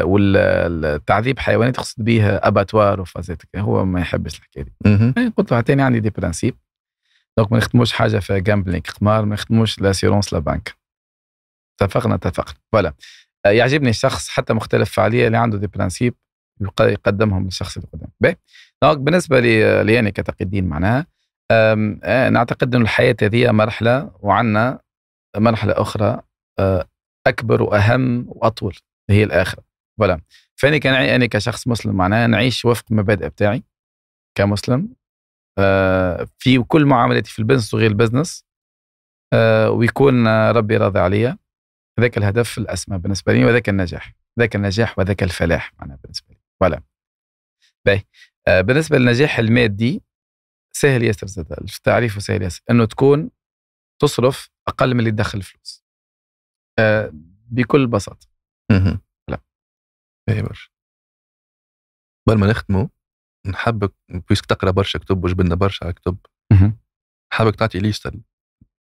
والتعذيب حيوانات يقصد به اباتوار وفازات هو ما يحبش الحكايه دي إيه، قلت له تاني عندي دي برانسيب دونك ما نخدموش حاجه في جامبلينغ قمار ما نخدموش لاسيرونس لا بانك اتفقنا اتفقنا فوالا آه، يعجبني الشخص حتى مختلف فعاليه اللي عنده دي برانسيب يقدمهم للشخص اللي قدام باهي دونك بالنسبه لي, لي انا كتقي الدين معناها آه، نعتقد أن الحياة هذه مرحلة وعنا مرحلة أخرى آه، أكبر وأهم وأطول هي الآخرة ولا فأنا كان أنا كشخص مسلم معناها نعيش وفق المبادئ بتاعي كمسلم آه، في كل معاملاتي في البزنس وغير البزنس ويكون ربي راضي عليا هذاك الهدف الأسمى بالنسبة لي وذاك النجاح ذاك النجاح وذاك الفلاح معناها بالنسبة لي ولا باهي بالنسبة للنجاح المادي سهل ياسر زاد تعريفه سهل ياسر انه تكون تصرف اقل من اللي تدخل فلوس آه بكل بساطه اها لا اي برشا قبل ما نختموا نحبك بيسك تقرا برشا كتب وجبنا برشا على كتب حابك تعطي ليست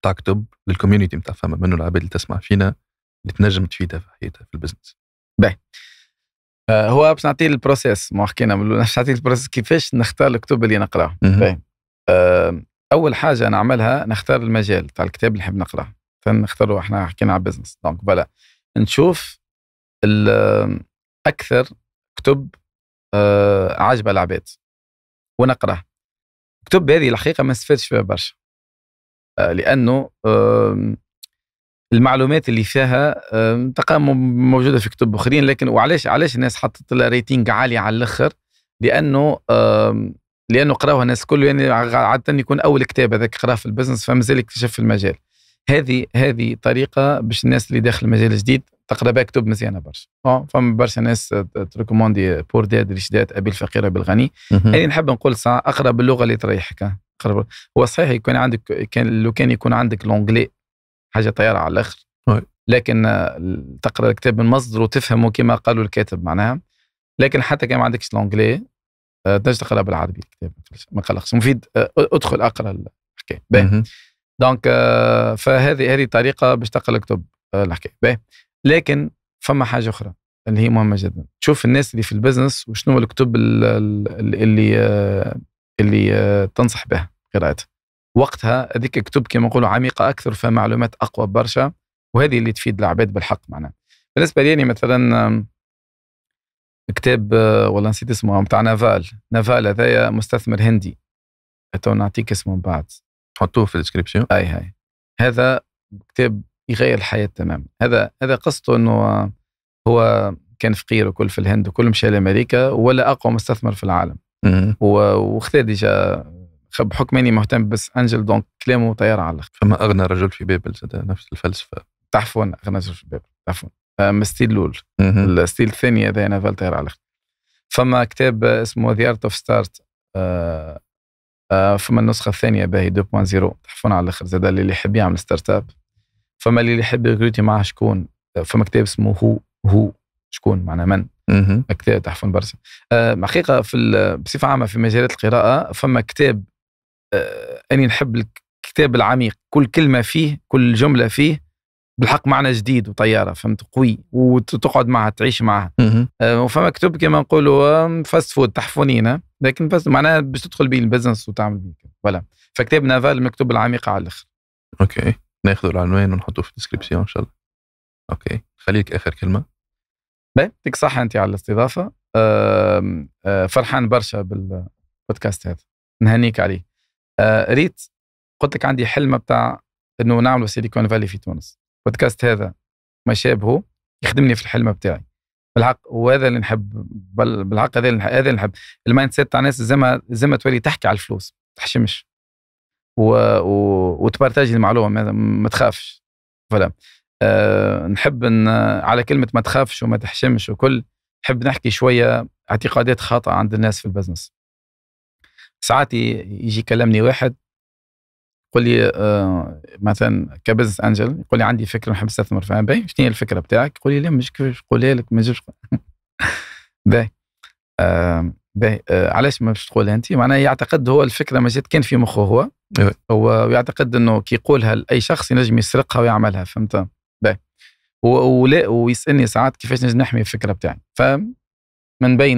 تاع كتب للكوميونيتي نتاع فما منو العباد اللي تسمع فينا اللي تنجم تفيدها في حياتها في البزنس باهي آه، هو باش نعطيه البروسيس ما حكينا باش نعطيه البروسيس كيفاش نختار الكتب اللي نقراها آه، اول حاجه نعملها نختار المجال تاع الكتاب اللي نحب نقراه نختاروا احنا حكينا على بزنس دونك بلا نشوف اكثر كتب آه، عجبه العباد ونقرا كتب هذه الحقيقه ما استفدتش فيها برشا آه، لانه المعلومات اللي فيها تلقاها موجوده في كتب اخرين لكن وعلاش علاش الناس حطت لها ريتينج عالي على الاخر لانه لانه قراوها الناس كله يعني عاده يكون اول كتاب هذاك قراه في البزنس فمازال اكتشف في المجال هذه هذه طريقه باش الناس اللي داخل المجال الجديد تقرا بها كتب مزيانه برشا أه، فما برشا ناس تريكوموندي بور داد ريش ابي الفقير ابي الغني يعني نحب نقول ساعه اقرا باللغه اللي تريحك هو صحيح يكون عندك كان لو كان يكون عندك لونجلي حاجه طياره على الاخر لكن تقرا الكتاب من مصدره وتفهمه كما قالوا الكاتب معناها لكن حتى كان ما عندكش لونجلي تقرا آه، بالعربي الكتاب ما قلقش مفيد آه، ادخل اقرا الحكايه باهي دونك آه، فهذه هذه طريقه باش تقرا الكتب الحكايه باهي لكن فما حاجه اخرى اللي هي مهمه جدا تشوف الناس اللي في البزنس وشنو الكتب اللي اللي تنصح بها قراءتها وقتها هذيك الكتب كما نقولوا عميقه اكثر فمعلومات اقوى برشا وهذه اللي تفيد العباد بالحق معناها بالنسبه لي مثلا كتاب آه، والله نسيت اسمه آه، بتاع نافال نافال هذايا مستثمر هندي تو نعطيك اسمه من بعد حطوه في الديسكريبشن اي هاي هذا كتاب يغير الحياه تماما هذا هذا قصته انه آه، هو كان فقير وكل في الهند وكل مشى لامريكا ولا اقوى مستثمر في العالم وخذا ديجا بحكم اني مهتم بس انجل دونك كلامه طيار على الاخر فما اغنى رجل في بابل نفس الفلسفه تعفون اغنى رجل في بابل تعفون مستيل لول الستيل الثاني هذا انا فالتير على الاخر فما كتاب اسمه ذا ارت اوف ستارت فما النسخه الثانيه باهي 2.0 تحفون على الاخر زاد اللي يحب يعمل ستارت اب فما اللي يحب يغريتي معاه شكون فما كتاب اسمه هو هو شكون معنا من كتاب تحفون برشا آه، حقيقه في بصفه عامه في مجالات القراءه فما كتاب آه، اني نحب الكتاب العميق كل كلمه فيه كل جمله فيه بالحق معنى جديد وطياره فهمت قوي وتقعد معها تعيش معها آه، وفما كتب كما نقولوا فاست فود تحفونينا لكن بس معناها باش تدخل به البزنس وتعمل به فوالا فكتاب نافال مكتوب العميقه على الاخر اوكي ناخذ العنوان ونحطه في الديسكربسيون ان شاء الله اوكي خليك اخر كلمه باهي يعطيك صحة أنت على الاستضافة آه فرحان برشا بالبودكاست هذا نهنيك عليه آه ريت قلت لك عندي حلمه بتاع انه نعمل سيليكون فالي في تونس بودكاست هذا ما شابهه يخدمني في الحلم بتاعي بالحق وهذا اللي نحب بالحق هذا اللي نحب هذا اللي نحب المايند سيت تاع الناس زي ما زي ما تولي تحكي على الفلوس ما تحشمش و... و... وتبارتاجي المعلومه ما تخافش فلا أه نحب ان على كلمه ما تخافش وما تحشمش وكل نحب نحكي شويه اعتقادات خاطئه عند الناس في البزنس ساعات يجي يكلمني واحد يقول لي آه مثلا كبزنس انجل يقول لي عندي فكره نحب نستثمر فيها باهي شنو هي الفكره بتاعك؟ يقول لي لا مش كيفاش نقولها لك ما نجمش باهي آه، باهي آه، علاش ما باش تقولها انت؟ معناها يعتقد هو الفكره ما جات كان في مخه هو إيه. هو يعتقد انه كي يقولها لاي شخص ينجم يسرقها ويعملها فهمت؟ باهي ولا ويسالني ساعات كيفاش نجم نحمي الفكره بتاعي فمن بين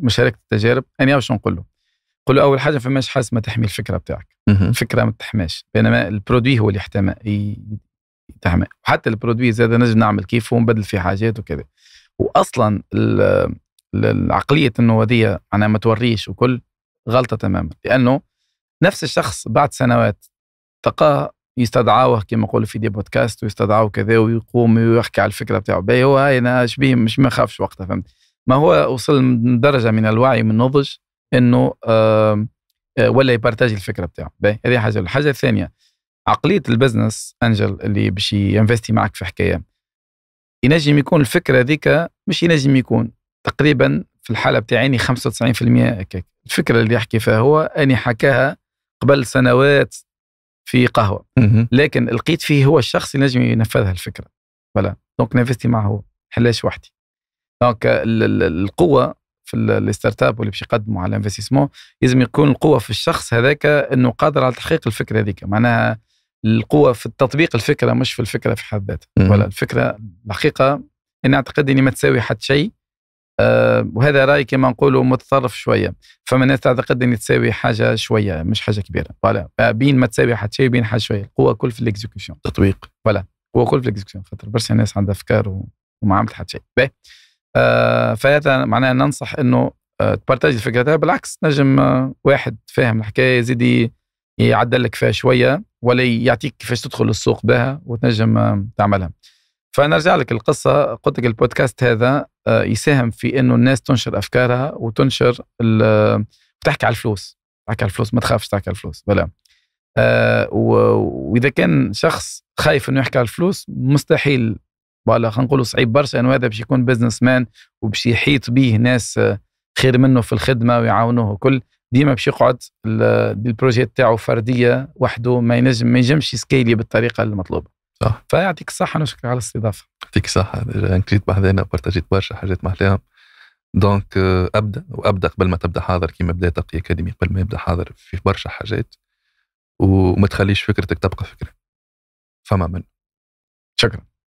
مشاركه التجارب انا واش نقول له له اول حاجه ما فماش حاسس ما تحمي الفكره بتاعك الفكره ما تحماش بينما البرودوي هو اللي يحتمى يتحمى وحتى البرودوي زاد نجم نعمل كيفه ونبدل في حاجات وكذا واصلا العقليه انه هذه معناها ما توريش وكل غلطه تماما لانه نفس الشخص بعد سنوات تلقاه يستدعاوه كما نقولوا في دي بودكاست ويستدعاوه كذا ويقوم ويحكي على الفكره بتاعه باهي هو هاي انا شبيه مش ما خافش وقتها فهمت ما هو وصل درجه من الوعي من النضج انه آه، ولا يبارتاجي الفكره بتاعه هذه حاجه الحاجه الثانيه عقليه البزنس انجل اللي باش ينفستي معك في حكايه ينجم يكون الفكره ذيك مش ينجم يكون تقريبا في الحاله بتاعيني يعني 95% هكاك الفكره اللي يحكي فيها هو اني حكاها قبل سنوات في قهوه لكن لقيت فيه هو الشخص اللي نجم ينفذها الفكره فلا دونك نافستي معه هو حلاش وحدي دونك القوه في الستارت اب واللي باش يقدموا على انفستيسمون لازم يكون القوه في الشخص هذاك انه قادر على تحقيق الفكره هذيك معناها القوه في تطبيق الفكره مش في الفكره في حد ذاتها ولا الفكره الحقيقه انا اعتقد اني ما تساوي حد شيء أه وهذا راي كما نقولوا متطرف شويه فما ناس تعتقد اني تساوي حاجه شويه مش حاجه كبيره ولا بين ما تساوي حد شيء بين حاجه شويه القوه كل في الاكزيكيوشن تطبيق ولا هو كل في الاكزيكيوشن خاطر برشا ناس عندها افكار وما عملت حد شيء آه، فهذا معناه ننصح انه آه، تبارتاجي الفكرة بالعكس نجم آه، واحد فاهم الحكايه يزيد يعدل لك فيها شويه ولا يعطيك كيفاش تدخل السوق بها وتنجم تعملها فنرجع لك القصه قلت لك البودكاست هذا يساهم في انه الناس تنشر افكارها وتنشر وتحكي على الفلوس تحكي على الفلوس ما تخافش تحكي على الفلوس بلا واذا كان شخص خايف انه يحكي على الفلوس مستحيل ولا خلينا نقولوا صعيب برشا يعني انه هذا باش يكون بزنس مان وباش يحيط به ناس آه، خير منه في الخدمه ويعاونوه كل ديما باش يقعد البروجي تاعو فرديه وحده ما ينجم ما ينجمش يسكيلي بالطريقه المطلوبه صح فيعطيك الصحه نشكر على الاستضافه يعطيك الصحه جيت بحذانا بارتاجيت برشا حاجات محلاهم دونك آه، ابدا وابدا قبل ما تبدا حاضر كيما بدا تقي اكاديمي قبل ما يبدا حاضر في برشا حاجات وما تخليش فكرتك تبقى فكره فما من شكرا